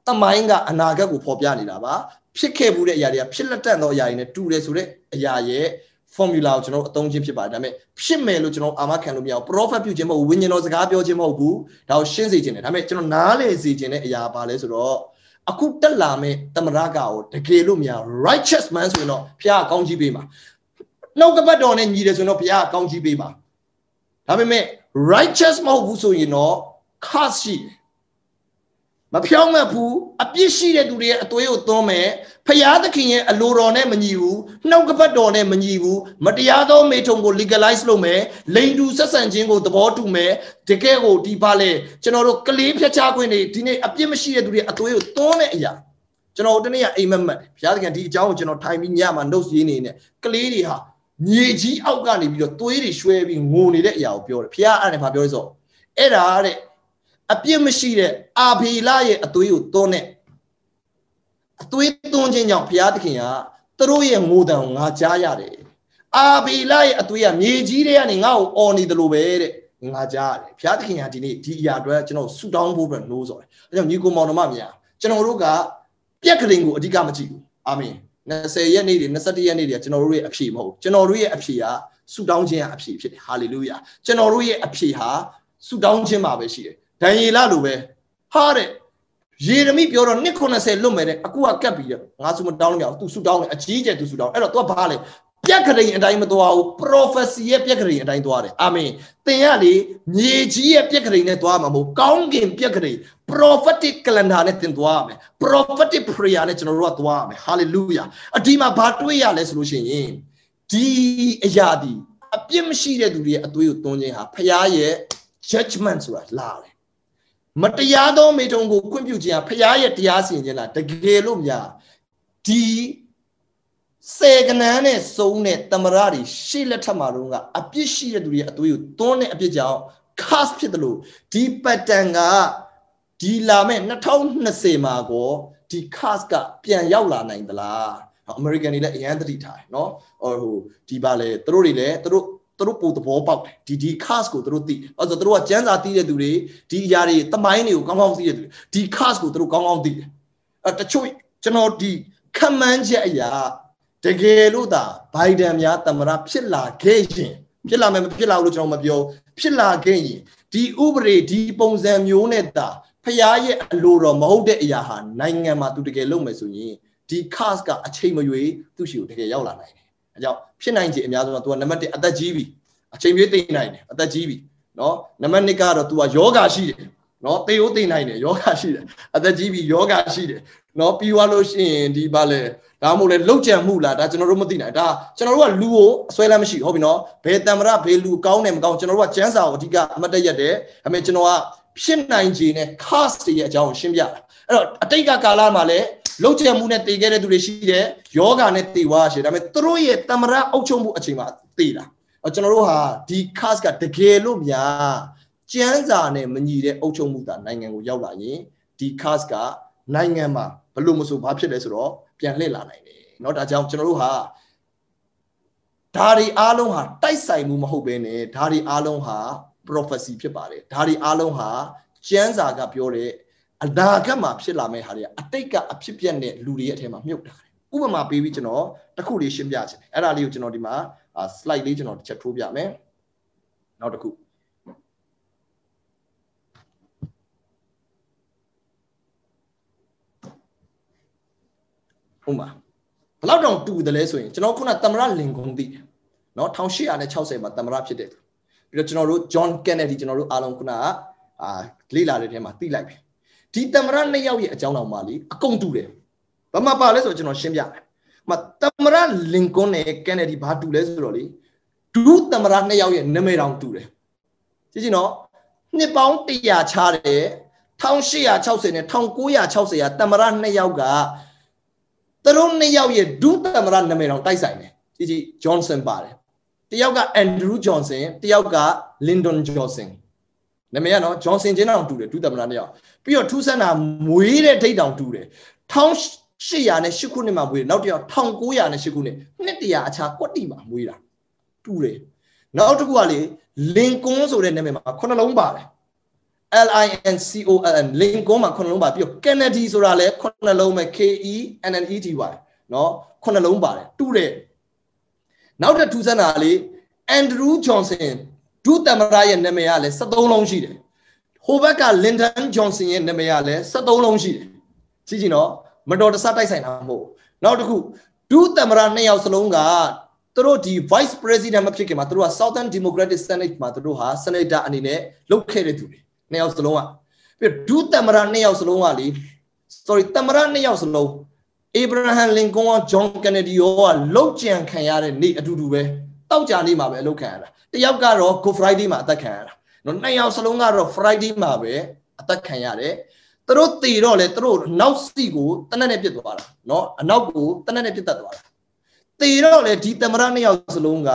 တမိုင်းကအနာဂတ်ကိုဖော်ပြနေတာပါဖြစ်ခဲ့မှုတဲ့အရာတွေကဖြစ်လက်တန့်သောအရာတွေနဲ့တူတယ်ဆိုတဲ့အရာရဲ့ formula ကိုကျွန်တော်အသုံးချင်းဖြစ်ပါတယ်ဒါပေမဲ့ဖြစ်မယ်လို့ကျွန်တော်အာမခံလို့မရဘူး prophet ပြုခြင်းမဟုတ်ဘူးဝိညာဉ်တော်စကားပြောခြင်းမဟုတ်ဘူးဒါကိုရှင်းစေခြင်းတယ်ဒါပေမဲ့ကျွန်တော်နားလေစေခြင်းတဲ့အရာပါလဲဆိုတော့အခုတက်လာမဲ့တမရကကိုတကယ်လို့မရ righteous man ဆိုရင်တော့ဘုရားအကောင်းကြီးပေးမှာနှုတ်ကပတ်တော်နဲ့ညီတယ်ဆိုရင်တော့ဘုရားအကောင်းကြီးပေးမှာဒါပေမဲ့ righteous မဟုတ်ဘူးဆိုရင်တော့ curse ရှိတယ်မဖြောင်းမတ်ဘူးအပြစ်ရှိတဲ့သူတွေရဲ့အသွေးကိုသွန်းမယ်ဖျားသခင်ရဲ့အလိုတော်နဲ့မညီဘူးနှုတ်ကပတ်တော်နဲ့မညီဘူးမတရားသောမိထုံကို legalize လုပ်မယ်လိန်တူဆက်ဆံခြင်းကိုသဘောတူမယ်တကယ်ကိုဒီပါလေကျွန်တော်တို့ကလေးဖျက်ချခွင့်တွေဒီနေ့အပြစ်မရှိတဲ့သူတွေအသွေးကိုသွန်းတဲ့အရာကျွန်တော်တို့တနေ့ကအိမ်မက်မက်ဖျားသခင်ဒီအကြောင်းကိုကျွန်တော်ထိုင်ပြီးညမှာ notes ရေးနေနေကလေးတွေဟာမြေကြီးအောက်ကနေပြီးတော့သွေးတွေရွှဲပြီးငိုနေတဲ့အရာကိုပြောတယ်ဖျားအဲ့ဒါဘာပြောလဲဆိုအဲ့ဒါတဲ့အပြစ်မရှိတဲ့အာဘီလရဲ့အသွေးကိုသွန်းတဲ့အသွေးသွန်းခြင်းကြောင့်ဘုရားသခင်ကသူတို့ရဲ့ငိုတံကိုငါကြားရတယ်အာဘီလရဲ့အသွေးကမြေကြီးတွေကနေငါ့ကိုအော်နေတယ်လို့ပဲတဲ့ငါကြားရတယ်ဘုရားသခင်ကဒီနေ့ဒီအရာအတွက်ကျွန်တော်ဆူတောင်းဖို့ပဲလို့ဆိုတယ်အဲကြောင့်ညီကိုမောင်နှမများကျွန်တော်တို့ကပြက်ကလေးကိုအဓိကမကြည့်ဘူးအာမင်20ရက်နေ့တွေ21ရက်နေ့တွေကကျွန်တော်တို့ရဲ့အဖြေမဟုတ်ကျွန်တော်တို့ရဲ့အဖြေကဆူတောင်းခြင်းအဖြေဖြစ်တယ်ဟာလေလုယာကျွန်တော်တို့ရဲ့အဖြေဟာဆူတောင်းခြင်းပါပဲရှိတယ်ဒံယေလလိုပဲဟာတဲ့ယေရမိပြောတော့နှစ်90လွတ်မယ်တဲ့အခုကကတ်ပြီးတော့ငါဆူမတောင်းလို့မရဘူး तू ဆူတောင်းတယ်အကြီးကျယ် तू ဆူတောင်းအဲ့တော့ तू ဘာလဲပြက်ခရိန်အတိုင်းမသွားဘူး prophecy ရဲ့ပြက်ခရိန်အတိုင်းသွားတယ်အာမင်သင်ကလေမြေကြီးရဲ့ပြက်ခရိန်နဲ့သွားမှာမဟုတ်ကောင်းကင်ပြက်ခရိန် prophetic calendar နဲ့သင်သွားရမယ် prophetic prayer နဲ့ကျွန်တော်တို့ကသွားရမယ် hallelujah အဒီမှာဘာတွေ့ရလဲဆိုလို့ရှိရင်ဒီအရာဒီအပြစ်မရှိတဲ့သူတွေရဲ့အသွေးကိုသွန်းခြင်းဟာဖခင်ရဲ့ judgment ဆိုတာလာတယ်မတရားသောမိထုံကိုခွင့်ပြုခြင်းဟာဖရားရဲ့တရားစီရင်ခြင်းလားတကယ်လို့များဒီစေကနန်းနဲ့စုံတဲ့တမရတွေရှေ့လက်ထက်မှာတော့ကအပြစ်ရှိတဲ့သူတွေအသွေးကိုသွန်းတဲ့အပြစ်ကြောင့် cast ဖြစ်တယ်လို့ဒီပတ်တန်ကဒီလာမဲ့2020မှာကောဒီ cast ကပြန်ရောက်လာနိုင်သလားအမေရိကန်တွေလည်းအရန်သတိထားတယ်เนาะဟိုဒီပါလေသူတို့တွေလည်းသူတို့သူတို့ပုံသဘောပေါက်ဒီဒီ cast ကိုသူတို့သိအဲ့ဆိုသူတို့ကကျန်းစာသိတဲ့သူတွေဒီအရာတွေတမိုင်းတွေကိုကောင်းကောင်းသိတဲ့သူတွေဒီ cast ကိုသူတို့ကောင်းကောင်းသိတယ်အဲ့တချို့ကျွန်တော်ဒီခမန်းချက်အရာတကယ်လို့သာဘိုင်ဒန်များသမ္မတဖြစ်လာခဲ့ရင်ဖြစ်လာမယ်မဖြစ်လာဘူးလို့ကျွန်တော်မပြောဖြစ်လာခဲ့ရင်ဒီဥပဒေဒီပုံစံမျိုးနဲ့သာဖျားရဲ့အလိုတော်မဟုတ်တဲ့အရာဟာနိုင်ငံမှာသူတကယ်လုပ်မယ်ဆိုရင်ဒီ cast ကအချိန်မရွေးသူ့ရှိကိုတကယ်ရောက်လာနိုင်တယ်အဲကြောင့်ဖြစ်နိုင်ခြေအများဆုံးက तू ကနံပါတ်1အသက်ကြီးပြီအချိန်ပြည့်သိနိုင်တယ်အသက်ကြီးပြီနော်နံပါတ်2ကတော့ तू ကယောဂရှိတယ်နော်သေရိုးသေနိုင်တယ်ယောဂရှိတယ်အသက်ကြီးပြီယောဂရှိတယ်နော်ပြီးွားလို့ရှိရင်ဒီပါလေဒါမှမဟုတ်လေလောက်ကြံမှုလားဒါကျွန်တော်တို့မသိနိုင်ဒါကျွန်တော်တို့ကလူကိုအစွဲလမ်းမရှိဟုတ်ပြီနော်ဘယ်တံမရဘယ်လူကောင်းတယ်မကောင်းကျွန်တော်တို့ကကျန်းစာကိုအဓိကအမတ်တရက်တယ်အမေကျွန်တော်ကဖြစ်နိုင်ခြေနဲ့ cast ရဲ့အကြောင်းကိုရှင်းပြတာအဲ့တော့အတိတ်ကကာလမှာလည်းလှုပ်ချက်မှုနဲ့တည်ခဲ့တဲ့သူတွေရှိတယ်ယောဂာနဲ့တည်ွားရှိတယ်ဒါပေမဲ့သူတို့ရဲ့တမရအုပ်ချုပ်မှုအချိန်မှာတည်တာကျွန်တော်တို့ဟာဒီ cast ကတကယ်လို့များကျန်းစာနဲ့မညီတဲ့အုပ်ချုပ်မှုတာနိုင်ငံကိုရောက်လာရင်ဒီ cast ကနိုင်ငံမှာဘလို့မဆိုဘာဖြစ်လဲဆိုတော့ပြန်လှည့်လာနိုင်တယ်เนาะဒါကြောင့်ကျွန်တော်တို့ဟာဒါတွေအားလုံးဟာတိုက်ဆိုင်မှုမဟုတ်ဘဲနဲ့ဒါတွေအားလုံးဟာ prophecy ဖြစ်ပါတယ်ဒါတွေအားလုံးဟာကျန်းစာကပြောတဲ့အနာဂတ်မှာဖြစ်လာမယ့်ဟာတွေကအတိတ်ကအဖြစ်ပြက်တဲ့လူတွေရဲ့အထဲမှာမြုပ်တာ။ဥပမာပေးပြီးကျွန်တော်တစ်ခုလေးရှင်းပြချင်တယ်။အဲ့ဒါလေးကိုကျွန်တော်ဒီမှာ slide လေးကျွန်တော်တစ်ချက်ထိုးပြမယ်။နောက်တစ်ခုဥမာဘလောက်တောင်တူတယ်လဲဆိုရင်ကျွန်တော်ခုနသမရလင်ကွန်သိတယ်เนาะ1860မှာသမရဖြစ်တဲ့သူပြီးတော့ကျွန်တော်တို့ John Kennedy ကျွန်တော်တို့အားလုံးခုနကအာလေ့လာတဲ့ထဲမှာသိလိုက်ပြီဒီတမရနှစ်ယောက်ရဲ့အကြောင်းတော်မှာလေအကုန်တူတယ်ဘာမှပါလဲဆိုတော့ကျွန်တော်ရှင်းပြမယ်မတမရလင်ကွန်းနဲ့ကန်နဒီဘာတူလဲဆိုတော့လေဒူးတမရနှစ်ယောက်ရဲ့နာမည်တောင်တူတယ်ကြည့်ကြည့်နော်နှစ်ပေါင်း100ချားတယ်1860နဲ့1960ကတမရနှစ်ယောက်ကသူတို့နှစ်ယောက်ရဲ့ဒူးတမရနာမည်တောင်တိုက်ဆိုင်တယ်ကြည့်ကြည့်ဂျွန်ဆန်ပါတယ်တယောက်က Andrew Johnson တယောက်က Lyndon Johnson နာမည်ကနော်ဂျွန်ဆင်ချင်းတောင်တူတယ်ဒုသမနာတယောက်ပြီးတော့ထူးဆန်းတာမွေးတဲ့ထိတ်တောင်တူတယ်1800နဲ့8ခုနှစ်မှာမွေးတယ်နောက်တစ်ယောက်1900နဲ့8ခုနှစ်နှစ်တရာအခြားကွက်တီမှာမွေးတာတူတယ်နောက်တစ်ခုကလေလင်ကွန်းဆိုတဲ့နာမည်မှာခုနှလုံးပါတယ် L I N C O L N လင်ကွန်းမှာခုနှလုံးပါပြီးတော့ Kennedy ဆိုတာလဲခုနှလုံးပဲ K E N N E D Y နော်ခုနှလုံးပါတယ်တူတယ်နောက်တစ်ထူးဆန်းတာလေ Andrew Johnson ဒုသမ္မတရဲ့နာမည်ကလည်း73လုံးရှိတယ်ဟိုဘက်ကလင်တန်ဂျွန်ဆန်ရဲ့နာမည်ကလည်း73လုံးရှိတယ်ကြည့်ကြည့်နော်မတော်တဆတိုက်ဆိုင်တာမဟုတ် နောက်တစ်ခုဒုသမ္မတနှစ်ယောက်စလုံးကသူတို့ဒီ vice president မဖြစ်ခင်မှာသူတို့က Southern Democratic Senate မှာသူတို့ဟာ senator အနေနဲ့လုပ်ခဲ့တဲ့သူတွေနှစ်ယောက်စလုံးကပြီးဒုသမ္မတနှစ်ယောက်စလုံးကလေ sorry သမ္မတနှစ်ယောက်စလုံး Abraham Lincoln ရော John Kennedy ရောကလုတ်ကြံခံရတဲ့နေ့အတူတူပဲတောက်ကြနေမှာပဲအလုပ်ခံရတာတယောက်ကတော့ Good Friday မှာအသက်ခံရတာနော်နှစ်ယောက်စလုံးကတော့ Friday မှာပဲအသက်ခံရတယ်သူတို့တည်တော့လေသူတို့နောက်စီကိုတနက်နဲ့ပြစ်သွားတာเนาะအနောက်ကိုတနက်နဲ့ပြစ်တတ်သွားတာတည်တော့လေဒီသမရနှစ်ယောက်စလုံးက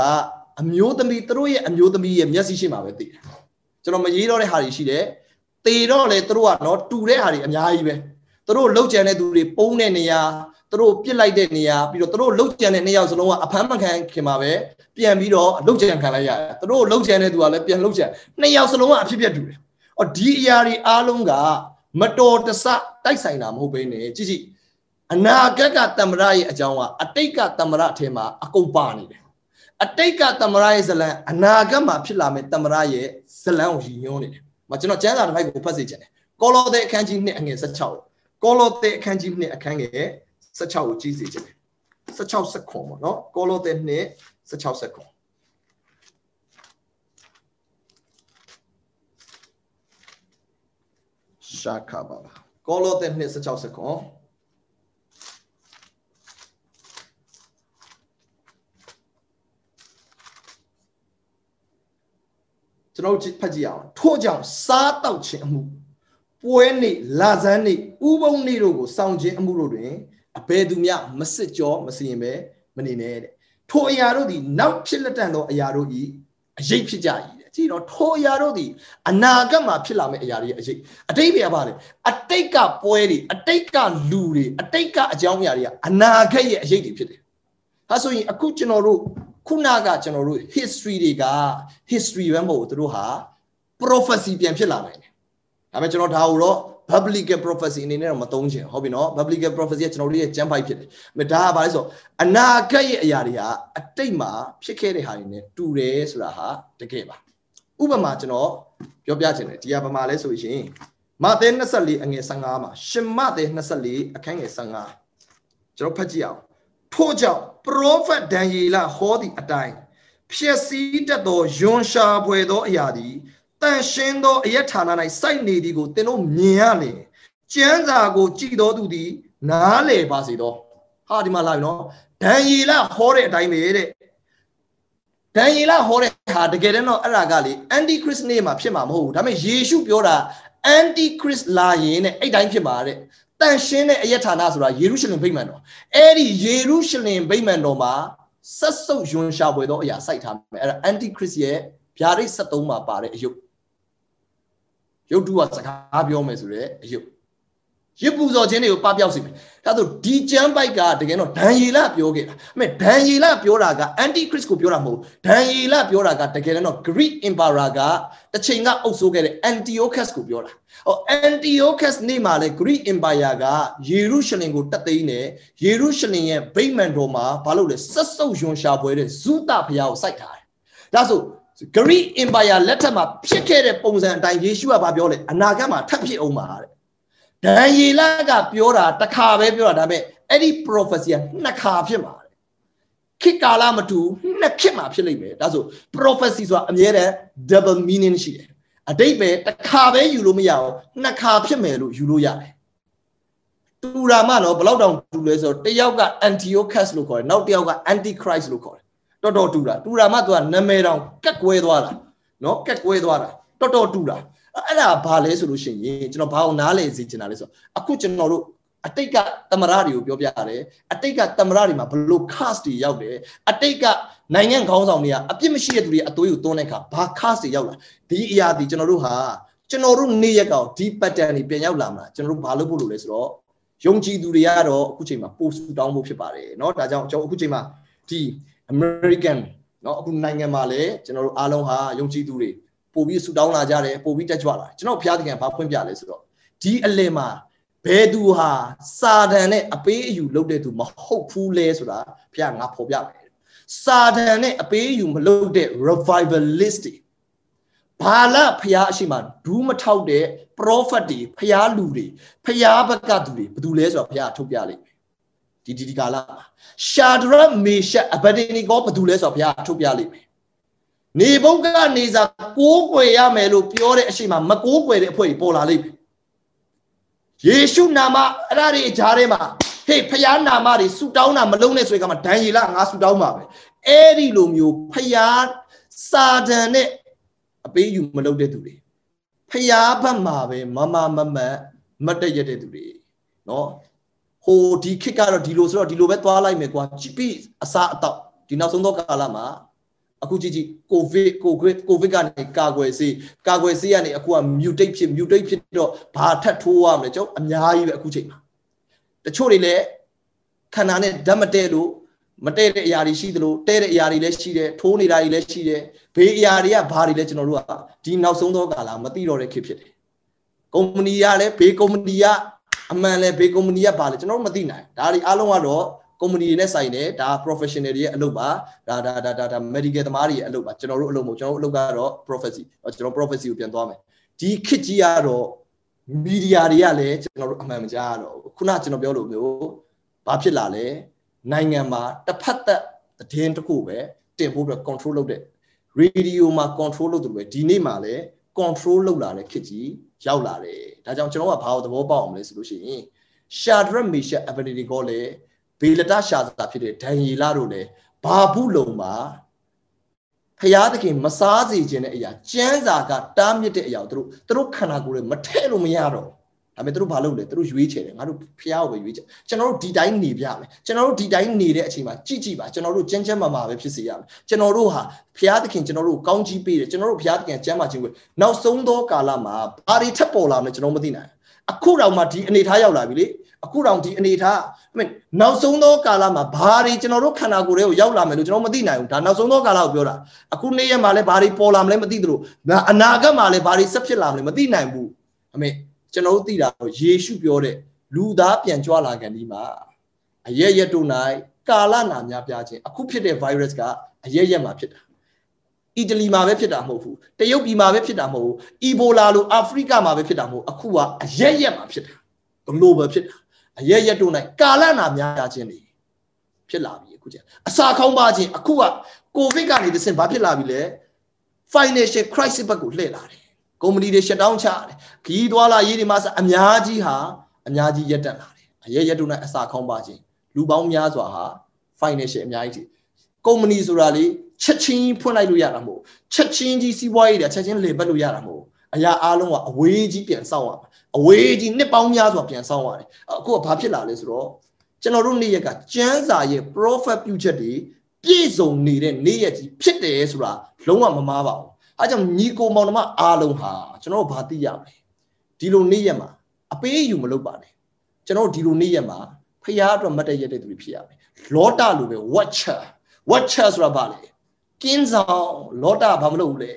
အမျိုးသမီးသူတို့ရဲ့အမျိုးသမီးရဲ့မျက်စိရှိမှာပဲတည်တယ်ကျွန်တော်မရေးတော့တဲ့ဟာတွေရှိတယ်တည်တော့လေသူတို့ကเนาะတူတဲ့ဟာတွေအများကြီးပဲသူတို့လှုပ်ကြံတဲ့သူတွေပုံတဲ့နေရာသူတို့ပြစ်လိုက်တဲ့နေရာပြီးတော့သူတို့လှုပ်ကြံတဲ့နေရာစလုံးကအဖမ်းမခံခင်မှာပဲပြန်ပြီးတော့လှုပ်ကြံခံလိုက်ရတယ်သူတို့လှုပ်ကြံတဲ့သူကလည်းပြန်လှုပ်ကြံနှစ်ယောက်စလုံးကအဖြစ်ပြက်တူတယ်အော်ဒီအရာတွေအားလုံးကမတော်တဆတိုက်ဆိုင်တာမဟုတ်ဘဲနဲ့ကြည့်ကြည့်အနာဂတ်ကတမ္မရရဲ့အကြောင်းကအတိတ်ကတမ္မရအထင်မှာအကုန်ပါနေတယ်အတိတ်ကတမ္မရရဲ့ဇလံအနာဂတ်မှာဖြစ်လာမယ့်တမ္မရရဲ့ဇလံကိုရည်ညွှန်းနေတယ်မကျွန်တော်ကျမ်းစာတစ်ပိုက်ကိုဖတ်စေချင်တယ်ကောလောသဲအခန်းကြီး2အငယ်16ကောလောသဲအခန်းကြီး2အခန်းငယ်16ကိုကြည့်စီခြင်း16စခွန်ပေါ့နော်ကောလောသဲနှစ်16စခွန်ရှာခါပါပါကောလောသဲနှစ်16စခွန်ကျွန်တော်ဖတ်ကြည့်အောင်ထို့ကြောင့်စားတောက်ခြင်းအမှုပွဲနေလာဇန်းနေဥပုံနေတို့ကိုစောင့်ခြင်းအမှုတို့တွင်အဘယ်သူမျှမစစ်ကြောမစီရင်ပဲမနေနဲ့တဲ့ထိုအရာတို့သည်နောက်ဖြစ်လက်တန်သောအရာတို့ဤအရေးဖြစ်ကြ၏တဲ့ကြည့်နော်ထိုအရာတို့သည်အနာဂတ်မှာဖြစ်လာမယ့်အရာတွေရဲ့အရေးအတိတ်ပဲပါလေအတိတ်ကပွဲတွေအတိတ်ကလူတွေအတိတ်ကအကြောင်းအရာတွေကအနာဂတ်ရဲ့အရေးတွေဖြစ်တယ်ဒါဆိုရင်အခုကျွန်တော်တို့ခုနကကျွန်တော်တို့ history တွေက history ပဲမဟုတ်ဘူးသူတို့ဟာ prophecy ပြန်ဖြစ်လာနိုင်တယ်ဒါပေမဲ့ကျွန်တော်ဒါကိုတော့ public prophecy အနေနဲ့တော့မသုံးချင်ဟုတ်ပြီနော် public prophecy ကကျွန်တော်တို့ရဲ့ကျမ်းပိုက်ဖြစ်တယ်ဒါကဘာလဲဆိုအနာဂတ်ရဲ့အရာတွေကအတိတ်မှာဖြစ်ခဲ့တဲ့ဟာတွေနဲ့တူတယ်ဆိုတာဟာတကယ်ပါဥပမာကျွန်တော်ပြောပြချင်တယ်ဒီကဘာမှလဲဆိုရင်မသဲ24အငယ်15မှာရှင်မသဲ24အခန်းငယ်15ကျွန်တော်ဖတ်ကြည့်အောင်ထို့ကြောင့် prophet ဒံယေလဟောသည့်အတိုင်းဖြစ်စည်းတတ်သောယွန်ရှာဖွယ်သောအရာသည်တန်ရှင်းသောအယက်ဌာန၌စိုက်နေသည်ကိုသင်တို့မြင်ရလေကျမ်းစာကို ကြည်တော်သူသည် နားလေပါစေတော့ဟာဒီမှာလာပြီနော်ဒံယီလဟောတဲ့အတိုင်းပဲတဲ့ဒံယီလဟောတဲ့ဟာတကယ်တမ်းတော့အဲ့ဒါကလေအန်တီခရစ်နေ့မှာဖြစ်မှာမဟုတ်ဘူးဒါပေမဲ့ယေရှုပြောတာအန်တီခရစ်လာရင်တဲ့အဲ့တိုင်းဖြစ်မှာတဲ့တန်ရှင်းတဲ့အယက်ဌာနဆိုတာယေရုရှလင်ဗိမာန်တော်အဲ့ဒီယေရုရှလင်ဗိမာန်တော်မှာဆက်စုပ်ယွန်းရှာပွေသောအရာစိုက်ထားမယ်အဲ့ဒါအန်တီခရစ်ရဲ့ဗျာဒိတ်73မှာပါတဲ့အယုတ်ရုပ်တုကစကားပြောမယ်ဆိုတော့အယုတ်ရစ်ပူဇော်ခြင်းတွေကိုပပျောက်စေမယ်ဒါဆိုဒီကျမ်းပိုက်ကတကယ်တော့ဒန်ယေလပြောခဲ့တာအမေဒန်ယေလပြောတာကအန်တီခရစ်ကိုပြောတာမဟုတ်ဒန်ယေလပြောတာကတကယ်တော့ Greek Emperor ကတစ်ချိန်ကအုပ်စိုးခဲ့တဲ့ Antiochus ကိုပြောတာဟော Antiochus နေ့မှာလဲ Greek Empire ကယေရုရှလင်ကိုတက်သိမ်းတယ်ယေရုရှလင်ရဲ့ဗိမာန်တော်မှာဘာလို့လဲဆက်ဆုပ်ယွန်ရှာပွဲတဲ့ဇုတဖျားကိုစိုက်ထားတယ်ဒါဆိုဂရိ empire လက်ထက်မှာဖြစ်ခဲ့တဲ့ပုံစံအတိုင်းယေရှုကပြောလေအနာဂတ်မှာထပ်ဖြစ်အောင်ပါတဲ့ဒံယေလကပြောတာတစ်ခါပဲပြောတာဒါပေမဲ့အဲ့ဒီ prophecy ကနှစ်ခါဖြစ်မှာတဲ့ခေတ်ကာလမတူနှစ်ခေတ်မှာဖြစ်လိမ့်မယ်ဒါဆို prophecy ဆိုတာအမြဲတမ်း double meaning ရှိတယ်အတိတ်ပဲတစ်ခါပဲယူလို့မရအောင်နှစ်ခါဖြစ်မယ်လို့ယူလို့ရတယ်တူရာမနော်ဘလောက်တောင်တူလဲဆိုတော့တယောက်က antiochus လို့ခေါ်တယ်နောက်တစ်ယောက်က antichrist လို့ခေါ်တယ်တော်တော်တူတာတူတာမှသူကနာမည်တောင်ကက်ကွဲသွားတာနော်ကက်ကွဲသွားတာတော်တော်တူတာအဲ့ဒါဘာလဲဆိုလို့ရှိရင်ကျွန်တော်ဘာအောင်နားလဲစီချင်တာလဲဆိုအခုကျွန်တော်တို့အတိတ်ကသမရတွေကိုပြောပြရတယ်အတိတ်ကသမရတွေမှာဘလို့ cast တွေရောက်တယ်အတိတ်ကနိုင်ငံခေါင်းဆောင်တွေကအပြစ်မရှိတဲ့သူတွေအသွေးကိုသွန်းတဲ့အခါဘာ cast တွေရောက်လာဒီအရာဒီကျွန်တော်တို့ဟာကျွန်တော်တို့နေ့ရက်ကောင်ဒီ pattern တွေပြန်ရောက်လာမှာကျွန်တော်တို့ဘာလုပ်ဖို့လိုလဲဆိုတော့ယုံကြည်သူတွေကတော့အခုချိန်မှာပို့ဆူတောင်းဖို့ဖြစ်ပါတယ်เนาะဒါကြောင့်ကျွန်တော်အခုချိန်မှာဒီ American เนาะအခုနိုင်ငံမှာလည်းကျွန်တော်တို့အားလုံးဟာယုံကြည်သူတွေပို့ပြီးဆူတောင်းလာကြတယ်ပို့ပြီးတက်ကြွလာကျွန်တော်ဘုရားသခင်ဘာဖွင့်ပြလဲဆိုတော့ဒီအလင်မှာဘယ်သူဟာစာတန်နဲ့အပေးအယူလုပ်တဲ့သူမဟုတ်ဘူးလဲဆိုတာဘုရားငါဖော်ပြတယ်စာတန်နဲ့အပေးအယူမလုပ်တဲ့ revivalist တွေဘာလဘုရားအရှိမဒူးမထောက်တဲ့ prophet တွေဘုရားလူတွေဘုရားဘက်ကသူတွေဘယ်သူလဲဆိုတာဘုရားထုတ်ပြလိုက်ဒီဒီဒီကာလမှာရှာဒရက်မေရှက်အဘဒေနီကောဘယ်သူလဲဆိုတော့ဘုရားထုတ်ပြလိုက်မယ်နေဘုတ်ကနေစာကိုးကွယ်ရမယ်လို့ပြောတဲ့အချိန်မှာမကိုးကွယ်တဲ့အဖွဲ့ကြီးပေါ်လာလိမ့်မယ်ယေရှုနာမအဲ့ဒါတွေအကြားထဲမှာဟေ့ဖခင်နာမတွေဆူတောင်းတာမလုံးနဲ့ဆိုရင်ကမှဒံယေလငါဆူတောင်းပါပဲအဲ့ဒီလိုမျိုးဖခင်စာတန်နဲ့အပေးယူမလုပ်တဲ့သူတွေဖခင်ဘက်မှာပဲမမမမတ်မတည့်ရတဲ့သူတွေနော်ဟိုဒီခစ်ကတော့ဒီလိုဆိုတော့ဒီလိုပဲသွားလိုက်မယ်ကွာချစ်ပြီးအစားအသောက်ဒီနောက်ဆုံးသောကာလမှာအခုကြည့်ကြည့်ကိုဗစ်ကိုဗစ်ကိုဗစ်ကနေကာကွယ်ဆေးကာကွယ်ဆေးကနေအခုက mutate ဖြစ် mutate ဖြစ်တော့ဘာထပ်ထိုးရမလဲကျောင်းအများကြီးပဲအခုချိန်မှာတချို့တွေလည်းခန္ဓာနဲ့ဓာတ်မတည့်လို့မတည့်တဲ့အရာတွေရှိသလိုတည့်တဲ့အရာတွေလည်းရှိတယ်ထိုးနေတာတွေလည်းရှိတယ်ဘေးအရာတွေကဘာတွေလဲကျွန်တော်တို့ကဒီနောက်ဆုံးသောကာလမသိတော့တဲ့ခေတ်ဖြစ်တယ်ကုမ္ပဏီကလည်းဘေးကုမ္ပဏီကအမှန်လဲဘေးကုမ္ပဏီကပါလဲကျွန်တော်တို့မသိနိုင်ဒါတွေအားလုံးကတော့ကုမ္ပဏီတွေနဲ့ဆိုင်တယ်ဒါ professional တွေရဲ့အလုပ်ပါဒါဒါဒါဒါဒါ medical သမားတွေရဲ့အလုပ်ပါကျွန်တော်တို့အလုပ်မဟုတ်ကျွန်တော်တို့အလုပ်ကတော့ prophecy ကျွန်တော် prophecy ကိုပြန်သွားမယ်ဒီခစ်ကြီးကတော့ media တွေကလည်းကျွန်တော်တို့အမှန်မကြားတော့ခုနကျွန်တော်ပြောလို့မျိုးဘာဖြစ်လာလဲနိုင်ငံမှာတစ်ဖက်သက်သတင်းတစ်ခုပဲတင်ဖို့ပြီး control လုပ်တဲ့ radio မှာ control လုပ်တယ်ပဲဒီနေ့မှာလည်း control လုပ်လာတဲ့ခစ်ကြီးရောက်လာတယ်ဒါကြောင့်ကျွန်တော်ကဘာကိုသဘောပေါက်အောင်လဲဆိုလို့ရှိရင်ရှာဒရက်မီရှက်အဗနီဒီကောလည်းဘေလတရှာစာဖြစ်တဲ့ဒံယေလတို့လည်းဘာဘူးလုံမှာဖျားသခင်မစားစေခြင်းတဲ့အရာကျမ်းစာကတားမြစ်တဲ့အရာတို့တို့ခန္ဓာကိုယ်တွေမထဲလို့မရတော့ဘူးဒါပေမဲ့သူတို့ဘာလုပ်လဲသူတို့ရွေးချယ်တယ်ငါတို့ဖះကိုပဲရွေးချယ်ကျွန်တော်တို့ဒီတိုင်းနေပြမယ်ကျွန်တော်တို့ဒီတိုင်းနေတဲ့အချိန်မှာကြည်ကြည်ပါကျွန်တော်တို့ကျန်းကျန်းမာမာပဲဖြစ်စေရမယ်ကျွန်တော်တို့ဟာဖះသခင်ကျွန်တော်တို့ကောင်းကြီးပေးတယ်ကျွန်တော်တို့ဖះသခင်ကျန်းမာခြင်းကိုနောက်ဆုံးသောကာလမှာဘာတွေထပ်ပေါ်လာမလဲကျွန်တော်မသိနိုင်အခုတောင်မှဒီအနေထားရောက်လာပြီလေအခုတောင်ဒီအနေထားအမေနောက်ဆုံးသောကာလမှာဘာတွေကျွန်တော်တို့ခန္ဓာကိုယ်တွေကိုရောက်လာမယ်လို့ကျွန်တော်မသိနိုင်ဘူးဒါနောက်ဆုံးသောကာလကိုပြောတာအခုနေ့ရက်မှာလည်းဘာတွေပေါ်လာမလဲမသိသလိုအနာဂတ်မှာလည်းဘာတွေဆက်ဖြစ်လာမလဲမသိနိုင်ဘူးအမေကျွန်တော်တို့သိတာတော့ယေရှုပြောတဲ့လူသားပြန်ကြွလာခံဒီမှာအရရက်တို့၌ကာလနာများပြားခြင်းအခုဖြစ်တဲ့ virus ကအရရက်မှာဖြစ်တာအီတလီမှာပဲဖြစ်တာမဟုတ်ဘူးတရုတ်ပြည်မှာပဲဖြစ်တာမဟုတ်ဘူးအီဘိုလာလိုအာဖရိကမှာပဲဖြစ်တာမဟုတ်အခုကအရရက်မှာဖြစ်တာ global ဖြစ်တာအရရက်တို့၌ကာလနာများပြားခြင်းတွေဖြစ်လာပြီအခုကျအစာခေါင်းပါခြင်းအခုကကိုဗစ်ကနေတစ်ဆင့်ဘာဖြစ်လာပြီလဲ financial crisis ဘက်ကိုလှည့်လာတယ်ကုမ္ပဏီတွေရှက်တောင်းချတယ်ခီးသွားလာရေးဒီမှာအများကြီးဟာအများကြီးရက်တက်လာတယ်အရရက်တုန်းကအစာခေါင်းပါခြင်းလူပေါင်းများစွာဟာ financial အများကြီးကုမ္ပဏီဆိုတာလေချက်ချင်းဖွင့်လိုက်လို့ရတာမဟုတ်ချက်ချင်းကြီးစီးပွားရေးတာချက်ချင်းလေပတ်လို့ရတာမဟုတ်အရာအားလုံးကအဝေးကြီးပြန်ဆောင်ရမှာအဝေးကြီးနှစ်ပေါင်းများစွာပြန်ဆောင်ရတယ်အခုကဘာဖြစ်လာလဲဆိုတော့ကျွန်တော်တို့နေ့ရက်ကကျန်းစာရဲ့ profit ပြုချက်တွေပြည့်စုံနေတဲ့နေ့ရက်ကြီးဖြစ်တယ်ဆိုတာလုံးဝမမားပါဘူးအဲကြောင့်ညီကိုမောင်နှမအားလုံးဟာကျွန်တော်တို့ဘာသိရမလဲဒီလိုနေ့ရက်မှာအပေးယူမလုပ်ပါနဲ့ကျွန်တော်တို့ဒီလိုနေ့ရက်မှာဖျားအတွက်မတ်တရက်တဲ့သူတွေဖြစ်ရမယ်လောတာလိုပဲ watcher watcher ဆိုတာဘာလဲကင်းဆောင်လောတာဘာမလုပ်ဘူးလဲ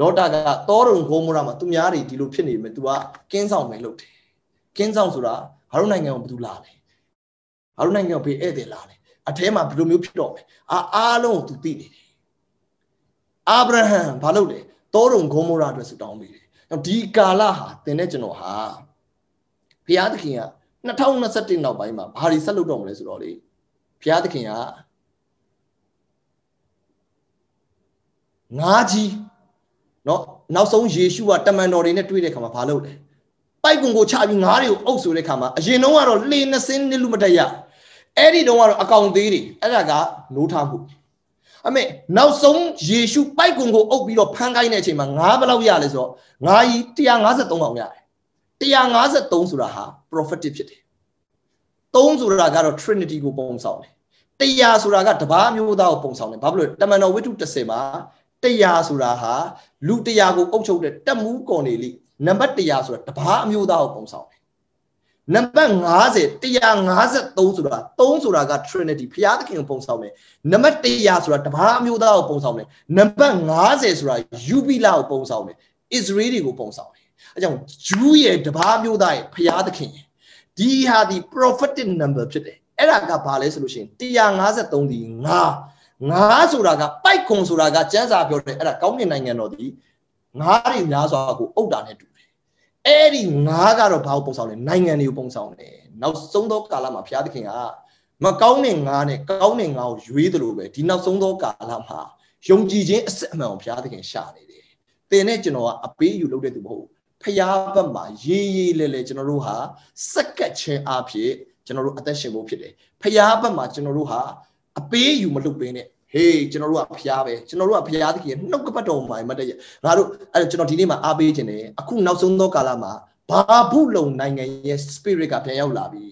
လောတာကတောတုံဂုံမရမှာသူများတွေဒီလိုဖြစ်နေမယ် तू ကကင်းဆောင်မယ်လုပ်တယ်ကင်းဆောင်ဆိုတာငါတို့နိုင်ငံကိုဘယ်သူလာလဲငါတို့နိုင်ငံကိုဖေးဧည့်သည်လာလဲအထဲမှာဘယ်လိုမျိုးဖြစ်တော့မလဲအာအားလုံးကို तू သိနေတယ်အာဗြဟံဘာလုပ်လဲတောတုံဂုံမောရအတွက်ဆူတောင်းပေးတယ်။နောက်ဒီကာလဟာသင်နဲ့ကျွန်တော်ဟာဘုရားသခင်က2021နောက်ပိုင်းမှာဘာတွေဆက်လုပ်တော့မလဲဆိုတော့လေဘုရားသခင်ကငါးကြီးเนาะနောက်ဆုံးယေရှုကတမန်တော်တွေနဲ့တွေ့တဲ့ခါမှာဘာလုပ်လဲပိုက်ကွန်ကိုချပြီးငါးတွေကိုအုပ်ဆိုတဲ့ခါမှာအရင်တုန်းကတော့လေ20နှစ်လူမတက်ရအဲ့ဒီတုန်းကတော့အကောင်သေးတွေအဲ့ဒါကနိုးထားမှုအမေနောက်ဆုံးယေရှုပိုက်ကွန်ကိုအုပ်ပြီးတော့ဖမ်းခိုင်းတဲ့အချိန်မှာငါးဘလောက်ရလဲဆိုတော့ငါးကြီး153ကောင်ရတယ်153ဆိုတာဟာ prophetic ဖြစ်တယ်3ဆိုတာကတော့ trinity ကိုပုံဆောင်တယ်100ဆိုတာကတပါးမျိုးသားကိုပုံဆောင်တယ်ဘာဖြစ်လို့တမန်တော်ဝိတ္ထု30မှာ100ဆိုတာဟာလူ100ကိုအုပ်ချုပ်တဲ့တမူးကော်နေလိနံပါတ်100ဆိုတာတပါးအမျိုးသားကိုပုံဆောင်တယ်နံပါတ်90 153ဆိုတာ3ဆိုတာက Trinity ဘုရားသခင်ကိုပုံဆောင်တယ်နံပါတ်100ဆိုတာတဘာအမျိုးသားကိုပုံဆောင်တယ်နံပါတ်90ဆိုတာယူပိလကိုပုံဆောင်တယ်အစ္စရေးတွေကိုပုံဆောင်တယ်အဲကြောင့်ဂျူးရဲ့တဘာမျိုးသားရဲ့ဘုရားသခင်ဒီဟာဒီ prophetic number ဖြစ်တယ်အဲ့ဒါကဘာလဲဆိုလို့ရှိရင်153ဒီ9 9ဆိုတာကပိုက်ခွန်ဆိုတာက ကျမ်းစာပြောတယ်အဲ့ဒါကောင်းမြင်နိုင်ငံတော်ဒီ9တွေများစွာကိုအုပ်တာနဲ့တူအဲ့ဒီငါးကတော့ဘာကိုပုံဆောင်လဲနိုင်ငံတွေကိုပုံဆောင်တယ်နောက်ဆုံးသောကာလမှာဘုရားသခင်ကမကောင်းတဲ့ငါးနဲ့ကောင်းတဲ့ငါးကိုရွေးတယ်လို့ပဲဒီနောက်ဆုံးသောကာလမှာယုံကြည်ခြင်းအစစ်အမှန်ကိုဘုရားသခင်ရှာနေတယ်သင်နဲ့ကျွန်တော်ကအပေးယူလုပ်တဲ့သူမဟုတ်ဖျားဘက်မှာရေးရေးလဲလဲကျွန်တော်တို့ဟာစက္ကတ်ချင်းအဖြစ်ကျွန်တော်တို့အသက်ရှင်ဖို့ဖြစ်တယ်ဖျားဘက်မှာကျွန်တော်တို့ဟာအပေးယူမလုပ်ဘဲနဲ့ဟေးကျွန်တော်တို့ကဖျားပဲကျွန်တော်တို့ကဖျားသခင်နှုတ်ကပတ်တော်မှာမတည့်ရငါတို့အဲ့တော့ကျွန်တော်ဒီနေ့မှာအားပေးခြင်းနဲ့အခုနောက်ဆုံးသောကာလမှာဘာဘူးလုံနိုင်ငံရဲ့ spirit ကပြန်ရောက်လာပြီ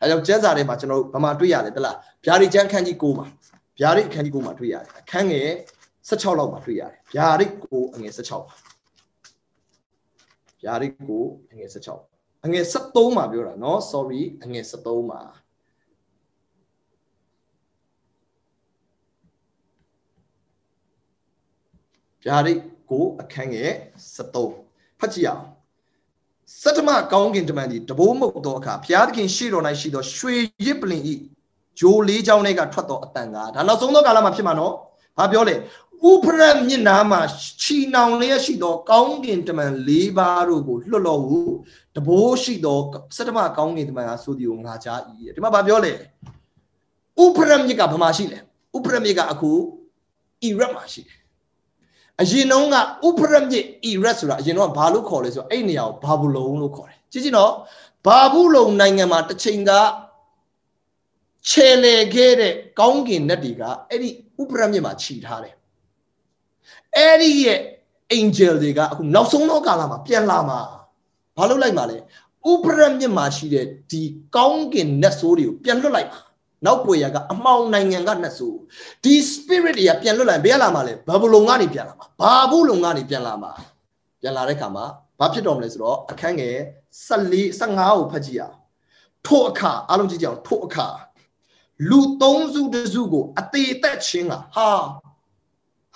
အဲကြောင့်ကျမ်းစာထဲမှာကျွန်တော်တို့ဗမာတွေ့ရတယ်တလားဗျာဒိတ်ကျမ်းခန်းကြီး9မှာဗျာဒိတ်အခန်းကြီး9မှာတွေ့ရတယ်အခန်းငယ်16လောက်မှာတွေ့ရတယ်ဗျာဒိတ်9အငယ်16ပါဗျာဒိတ်9အငယ်16အငယ်73မှာပြောတာเนาะ sorry အငယ်73မှာဗျာဒိတ်ကိုအခန်းငယ်73ဖတ်ကြည့်အောင်စတ္တမကောင်းကင်တမန်ကြီးတဘိုးမုတ်သောအခါဘုရားသခင်ရှေ့တော်၌ရှိသောရွှေရစ်ပလင်ဤဂျိုလေးချောင်းတွေကထွက်သောအတန်ကဒါနောက်ဆုံးသောကာလမှာဖြစ်မှာနော်။ဘာပြောလဲ။ဥပရမျက်နာမှာခြီနောင်လျက်ရှိသောကောင်းကင်တမန်၄ပါးတို့ကိုလွတ်တော်မူတဘိုးရှိသောစတ္တမကောင်းကင်တမန်ကဆိုသည်ကိုငါကြား၏။ဒီမှာဘာပြောလဲ။ဥပရမျက်ကဘာမှရှိလဲ။ဥပရမျက်ကအခုအီရတ်မှာရှိတယ်အရင်တုန်းကဥပရမြစ် Iraq ဆိုတာအရင်တုန်းကဘာလို့ခေါ်လဲဆိုတော့အဲ့နေရာကိုဘာဘူးလုံလို့ခေါ်တယ်ကြည့်ကြည့်နော်ဘာဘူးလုံနိုင်ငံမှာတစ်ချိန်ကခြေလေခဲ့တဲ့ကောင်းကင်နတ်တွေကအဲ့ဒီဥပရမြစ်မှာခြိထားတယ်အဲ့ဒီရဲ့ angel တွေကအခုနောက်ဆုံးသောကာလမှာ ပြန်လာမှာဘာလို့လိုက်မှာလဲဥပရမြစ်မှာရှိတဲ့ဒီကောင်းကင်နတ်ဆိုးတွေကိုပြန်လွတ်လိုက်မှာနောက်ကွယ်ရကအမှောင်နိုင်ငံကနှစ်ဆိုဒီ spirit တွေကပြန်လွတ်လာရင်ဘယ်ရလာမှာလဲဘာဘလုံကနေပြန်လာမှာဘာဘူးလုံကနေပြန်လာမှာပြန်လာတဲ့ခါမှာဘာဖြစ်တော်မလဲဆိုတော့အခန်းငယ်14 15ကိုဖတ်ကြည့်ရအောင်ထို့အခါအားလုံးကြည့်ကြအောင်ထို့အခါလူသုံးစုတစုကို အသေးသက်ချင်းကဟာ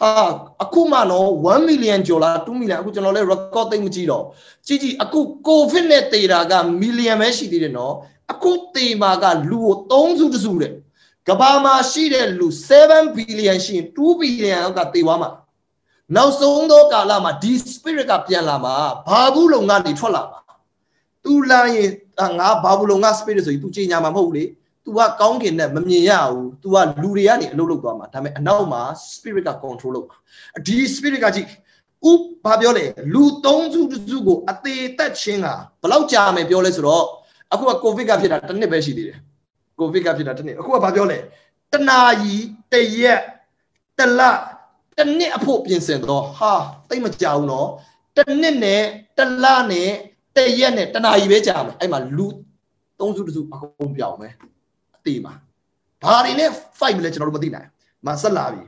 ဟာအခုမှတော့1 million ကျော်လား2 million အခုကျွန်တော်လည်း record သိမ့်မကြည့်တော့ကြည့်ကြည့်အခု covid နဲ့တည်တာက million ပဲရှိသေးတယ်နော်အခုတေမာကလူကို3စုတစုတဲ့ကဘာမှာရှိတဲ့လူ7 billion ရှိရင်2 billion ကတေသွားမှာနောက်ဆုံးသောကာလမှာဒီ spirit ကပြန်လာမှာဘာဘူးလုံကနေထွက်လာမှာ तू လာရင်ငါဘာဘူးလုံက spirit ဆိုရင် तू ချိန်ညာမှာမဟုတ်လေ तू ကကောင်းကင်နဲ့မမြင်ရဘူး तू ကလူတွေကနေအလုပ်လုပ်သွားမှာဒါပေမဲ့အနောက်မှာ spirit က control လုပ်မှာဒီ spirit ကကြည့်ဥဘာပြောလဲလူ၃စုတစုကိုအသေးသက်ချင်းကဘလောက်ကြာမယ်ပြောလဲဆိုတော့အခုကကိုဗစ်ကဖြစ်တာတစ်နှစ်ပဲရှိသေးတယ်ကိုဗစ်ကဖြစ်တာတစ်နှစ်အခုကဘာပြောလဲတနာကြီးတရက်တလတနှစ်အဖို့ပြင်ဆင်တော့ဟာတိတ်မကြဘူးနော်တနှစ်နဲ့တလနဲ့တရက်နဲ့တနာကြီးပဲကြာမယ်အဲ့မှာလူသုံးစုတစုအကုန်ပြောင်းမယ်အသေးမှာဘာတွေနဲ့ fight လဲကျွန်တော်တို့မသိနိုင်မဆက်လာပြီ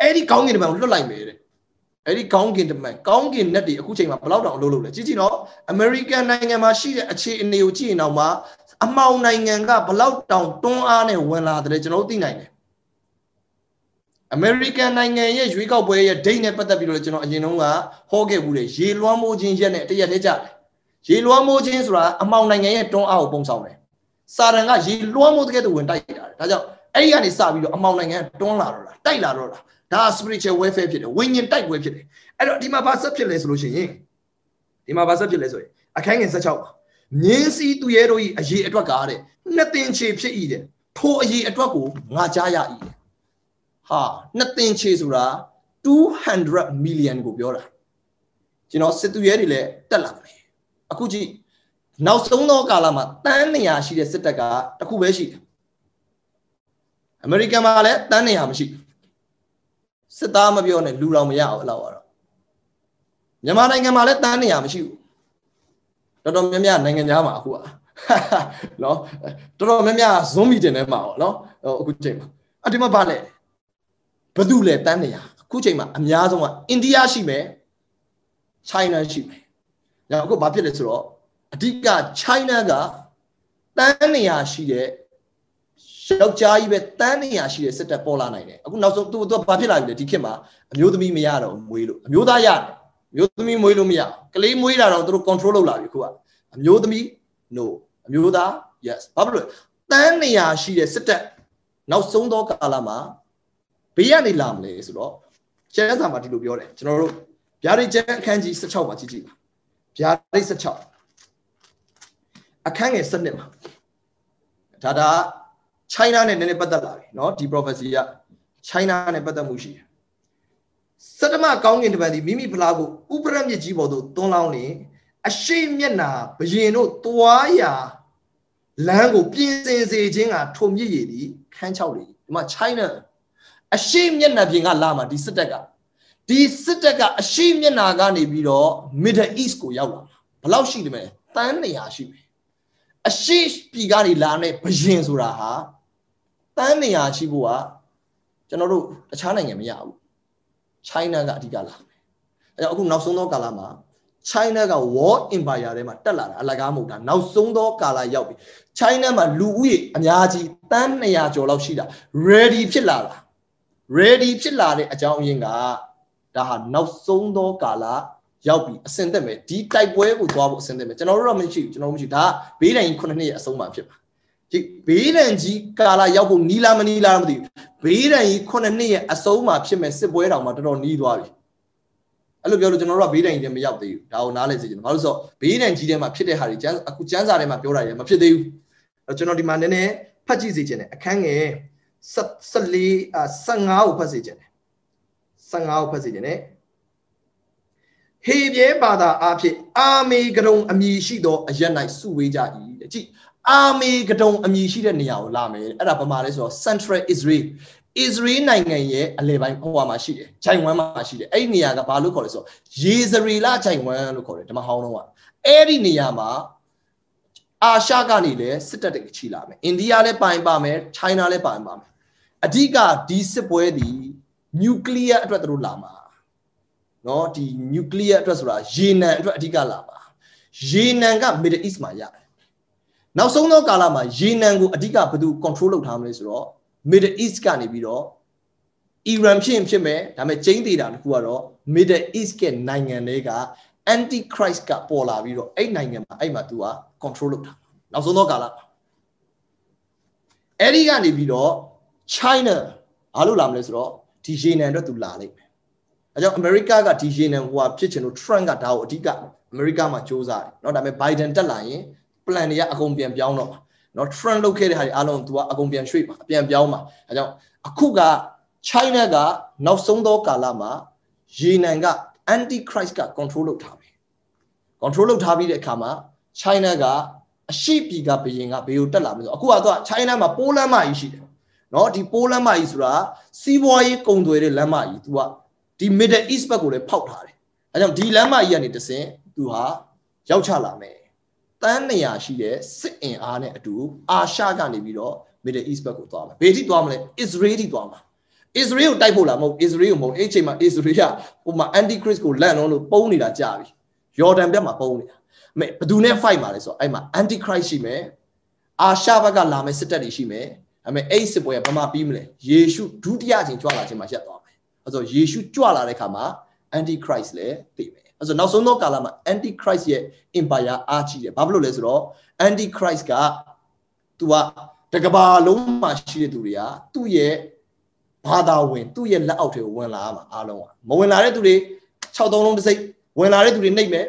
အဲ့ဒီကောင်းကင်ဘက်ကိုလွတ်လိုက်မယ်တဲ့အဲ့ဒီကောင်းကင်တမန်ကောင်းကင်နဲ့တည်းအခုချိန်မှာဘယ်လောက်တောင်အလုပ်လုပ်လဲကြည့်ကြည့်နော်အမေရိကန်နိုင်ငံမှာရှိတဲ့အခြေအနေကိုကြည့်ရင်တော့မှအမှောင်နိုင်ငံကဘလောက်တောင်တွန်းအားနဲ့ဝင်လာတယ်ကျွန်တော်တို့သိနိုင်တယ်အမေရိကန်နိုင်ငံရဲ့ရွေးကောက်ပွဲရဲ့ဒိတ်နဲ့ပတ်သက်ပြီးတော့ကျွန်တော်အရင်တုန်းကဟောခဲ့မှုတွေရေလွှမ်းမိုးခြင်းရက်နဲ့တရက်တည်းကြတယ်ရေလွှမ်းမိုးခြင်းဆိုတာအမှောင်နိုင်ငံရဲ့တွန်းအားကိုပုံဆောင်တယ်စာရန်ကရေလွှမ်းမိုးတဲ့ကဲ့သို့ဝင်တိုက်တာဒါကြောင့်အဲ့ဒီကနေစပြီးတော့အမှောင်နိုင်ငံတွန်းလာတော့လားတိုက်လာတော့လားဒါ spiritual warfare ဖြစ်တယ်ဝိညာဉ်တိုက်ပွဲဖြစ်တယ်အဲ့တော့ဒီမှာဘာဆက်ဖြစ်လဲဆိုလို့ရှိရင်ဒီမှာဘာဆက်ဖြစ်လဲဆိုရင်အခန်းငယ်16မှာမြင်းစည်းသူရဲတို့၏အရေးအတွက်ကားတဲ့နှစ်သင်ချေဖြစ်၏တဲ့ထိုအရေးအတွက်ကိုငါကြားရ၏တဲ့ဟာနှစ်သင်ချေဆိုတာ200 million ကိုပြောတာကျွန်တော်စစ်သူရဲတွေလည်းတက်လာတယ်အခုကြည့်နောက်ဆုံးသောကာလမှာတန်းနေရာရှိတဲ့စစ်တပ်ကတခုပဲရှိတယ်အမေရိကန်မှာလည်းတန်းနေရာမရှိဘူးစစ်သားမပြောနဲ့လူတော်မရအောင်အဲ့လောက်ကတော့မြန်မာနိုင်ငံမှာလည်းတန်းနေရမရှိဘူးတော်တော်များများနိုင်ငံသားမှာအခုอ่ะနော်တော်တော်များများဇွန်မီတင်ထဲမှာပေါ့နော်အခုချိန်မှာအဒီမှာဗာလဲဘသူလဲတန်းနေရအခုချိန်မှာအများဆုံးကအိန္ဒိယရှိမယ်ချိုင်းနာရှိမယ်။ဒါအခုဘာဖြစ်လဲဆိုတော့အဓိကချိုင်းနာကတန်းနေရရှိတဲ့ယောက်ျားကြီးပဲတန်းနေရရှိတဲ့စစ်တပ်ပေါ်လာနိုင်တယ်အခုနောက်ဆုံးသူသူဘာဖြစ်လာပြီလဲဒီခေတ်မှာအမျိုးသမီးမရတော့မွေးလို့အမျိုးသားရတယ်အမျိုးသမီးမွေးလို့မရကလေးမွေးလာတော့သူတို့ control လုပ်လာပြီခုကအမျိုးသမီး no အမျိုးသား yes ဘာဖြစ်လို့တန်းနေရရှိတဲ့စစ်တပ်နောက်ဆုံးသောကာလမှာဘေးကနေလာမလဲဆိုတော့ကျမ်းစာမှာဒီလိုပြောတယ်ကျွန်တော်တို့ဗျာဒိတ်ကျမ်းအခန်းကြီး16မှာကြည့်ကြည့်ပါဗျာဒိတ်16အခန်းငယ်7မှာဒါဒါ China နဲ့နည်းနည်းပတ်သက်လာပြီเนาะဒီ prophecy က China နဲ့ပတ်သက်မှုရှိတယ်စတမကောင်းကင်တပတ်ဒီမိမိဖလားကိုဥပရမြစ်ကြီးပေါ်သို့သွန်းလောင်းနေအရှိမျက်နာဘရင်တို့သွားရာလမ်းကိုပြင်ဆင်စေခြင်းကထုံမြစ်ရည်သည်ခန်းချောက်လေဒီမှာ China အရှိမျက်နှာပြင်ကလာမှာဒီစစ်တပ်ကဒီစစ်တပ်ကအရှိမျက်နှာကနေပြီးတော့ Middle East ကိုရောက်လာဘလောက်ရှိတယ်မလဲတန်းနေရာရှိပြီအရှိပြည်ကနေလာတဲ့ဘရင်ဆိုတာဟာတန်းနေရာရှိဖို့ကကျွန်တော်တို့တခြားနိုင်ငံမရဘူး။ China ကအဓိကလာမယ်။အဲကြောင့်အခုနောက်ဆုံးသောကာလမှာ China က War Empire ထဲမှာတက်လာတာအလကားမဟုတ်တာနောက်ဆုံးသောကာလရောက်ပြီ China မှာလူဦးရေအများကြီးတန်း200ကျော်လောက်ရှိတာ ready ဖြစ်လာတာ ready ဖြစ်လာတဲ့အကြောင်းရင်းကဒါဟာနောက်ဆုံးသောကာလရောက်ပြီအဆင်သက်မယ်ဒီတိုက်ပွဲကိုသွားဖို့အဆင်သက်မယ်ကျွန်တော်တို့တော့မရှိဘူးကျွန်တော်တို့မရှိဒါဘေးဒဏ်ကြီး9နှစ်ရဲ့အဆုံးမှာဖြစ်ပါဒီဘေးဒဏ်ကြီးကာလာရောက်ဖို့နီလာမနီလာတော့မသိဘူးဘေးဒဏ်ကြီးခုနှစ်နှစ်ရဲ့အဆုံးမှာဖြစ်မဲ့စစ်ပွဲတောင်မှတော်တော်နီးသွားပြီအဲ့လိုပြောလို့ကျွန်တော်တို့ကဘေးဒဏ်ကြီးတွေမရောက်သေးဘူးဒါကိုနားလည်စေချင်တယ်ဘာလို့ဆိုတော့ဘေးဒဏ်ကြီးထဲမှာဖြစ်တဲ့ဟာတွေကျန်းအခုကျန်းစာထဲမှာပြောတာတွေမဖြစ်သေးဘူးအဲ့ကျွန်တော်ဒီမှာနည်းနည်းဖတ်ကြည့်စေချင်တယ်အခန်းငယ်14အ15ကိုဖတ်စေချင်တယ်15ကိုဖတ်စေချင်တယ်ဟေပြဲဘာသာအဖြစ်အာမေကရုံအမည်ရှိသောအရက်၌စုဝေးကြ၏ကြည့်အာမေကဒုံအမည်ရှိတဲ့နေရာကိုလာမယ်အဲ့ဒါဘာမှလဲဆိုတော့ Central Israel Israel နိုင်ငံရဲ့အလယ်ပိုင်းဟိုမှာရှိတယ်ဂျိုင်ဝမ်မှာရှိတယ်အဲ့ဒီနေရာကဘာလို့ခေါ်လဲဆိုတော့ယေဇရီလဂျိုင်ဝမ်လို့ခေါ်တယ်ဓမ္မဟောင်းတော့ကအဲ့ဒီနေရာမှာအာရှကနေလည်းစစ်တပ်တွေချီလာမယ်အိန္ဒိယလည်းပိုင်ပါမယ်ချိုင်းနာလည်းပိုင်ပါမယ်အဓိကဒီစစ်ပွဲဒီနျူကလ িয়ার အတွက်တို့လာမှာเนาะဒီနျူကလ িয়ার အတွက်ဆိုတာရေနံအတွက်အဓိကလာမှာရေနံက Middle East မှာရတယ်နောက်ဆုံးသောကာလမှာယေနန်ကိုအဓိကဘယ်သူ control လုပ်ထားမလဲဆိုတော့ Middle East ကနေပြီးတော့ Iran ဖြစ်ရင်ဖြစ်မယ်ဒါပေမဲ့ကျင်းသေးတာတခုကတော့ Middle East ကနိုင်ငံတွေက Antichrist ကပေါ်လာပြီးတော့အဲ့နိုင်ငံမှာအဲ့မှာသူက control လုပ်ထားနောက်ဆုံးသောကာလအဲ့ဒီကနေပြီးတော့ China ဘာလို့လာမလဲဆိုတော့ဒီယေနန်အတွက်သူလာလိုက်မယ်အဲကြောင့် America ကဒီယေနန်ဟိုဟာဖြစ်ချင်လို့ Trump ကဒါကိုအဓိက America မှာစ조사တယ်เนาะဒါပေမဲ့ Biden တက်လာရင် plan တွေကအကုန်ပြန်ပြောင်းတော့မှာနော် trend လောက်ခဲ့တဲ့ဟာတွေအားလုံး तू ကအကုန်ပြန်ရွှေ့မှာပြန်ပြောင်းမှာအဲကြောင့်အခုက China ကနောက်ဆုံးသောကာလမှာရေနံက anti christ က control လုပ်ထားပြီ control လုပ်ထားပြီးတဲ့အခါမှာ China ကအရှိပြည်ကဘယင်ကဘယ်လိုတက်လာမလဲဆိုအခုကတော့ China မှာပိုးလမ်းမကြီးရှိတယ်နော်ဒီပိုးလမ်းမကြီးဆိုတာစီးပွားရေးကုန်သွယ်တဲ့လမ်းမကြီး तू ကဒီ Middle East ဘက်ကိုလည်းဖောက်ထားတယ်အဲကြောင့်ဒီလမ်းမကြီးကနေတဆင့် तू ဟာရောက်ချလာမယ်တန်းနေရာရှိတဲ့စစ်အင်အားနဲ့အတူအာရှကနေပြီးတော့ Middle East ဘက်ကိုသွားမှာဘယ်ထိသွားမလဲ Israel ထိသွားမှာ အစ္စရေးကိုတိုက်ဖို့လားမဟုတ်အစ္စရေးကိုမဟုတ်အဲ့ချိန်မှာအစ္စရေးကဟိုမှာ anti christ ကိုလန့်လုံးလို့ပုံနေတာကြာပြီယော်ဒန်ဘက်မှာပုံနေတာမဲဘသူနဲ့ fight ပါလဲဆိုတော့အဲ့မှာ anti christ ရှိမယ်အာရှဘက်ကလာမယ်စစ်တပ်တွေရှိမယ်ဒါပေမဲ့အဲ့စစ်ပွဲကဘာမှပြီးမလဲယေရှုဒုတိယချိန်ကြွလာချိန်မှာရပ်သွားမယ်အဲ့ဆိုယေရှုကြွလာတဲ့ခါမှာ anti christ လည်းသိမယ်အဲဆိုနောက်ဆုံးသောကာလမှာ anti christ ရဲ့ empire အားကြီးတယ်ဘာဖြစ်လို့လဲဆိုတော့ anti christ ကသူကတကဘာလုံးမှာရှိတဲ့သူတွေကသူ့ရဲ့ဘာသာဝင်သူ့ရဲ့လက်အောက်ထဲကိုဝင်လာမှာအားလုံးကမဝင်လာတဲ့သူတွေ6သုံးလုံးတစ်စိတ်ဝင်လာတဲ့သူတွေနှိပ်မယ်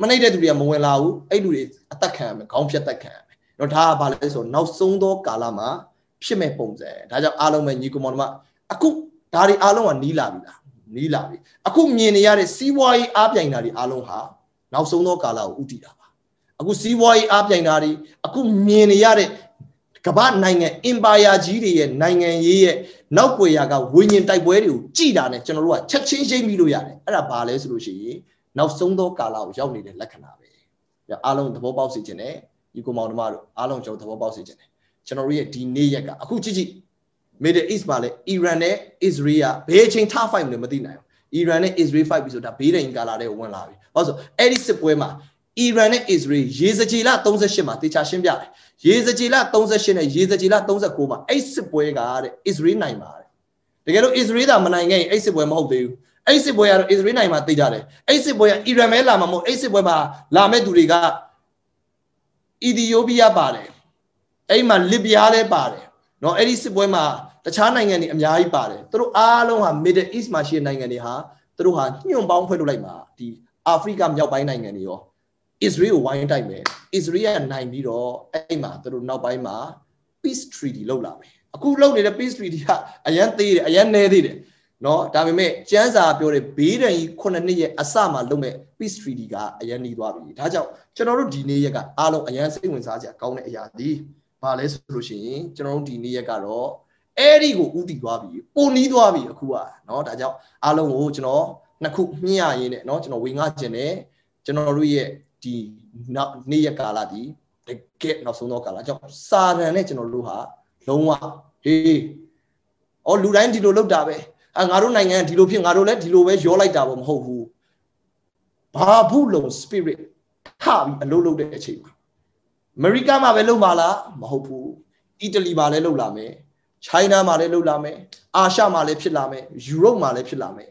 မနှိပ်တဲ့သူတွေကမဝင်လာဘူးအဲ့လူတွေအသက်ခံရမယ်ခေါင်းဖြတ်သက်ခံရမယ်တော့ဒါကဘာလဲဆိုတော့နောက်ဆုံးသောကာလမှာဖြစ်မဲ့ပုံစံဒါကြောင့်အားလုံးပဲညီကောင်မတို့ကအခုဒါတွေအားလုံးကနီးလာပြီလားနီးလာပြီအခုမြင်နေရတဲ့စီးပွားရေးအားပြိုင်တာတွေအားလုံးဟာနောက်ဆုံးသောကာလကိုဥတည်တာပါအခုစီးပွားရေးအားပြိုင်တာတွေအခုမြင်နေရတဲ့ကမ္ဘာနိုင်ငံအင်ပါယာကြီးတွေရဲ့နိုင်ငံရေးရဲ့နောက်ကွယ်ရာကဝိညာဉ်တိုက်ပွဲတွေကိုကြည်တာနဲ့ကျွန်တော်တို့ကချက်ချင်းရှိမ့်ပြီးလို့ရတယ်အဲ့ဒါဘာလဲဆိုလို့ရှိရင်နောက်ဆုံးသောကာလကိုရောက်နေတဲ့လက္ခဏာပဲအားလုံးသဘောပေါက်စေချင်တယ်ဒီကိုမောင်တို့အားလုံးကျွန်တော်သဘောပေါက်စေချင်တယ်ကျွန်တော်တို့ရဲ့ဒီနေ့ရက်ကအခုကြည့်ကြည့် Middle East မှာလည်း Iran နဲ့ Israel ကဘယ်အချိန် top 5လဲမသိနိုင်ဘူး။ Iran နဲ့ Israel 5ပြီဆိုဒါဘေးဒိန်ကာလာတဲ့ဝင်လာပြီ။ဟုတ်ဆိုအဲ့ဒီစစ်ပွဲမှာ Iran နဲ့ Israel ရေစကြေလ38မှာတေချာရှင်းပြတယ်။ရေစကြေလ38နဲ့ရေစကြေလ39မှာအဲ့စစ်ပွဲကတဲ့ Israel နိုင်ပါတယ်။တကယ်လို့ Israel သာမနိုင်ခဲ့ရင်အဲ့စစ်ပွဲမဟုတ်သေးဘူး။အဲ့စစ်ပွဲကတော့ Israel နိုင်မှာသိကြတယ်အဲ့စစ်ပွဲကအီရန်ပဲလာမှာမဟုတ်အဲ့စစ်ပွဲမှာလာမဲ့သူတွေကအီသီယိုးပီးယားပါတယ်အဲ့မှာလစ်ဗျားလည်းပါတယ်เนาะအဲ့ဒီစစ်ပွဲမှာတခြားနိုင်ငံတွေအများကြီးပါတယ်သူတို့အားလုံးဟာ Middle East မှာရှိတဲ့နိုင်ငံတွေဟာသူတို့ဟာညွန့်ပေါင်းဖွဲ့လုပ်လိုက်မှာဒီအာဖရိကမြောက်ပိုင်းနိုင်ငံတွေရောအစ္စရေးကိုဝိုင်းတိုက်မယ်အစ္စရေးကနိုင်ပြီးတော့အဲ့မှာသူတို့နောက်ပိုင်းမှာ peace treaty လုပ်လာမယ်အခုလုပ်နေတဲ့ peace treaty ကအရန်သေးတယ်အရန်နဲသေးတယ်เนาะဒါပေမဲ့ကျန်းစာပြောတဲ့ဘေးဒဏ်ကြီး9နှစ်ရဲ့အစမှာလုပ်မဲ့ peace treaty ကအရန်နေသွားပြီဒါကြောင့်ကျွန်တော်တို့ဒီနေ့ရက်ကအလုံးအရန်စိတ်ဝင်စားစရာကောင်းတဲ့အရာဒီဘာလဲဆိုလို့ရှိရင်ကျွန်တော်တို့ဒီနေ့ရက်ကတော့အဲ့ဒီကိုဥတည်သွားပြီပုံနီးသွားပြီအခုကเนาะဒါကြောင့်အားလုံးကိုကျွန်တော်နှစ်ခုမြင်ရရင်းနဲ့เนาะကျွန်တော်ဝေငှခြင်းနဲ့ကျွန်တော်တို့ရဲ့ဒီနေ့ရက်ကာလဒီတကယ်နောက်ဆုံးသောကာလကြောင့်စာတန်နဲ့ကျွန်တော်တို့ဟာလုံးဝဟေးအော်လူတိုင်းဒီလိုလုပ်တာပဲအာငါတို့နိုင်ငံဒီလိုဖြစ်ငါတို့လည်းဒီလိုပဲရောလိုက်တာပေါ့မဟုတ်ဘူးဘာဘူးလုံး spirit ထပြီးအလုပ်လုပ်တဲ့အချိန်မှာအမေရိကမှာပဲလုပ်ပါလားမဟုတ်ဘူးအီတလီမှာလည်းလုပ်လာမယ်ချိုင်းနာမှာလည်းလှုပ်လာမယ်အာရှမှာလည်းဖြစ်လာမယ်ယူရိုမှာလည်းဖြစ်လာမယ်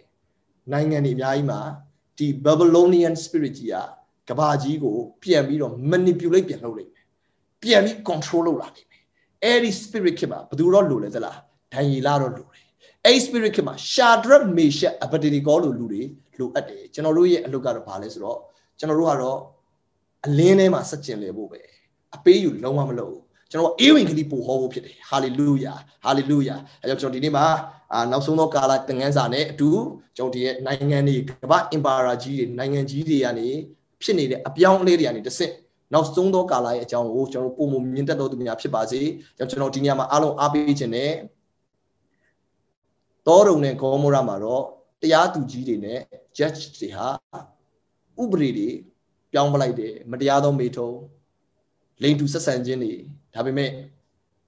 နိုင်ငံတွေအများကြီးမှာဒီ Babylonian spirit ကြီးကကဘာကြီးကိုပြန်ပြီးတော့ manipulate ပြန်လုပ်လိုက်မယ်ပြန်ပြီး control လုပ်လာနိုင်မယ်အဲ့ဒီ spirit ခင်မှာဘယ်သူတော့လိုလဲသလားဒန်ယီလာတော့လိုတယ်အဲ့ spirit ခင်မှာ Shadrach Meshach Abednego လိုလူတွေလိုအပ်တယ်ကျွန်တော်တို့ရဲ့အလုပ်ကတော့ဘာလဲဆိုတော့ကျွန်တော်တို့ကတော့အလင်းထဲမှာဆက်ကျင်လေဖို့ပဲအပေးယူလုံးဝမလုပ်ဘူးကျွန်တော်အေးဝင်ကလေးပို့ဟောဖို့ဖြစ်တယ်ဟာလေလုယာဟာလေလုယာအဲကြောင့်ကျွန်တော်ဒီနေ့မှာအာနောက်ဆုံးသောကာလသင်ခန်းစာနဲ့အတူကျွန်တော်ဒီရဲ့နိုင်ငံတွေကမ္ဘာအင်ပါရာကြီးတွေနိုင်ငံကြီးတွေကနေဖြစ်နေတဲ့အပြောင်းအလဲတွေကနေတဆင့်နောက်ဆုံးသောကာလရဲ့အကြောင်းကိုကျွန်တော်ပုံမမြင်တတ်တော်သူများဖြစ်ပါစေကျွန်တော်ဒီညမှာအားလုံးအားပေးခြင်းနဲ့တောတုံနဲ့ဂေါမောရမှာတော့တရားသူကြီးတွေနဲ့ judge တွေဟာဥပဒေတွေပြောင်းပလိုက်တယ်မတရားသောမိထုံးလိန်တူဆက်ဆံခြင်းတွေဒါပေမဲ့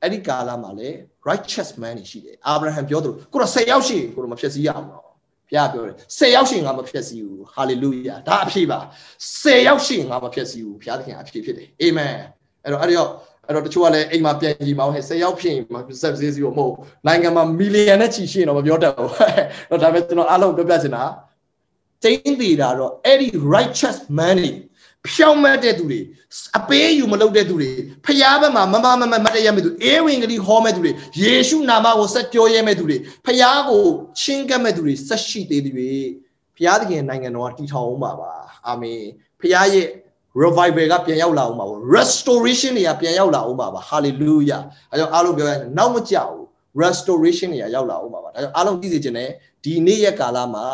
အဲ့ဒီကာလမှာလည်း righteous man တွေရှိတယ်အာဗြဟံပြောသလိုကိုတော့10ယောက်ရှိကိုတော့မဖြစ်စည်းရအောင်တော့ဘုရားပြောတယ်10ယောက်ရှိငါမဖြစ်စည်းဘူး hallelujah ဒါအဖြစ်ပါ10ယောက်ရှိငါမဖြစ်စည်းဘူးဘုရားသခင်အဖြစ်ဖြစ်တယ် amen အဲ့တော့အဲ့ဒီတော့အဲ့တော့တချို့ကလည်းအိမ်မှာပြန်ကြည့်ပါဦးဟဲ့10ယောက်ဖြစ်ရင်ဆက်စည်းစီမဟုတ်နိုင်ငံမှာမီလီယံနဲ့ချီရှိရင်တော့မပြောတတ်ဘူးတော့ဒါပေမဲ့ကျွန်တော်အားလုံးပြောပြချင်တာတိမ့်တည်တာတော့အဲ့ဒီ righteous man တွေဖြောင့်မတ်တဲ့သူတွေအပေးယူမလုပ်တဲ့သူတွေဖျားဘက်မှာမမမမမတ်ရမဲ့သူအေးဝင်ကလေးဟောမဲ့သူတွေယေရှုနာမကိုဆက်ပြောရမဲ့သူတွေဖျားကိုချင်းကပ်မဲ့သူတွေဆက်ရှိသေးတယ်၍ဖျားသခင်နိုင်ငံတော်ကတည်ထောင်အောင်ပါပါအာမင်ဖျားရဲ့ revival ကပြန်ရောက်လာအောင်ပါဘူး restoration တွေကပြန်ရောက်လာအောင်ပါပါ hallelujah အဲကြောင့်အားလုံးပြောရရင်နောက်မကြောက်ဘူး restoration တွေကရောက်လာအောင်ပါပါဒါကြောင့်အားလုံးသိစေချင်တယ်ဒီနေ့ရဲ့ကာလမှာ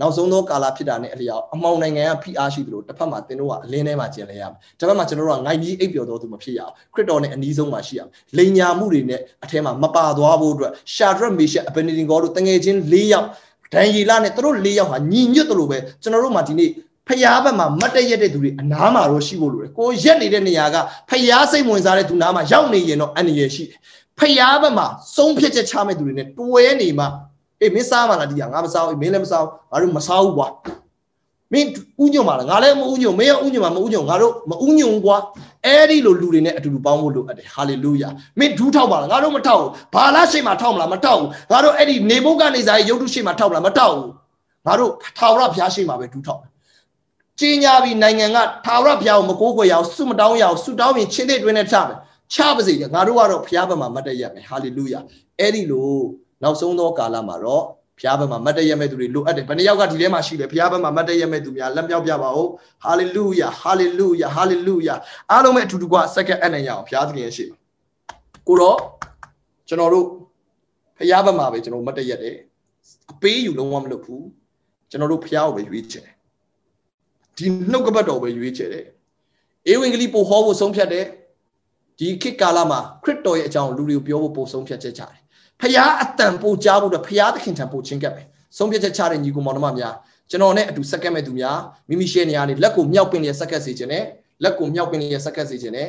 နောက်ဆုံးသောကာလဖြစ်တာနဲ့အလျောက်အမောင်နိုင်ငံကဖိအားရှိသလိုတစ်ဖက်မှာတင်တို့ကအလင်းထဲမှာကျင်လဲရမယ်။တစ်ဖက်မှာကျွန်တော်တို့ကငိုက်ကြီးအိပ်ပျော်တော်သူမဖြစ်ရအောင်ခရစ်တော်နဲ့အနီးဆုံးမှာရှိရမယ်။လိန်ညာမှုတွေနဲ့အထဲမှာမပါသွားဖို့အတွက်ရှာဒရက်မေရှက်အဘနေဒင်ဂေါတို့တငယ်ချင်း၄ယောက်ဒန်ယေလနဲ့သူတို့၄ယောက်ဟာညီညွတ်သလိုပဲကျွန်တော်တို့မှာဒီနေ့ဖျားဘက်မှာမတ်တရက်တဲ့သူတွေအနာမှာတော့ရှိဖို့လိုတယ်။ကိုရက်နေတဲ့နေရာကဖျားစိတ်ဝင်စားတဲ့သူနာမှာရောက်နေရင်တော့အန္တရာယ်ရှိတယ်။ဖျားဘက်မှာဆုံးဖြတ်ချက်ချမဲ့သူတွေနဲ့တွဲနေမှာအေးမင်းစားမှလားဒီကငါမစားဘူးမင်းလည်းမစားဘူးငါတို့မစားဘူးကွာမင်းဥညွံပါလားငါလည်းမဥညွံမင်းရောဥညွံမှာမဥညွံငါတို့မဥညွံကွာအဲ့ဒီလိုလူတွေနဲ့အတူတူပေါင်းဖို့လိုအပ်တယ်ဟာလေလုယာမင်းဒူးထောက်ပါလားငါတို့မထောက်ဘူးဘာလားရှိမှထောက်မလားမထောက်ဘူးငါတို့အဲ့ဒီနေဘုတ်ကနေစားရုပ်တုရှိမှထောက်မလားမထောက်ဘူးငါတို့ထာဝရဘုရားရှိမှပဲဒူးထောက်ကျင်းညာပြီးနိုင်ငံကထာဝရဘုရားကိုမကိုးကွယ်ရအောင်ဆုမတောင်းရအောင်ဆုတောင်းရင်ချင်းတဲ့တွင်နဲ့ချမယ်ချပါစေငါတို့ကတော့ဘုရားဘက်မှာမတ်တရရမယ်ဟာလေလုယာအဲ့ဒီလိုနောက်ဆုံးသောကာလမှာတော့ဘုရားဘက်မှာမတ်တရမဲ့သူတွေလိုအပ်တယ်ဘယ်နှယောက်ကဒီထဲမှာရှိလဲဘုရားဘက်မှာမတ်တရမဲ့သူများလက်မြောက်ပြပါဦးဟာလေလုယာဟာလေလုယာဟာလေလုယာအားလုံးပဲအထူးတူကစက္ကန့်အနဲ့ရအောင်ဘုရားသခင်ရဲ့ရှေ့မှာကိုတော့ကျွန်တော်တို့ဘုရားဘက်မှာပဲကျွန်တော်မတ်တရက်တယ်အပေးอยู่လုံးဝမလုပ်ဘူးကျွန်တော်တို့ဘုရားကိုပဲရွေးချယ်တယ်ဒီနှုတ်ကပတ်တော်ပဲရွေးချယ်တယ်ဧဝံဂေလိပို့ဟောဖို့ဆုံးဖြတ်တယ်ဒီခေတ်ကာလမှာခရစ်တော်ရဲ့အကြောင်းလူတွေကိုပြောဖို့ပို့ဆုံးဖြတ်ချက်ချတယ်ဖျားအတန်ပို့ကြားဖို့တော့ဖျားသခင်ထံပို့ချင်းကပ်ပဲဆုံးဖြတ်ချက်ချတဲ့ညီကိုမောင်နှမများကျွန်တော်နဲ့အတူစက္ကက်မဲ့သူများမိမိရှယ်နေရာနေလက်ကိုမြောက်ပင်လျက်စက္ကက်စေခြင်းနဲ့လက်ကိုမြောက်ပင်လျက်စက္ကက်စေခြင်းနဲ့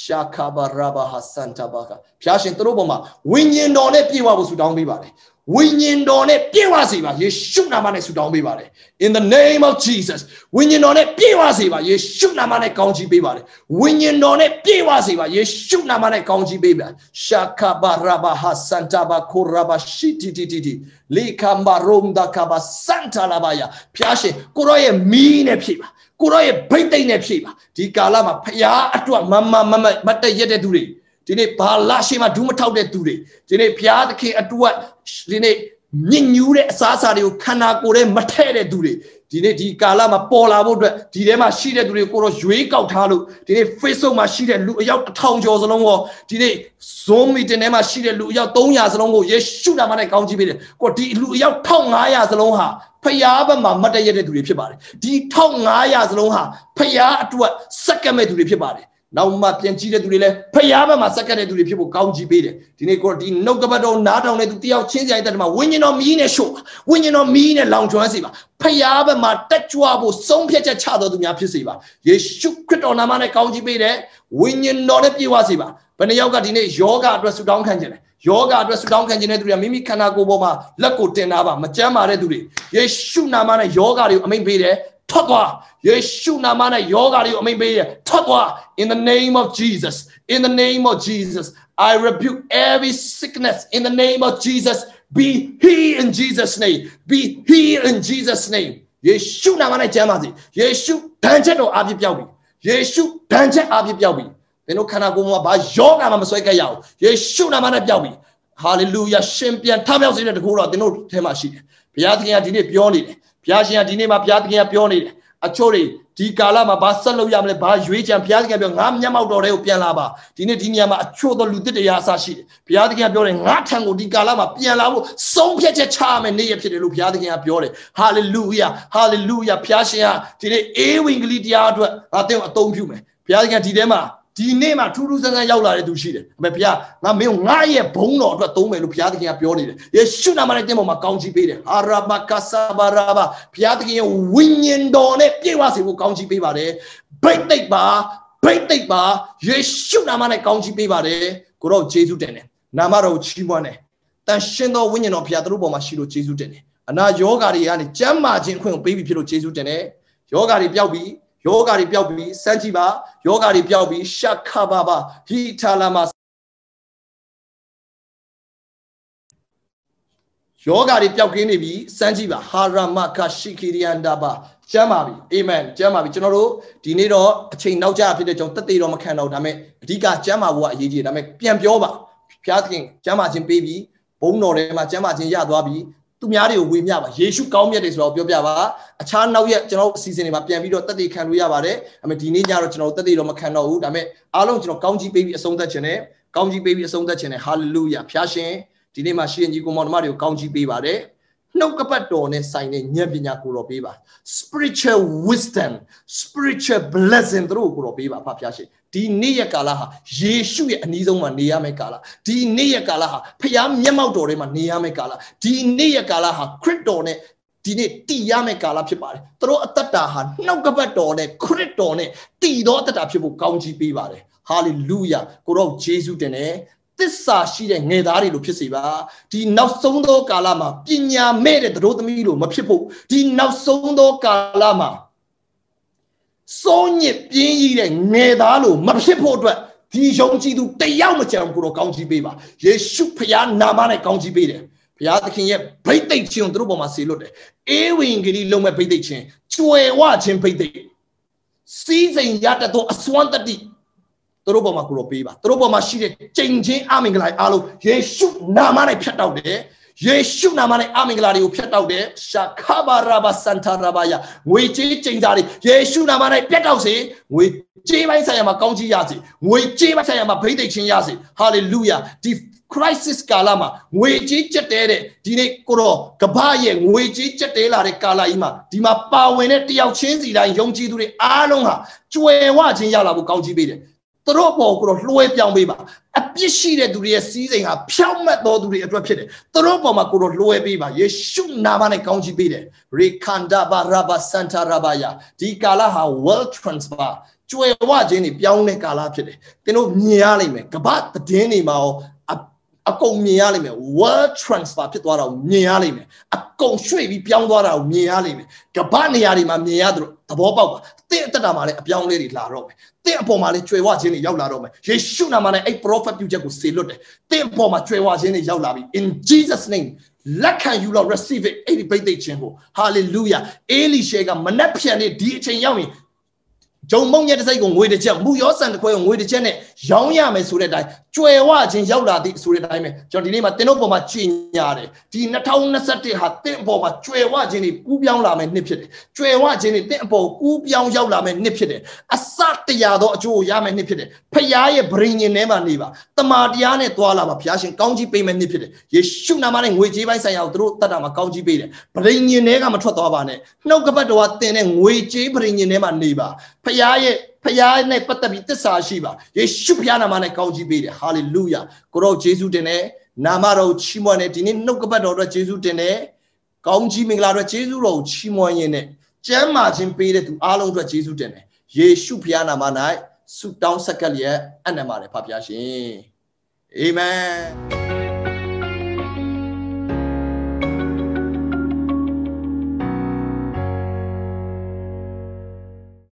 ရှာကာဘာရာဘာဟာဆန်တာဘာကဖျားရှင်တို့ဘုံမှာဝိညာဉ်တော်နဲ့ပြေဝဖို့ဆုတောင်းပေးပါတယ်ဝိညာဉ်တော်နဲ့ပြည့်ဝစေပါယေရှုနာမနဲ့ဆုတောင်းပေးပါတယ် in the name of jesus ဝိညာဉ်တော်နဲ့ပြည့်ဝစေပါယေရှုနာမနဲ့ကောင်းချီးပေးပါတယ်ဝိညာဉ်တော်နဲ့ပြည့်ဝစေပါယေရှုနာမနဲ့ကောင်းချီးပေးပါရှာကဘာရာဘာဟာစန်တာဘာခိုရာဘာရှိတီတီတီလီကမ်ဘာရုံဒါကဘာစန်တာလာဘာယာဖျားရှင်ကိုရောရဲ့မီးနဲ့ဖြည့်ပါ ကိုရောရဲ့ဗိတ်သိမ့်နဲ့ဖြည့်ပါဒီကာလမှာဖျားအတွက်မမမမတ်တက်ရက်တဲ့သူတွေဒီနေ့ဘာလာရှိမှဒူးမထောက်တဲ့သူတွေဒီနေ့ဘုရားသခင်အတူကဒီနေ့ညစ်ညူးတဲ့အစားအစာတွေကိုခန္ဓာကိုယ်ထဲမထည့်တဲ့သူတွေဒီနေ့ဒီကာလမှာပေါ်လာဖို့အတွက်ဒီထဲမှာရှိတဲ့သူတွေကိုတော့ရွေးကောက်ထားလို့ဒီနေ့ Facebook မှာရှိတဲ့လူအယောက်1000ကျော်စလုံးရောဒီနေ့ Zoom meeting ထဲမှာရှိတဲ့လူအယောက်300စလုံးကိုယေရှုနာမနဲ့ကောင်းချီးပေးတယ်ကိုဒီလူအယောက်1500စလုံးဟာဖျားဘက်မှာမတည့်ရတဲ့သူတွေဖြစ်ပါတယ်ဒီ1500စလုံးဟာဖျားအတွက်စက္ကမဲ့သူတွေဖြစ်ပါတယ်နောက်မှပြန်ကြည့်တဲ့သူတွေလည်းဖျားဘက်မှာဆက်ကတ်တဲ့သူတွေဖြစ်ဖို့ကောင်းကြီးပေးတယ်ဒီနေ့ကိုဒီနှုတ်ကပတ်တော်နားထောင်တဲ့သူတယောက်ချင်းစရာတဲ့တမဝိညာဉ်တော်မီးနဲ့ရှို့ပါဝိညာဉ်တော်မီးနဲ့လောင်ကျွမ်းစေပါဖျားဘက်မှာတက်ကြွဖို့ဆုံးဖြတ်ချက်ချတော်သူများဖြစ်စေပါယေရှုခရစ်တော်နာမနဲ့ကောင်းကြီးပေးတယ်ဝိညာဉ်တော်နဲ့ပြည့်ဝစေပါဘယ်နှယောက်ကဒီနေ့ယောဂအတွက်ဆုတောင်းခံခြင်းလဲယောဂအတွက်ဆုတောင်းခံခြင်းတဲ့သူတွေကမိမိခန္ဓာကိုယ်ပေါ်မှာလက်ကိုတင်တာပါမကျမ်းမာတဲ့သူတွေယေရှုနာမနဲ့ယောဂတွေကိုအမိန့်ပေးတယ် na mana yoga ya. In the name of Jesus, in the name of Jesus, I rebuke every sickness in the name of Jesus. Be he in Jesus' name. Be he in Jesus' name. Yeshu mana jamazi. Yeshu danje no abhi piyawi. Yeshu danje abi piyawi. Beno kana ba yoga mama soi kaya. Yeshu mana piyawi. Hallelujah. Shempian tamyao zine de kura. Beno tema shi. Piyadi kaya dini piyoni. ဘုရားရှင်ကဒီနေ့မှာဘုရားသခင်ကပြောနေတယ်အချို့တွေဒီကာလမှာဘာဆက်လုပ်ရမလဲဘာရွေးချယ်ဘုရားသခင်ပြောငါမျက်မှောက်တော်တွေကိုပြန်လာပါဒီနေ့ဒီနေရာမှာအချို့သောလူသစ်တရားအစရှိတယ်ဘုရားသခင်ကပြောတယ်ငါထံကိုဒီကာလမှာပြန်လာဖို့ဆုံးဖြတ်ချက်ချရမယ်နေ့ရဖြစ်တယ်လို့ဘုရားသခင်ကပြောတယ်ဟာလေလုယာဟာလေလုယာဘုရားရှင်ကဒီနေ့အေးဝင်ကလေးတရားအတွက်ငါသင်ကိုအသုံးပြုမယ်ဘုရားသခင်ဒီထဲမှာဒီနေ့မှထူးထူးဆန်းဆန်းရောက်လာတဲ့သူရှိတယ်အမေဘုရားငါမင်းကိုငါရဲ့ဘုန်းတော်အတွက်သုံးမယ်လို့ဘုရားသခင်ကပြောနေတယ်ယေရှုနာမနဲ့တင်းပေါ်မှာကောင်းချီးပေးတယ်ဟာရာမကဆာဘာရာဘာဘုရားသခင်ရဲ့ဝိညာဉ်တော်နဲ့ပြည့်ဝစေဖို့ကောင်းချီးပေးပါတယ်ဘိတ်သိပ်ပါဘိတ်သိပ်ပါယေရှုနာမနဲ့ကောင်းချီးပေးပါတယ်ကိုတော့ယေရှုတင်တယ်နာမတော်ချီးမွမ်းတယ်တန်ရှင်သောဝိညာဉ်တော်ဘုရားသူတို့ပေါ်မှာရှိလို့ယေရှုတင်တယ်အနာယောဂါတွေကနေကျမ်းမာခြင်းအခွင့်ကိုပေးပြီးဖြစ်လို့ယေရှုတင်တယ်ယောဂါတွေပျောက်ပြီးယောဂါတွေပျောက်ပြီးစမ်းကြည့်ပါယောဂါတွေပျောက်ပြီးရှခဘာဘာဟီထာလာမယောဂါတွေပျောက်ကင်းနေပြီစမ်းကြည့်ပါဟာရမခရှိခီရီယန်ဒါဘာကျမ်းပါပြီအာမင်ကျမ်းပါပြီကျွန်တော်တို့ဒီနေ့တော့အချိန်နောက်ကျဖြစ်တဲ့ကြောင့်တက်သေးတော့မခံတော့ဒါပေမဲ့အဓိကကျမ်းပါဖို့ကအရေးကြီးတယ်ဒါပေမဲ့ပြန်ပြောပါဖျားသခင်ကျမ်းပါခြင်းပေးပြီးဘုန်းတော်ထဲမှာကျမ်းပါခြင်းရသွားပြီးသူများတွေကိုဝေမျှပါယေရှုကောင်းမြတ်တယ်ဆိုတော့ပြောပြပါအခြားနောက်ရက်ကျွန်တော်အစီအစဉ်တွေမှာပြန်ပြီးတော့တက်တည်ခံလို့ရပါတယ်အမေဒီနေ့ညတော့ကျွန်တော်တက်တည်တော့မခံတော့ဘူးဒါပေမဲ့အားလုံးကျွန်တော်ကောင်းကြီးပေးပြီးအဆုံးသတ်ခြင်းနဲ့ကောင်းကြီးပေးပြီးအဆုံးသတ်ခြင်းနဲ့ဟာလေလုယာဖျားရှင်ဒီနေ့မှာရှင်ကြီးကိုမောင်တို့မတွေကိုကောင်းကြီးပေးပါတယ်နှုတ်ကပတ်တော်နဲ့ဆိုင်တဲ့ဉာဏ်ပညာကိုတော်ပေးပါ spiritual wisdom spiritual blessing တို့ကိုတော်ပေးပါဖဖျားရှင်ဒီနေ့ရက်ကာလဟာယေရှုရဲ့အနီးဆုံးမှာနေရမယ့်ကာလဒီနေ့ရက်ကာလဟာဖျားမျက်မှောက်တော်ထဲမှာနေရမယ့်ကာလဒီနေ့ရက်ကာလဟာခရစ်တော်နဲ့ဒီနေ့တည်ရမယ့်ကာလဖြစ်ပါတယ်သူတို့အတ္တတာဟာနှုတ်ကပတ်တော်နဲ့ခရစ်တော်နဲ့တည်သောအတ္တတာဖြစ်ဖို့ကောင်းချီးပေးပါတယ်ဟာလေလုယာကိုတော့ယေရှုတင်တယ်သစ္စာရှိတဲ့ငယ်သားတွေလိုဖြစ်စေပါဒီနောက်ဆုံးသောကာလမှာပညာမဲ့တဲ့သတို့သမီးလိုမဖြစ်ဖို့ဒီနောက်ဆုံးသောကာလမှာစုံညစ်ပြင်းရတဲ့ငယ်သားလိုမဖြစ်ဖို့အတွက်ဒီယုံကြည်သူတယောက်မကြံကိုတော့ကောင်းချီးပေးပါယေရှုဖခင်နာမနဲ့ကောင်းချီးပေးတယ်ဘုရားသခင်ရဲ့ဗိတ်သိက်ခြင်းတို့ပေါ်မှာဆေလွတ်တယ်အေးဝင်ဂရီလုံးမဲ့ဗိတ်သိက်ခြင်းကျွယ်ဝခြင်းဗိတ်သိက်စီးစိမ်ရတတ်သောအစွမ်းတတိသူတို့ပေါ်မှာကိုရောပေးပါသူတို့ပေါ်မှာရှိတဲ့ကြိမ်ချင်းအမင်္ဂလာအားလုံးယေရှုနာမနဲ့ဖြတ်တောက်တယ်ယေရှုနာမနဲ့အမင်္ဂလာတွေကိုဖြတ်တောက်တယ်ရှာခဘာရာဘာစန်တာရာဘာယာငွေကြေးကြိမ်စာတွေယေရှုနာမနဲ့ပြတ်တောက်စေငွေကြေးပိုင်းဆိုင်ရာမှာကောင်းချီးရစေငွေကြေးပိုင်းဆိုင်ရာမှာဗိသိက်ချင်းရစေဟာလေလုယာဒီ crisis ကာလမှာငွေကြေးကျက်တဲတဲ့ဒီနေ့ကိုတော့ကမ္ဘာရဲ့ငွေကြေးကျက်တဲလာတဲ့ကာလကြီးမှာဒီမှာပါဝင်တဲ့တယောက်ချင်းစီတိုင်းယုံကြည်သူတွေအားလုံးဟာကျွယ်ဝခြင်းရလာဖို့ကောင်းချီးပေးတယ်သူတို့ပေါ်ကိုတော့လွှဲပြောင်းပေးပါအပြစ်ရှိတဲ့သူတွေရဲ့စီးစိမ်ဟာဖြောင့်မတ်သောသူတွေအတွက်ဖြစ်တယ်သူတို့ပေါ်မှာကိုတော့လွှဲပေးပါယေရှုနာမနဲ့ကောင်းချီးပေးတယ်ရေခန္ဒဘာရဘာစန်တာရဘာယာဒီကာလဟာ world transfer ကျွယ်ဝခြင်းတွေပြောင်းတဲ့ကာလဖြစ်တယ်သင်တို့မြင်ရလိမ့်မယ်ကမ္ဘာသတင်းတွေမှာရောအကုန်မြင်ရလိမ့်မယ် world transfer ဖြစ်သွားတာကိုမြင်ရလိမ့်မယ်အကုန်ရွှေ့ပြီးပြောင်းသွားတာကိုမြင်ရလိမ့်မယ်ကမ္ဘာနေရာတွေမှာမြင်ရသလိုသဘောပေါက်ပါတင့်အသက်တာမှာလည်းအပြောင်းလဲတွေလာတော့မယ်တင့်အပေါ်မှာလည်းကြွယ်ဝခြင်းတွေရောက်လာတော့မယ်ယေရှုနာမနဲ့အဲ့ prophet ပြုချက်ကိုစေလွတ်တယ်တင့်အပေါ်မှာကြွယ်ဝခြင်းတွေရောက်လာပြီ in Jesus name လက်ခံယူလို့ receive it အဲ့ဒီပိတ်သိခြင်းကို hallelujah အေလိရှေကမနှက်ဖြန်နေဒီအချိန်ရောက်ရင်ဂျုံမုံညက်တစ်စိတ်ကိုငွေတစ်ချက်မူယောဆန်တစ်ခွဲကိုငွေတစ်ချက်နဲ့ရောင်းရမယ်ဆိုတဲ့အတိုင်းကျွယ်ဝခြင်းရောက်လာသည့်ဆိုတဲ့အတိုင်းပဲကျွန်တော်ဒီနေ့မှာတင်းတို့ပေါ်မှာကြင်ညာတယ်ဒီ2021ဟာတင်းပေါ်မှာကျွယ်ဝခြင်းတွေကူးပြောင်းလာမယ်နှစ်ဖြစ်တယ်ကျွယ်ဝခြင်းတွေတင်းအပေါ်ကူးပြောင်းရောက်လာမယ်နှစ်ဖြစ်တယ်အစတရားသောအကျိုးကိုရမယ်နှစ်ဖြစ်တယ်ဖခင်ရဲ့ဗြိဉ္ဉင်ထဲမှာနေပါတမာတရားနဲ့တွာလာပါဖခင်ရှင်ကောင်းကြီးပေးမယ်နှစ်ဖြစ်တယ်ယေရှုနာမနဲ့ငွေကြေးပိုင်းဆိုင်ရာကိုတို့တတ်တာမှာကောင်းကြီးပေးတယ်ဗြိဉ္ဉင်ထဲကမထွက်သွားပါနဲ့နှုတ်ကပတ်တော်ကတင်းနဲ့ငွေကြေးဗြိဉ္ဉင်ထဲမှာနေပါဖခင်ရဲ့ဖခင်နဲ့ပတ်သက်ပြီးတစ္ဆာရှိပါယေရှုဖခင်နာမနဲ့ကောင်းချီးပေးတယ်ဟာလေလုယာကိုတော့ယေရှုတင်တယ်နာမတော်ချီးမွမ်းတယ်ဒီနေ့နှုတ်ကပတ်တော်အတွက်ယေရှုတင်တယ်ကောင်းချီးမင်္ဂလာအတွက်ယေရှုတော်ကိုချီးမွမ်းရင်းနဲ့ကျမ်းမာခြင်းပေးတဲ့သူအားလုံးအတွက်ယေရှုတင်တယ်ယေရှုဖခင်နာမ၌ဆုတောင်းဆက်ကပ်လျက်အံ့နံပါတယ်ဖခင်ရှင်အာမင်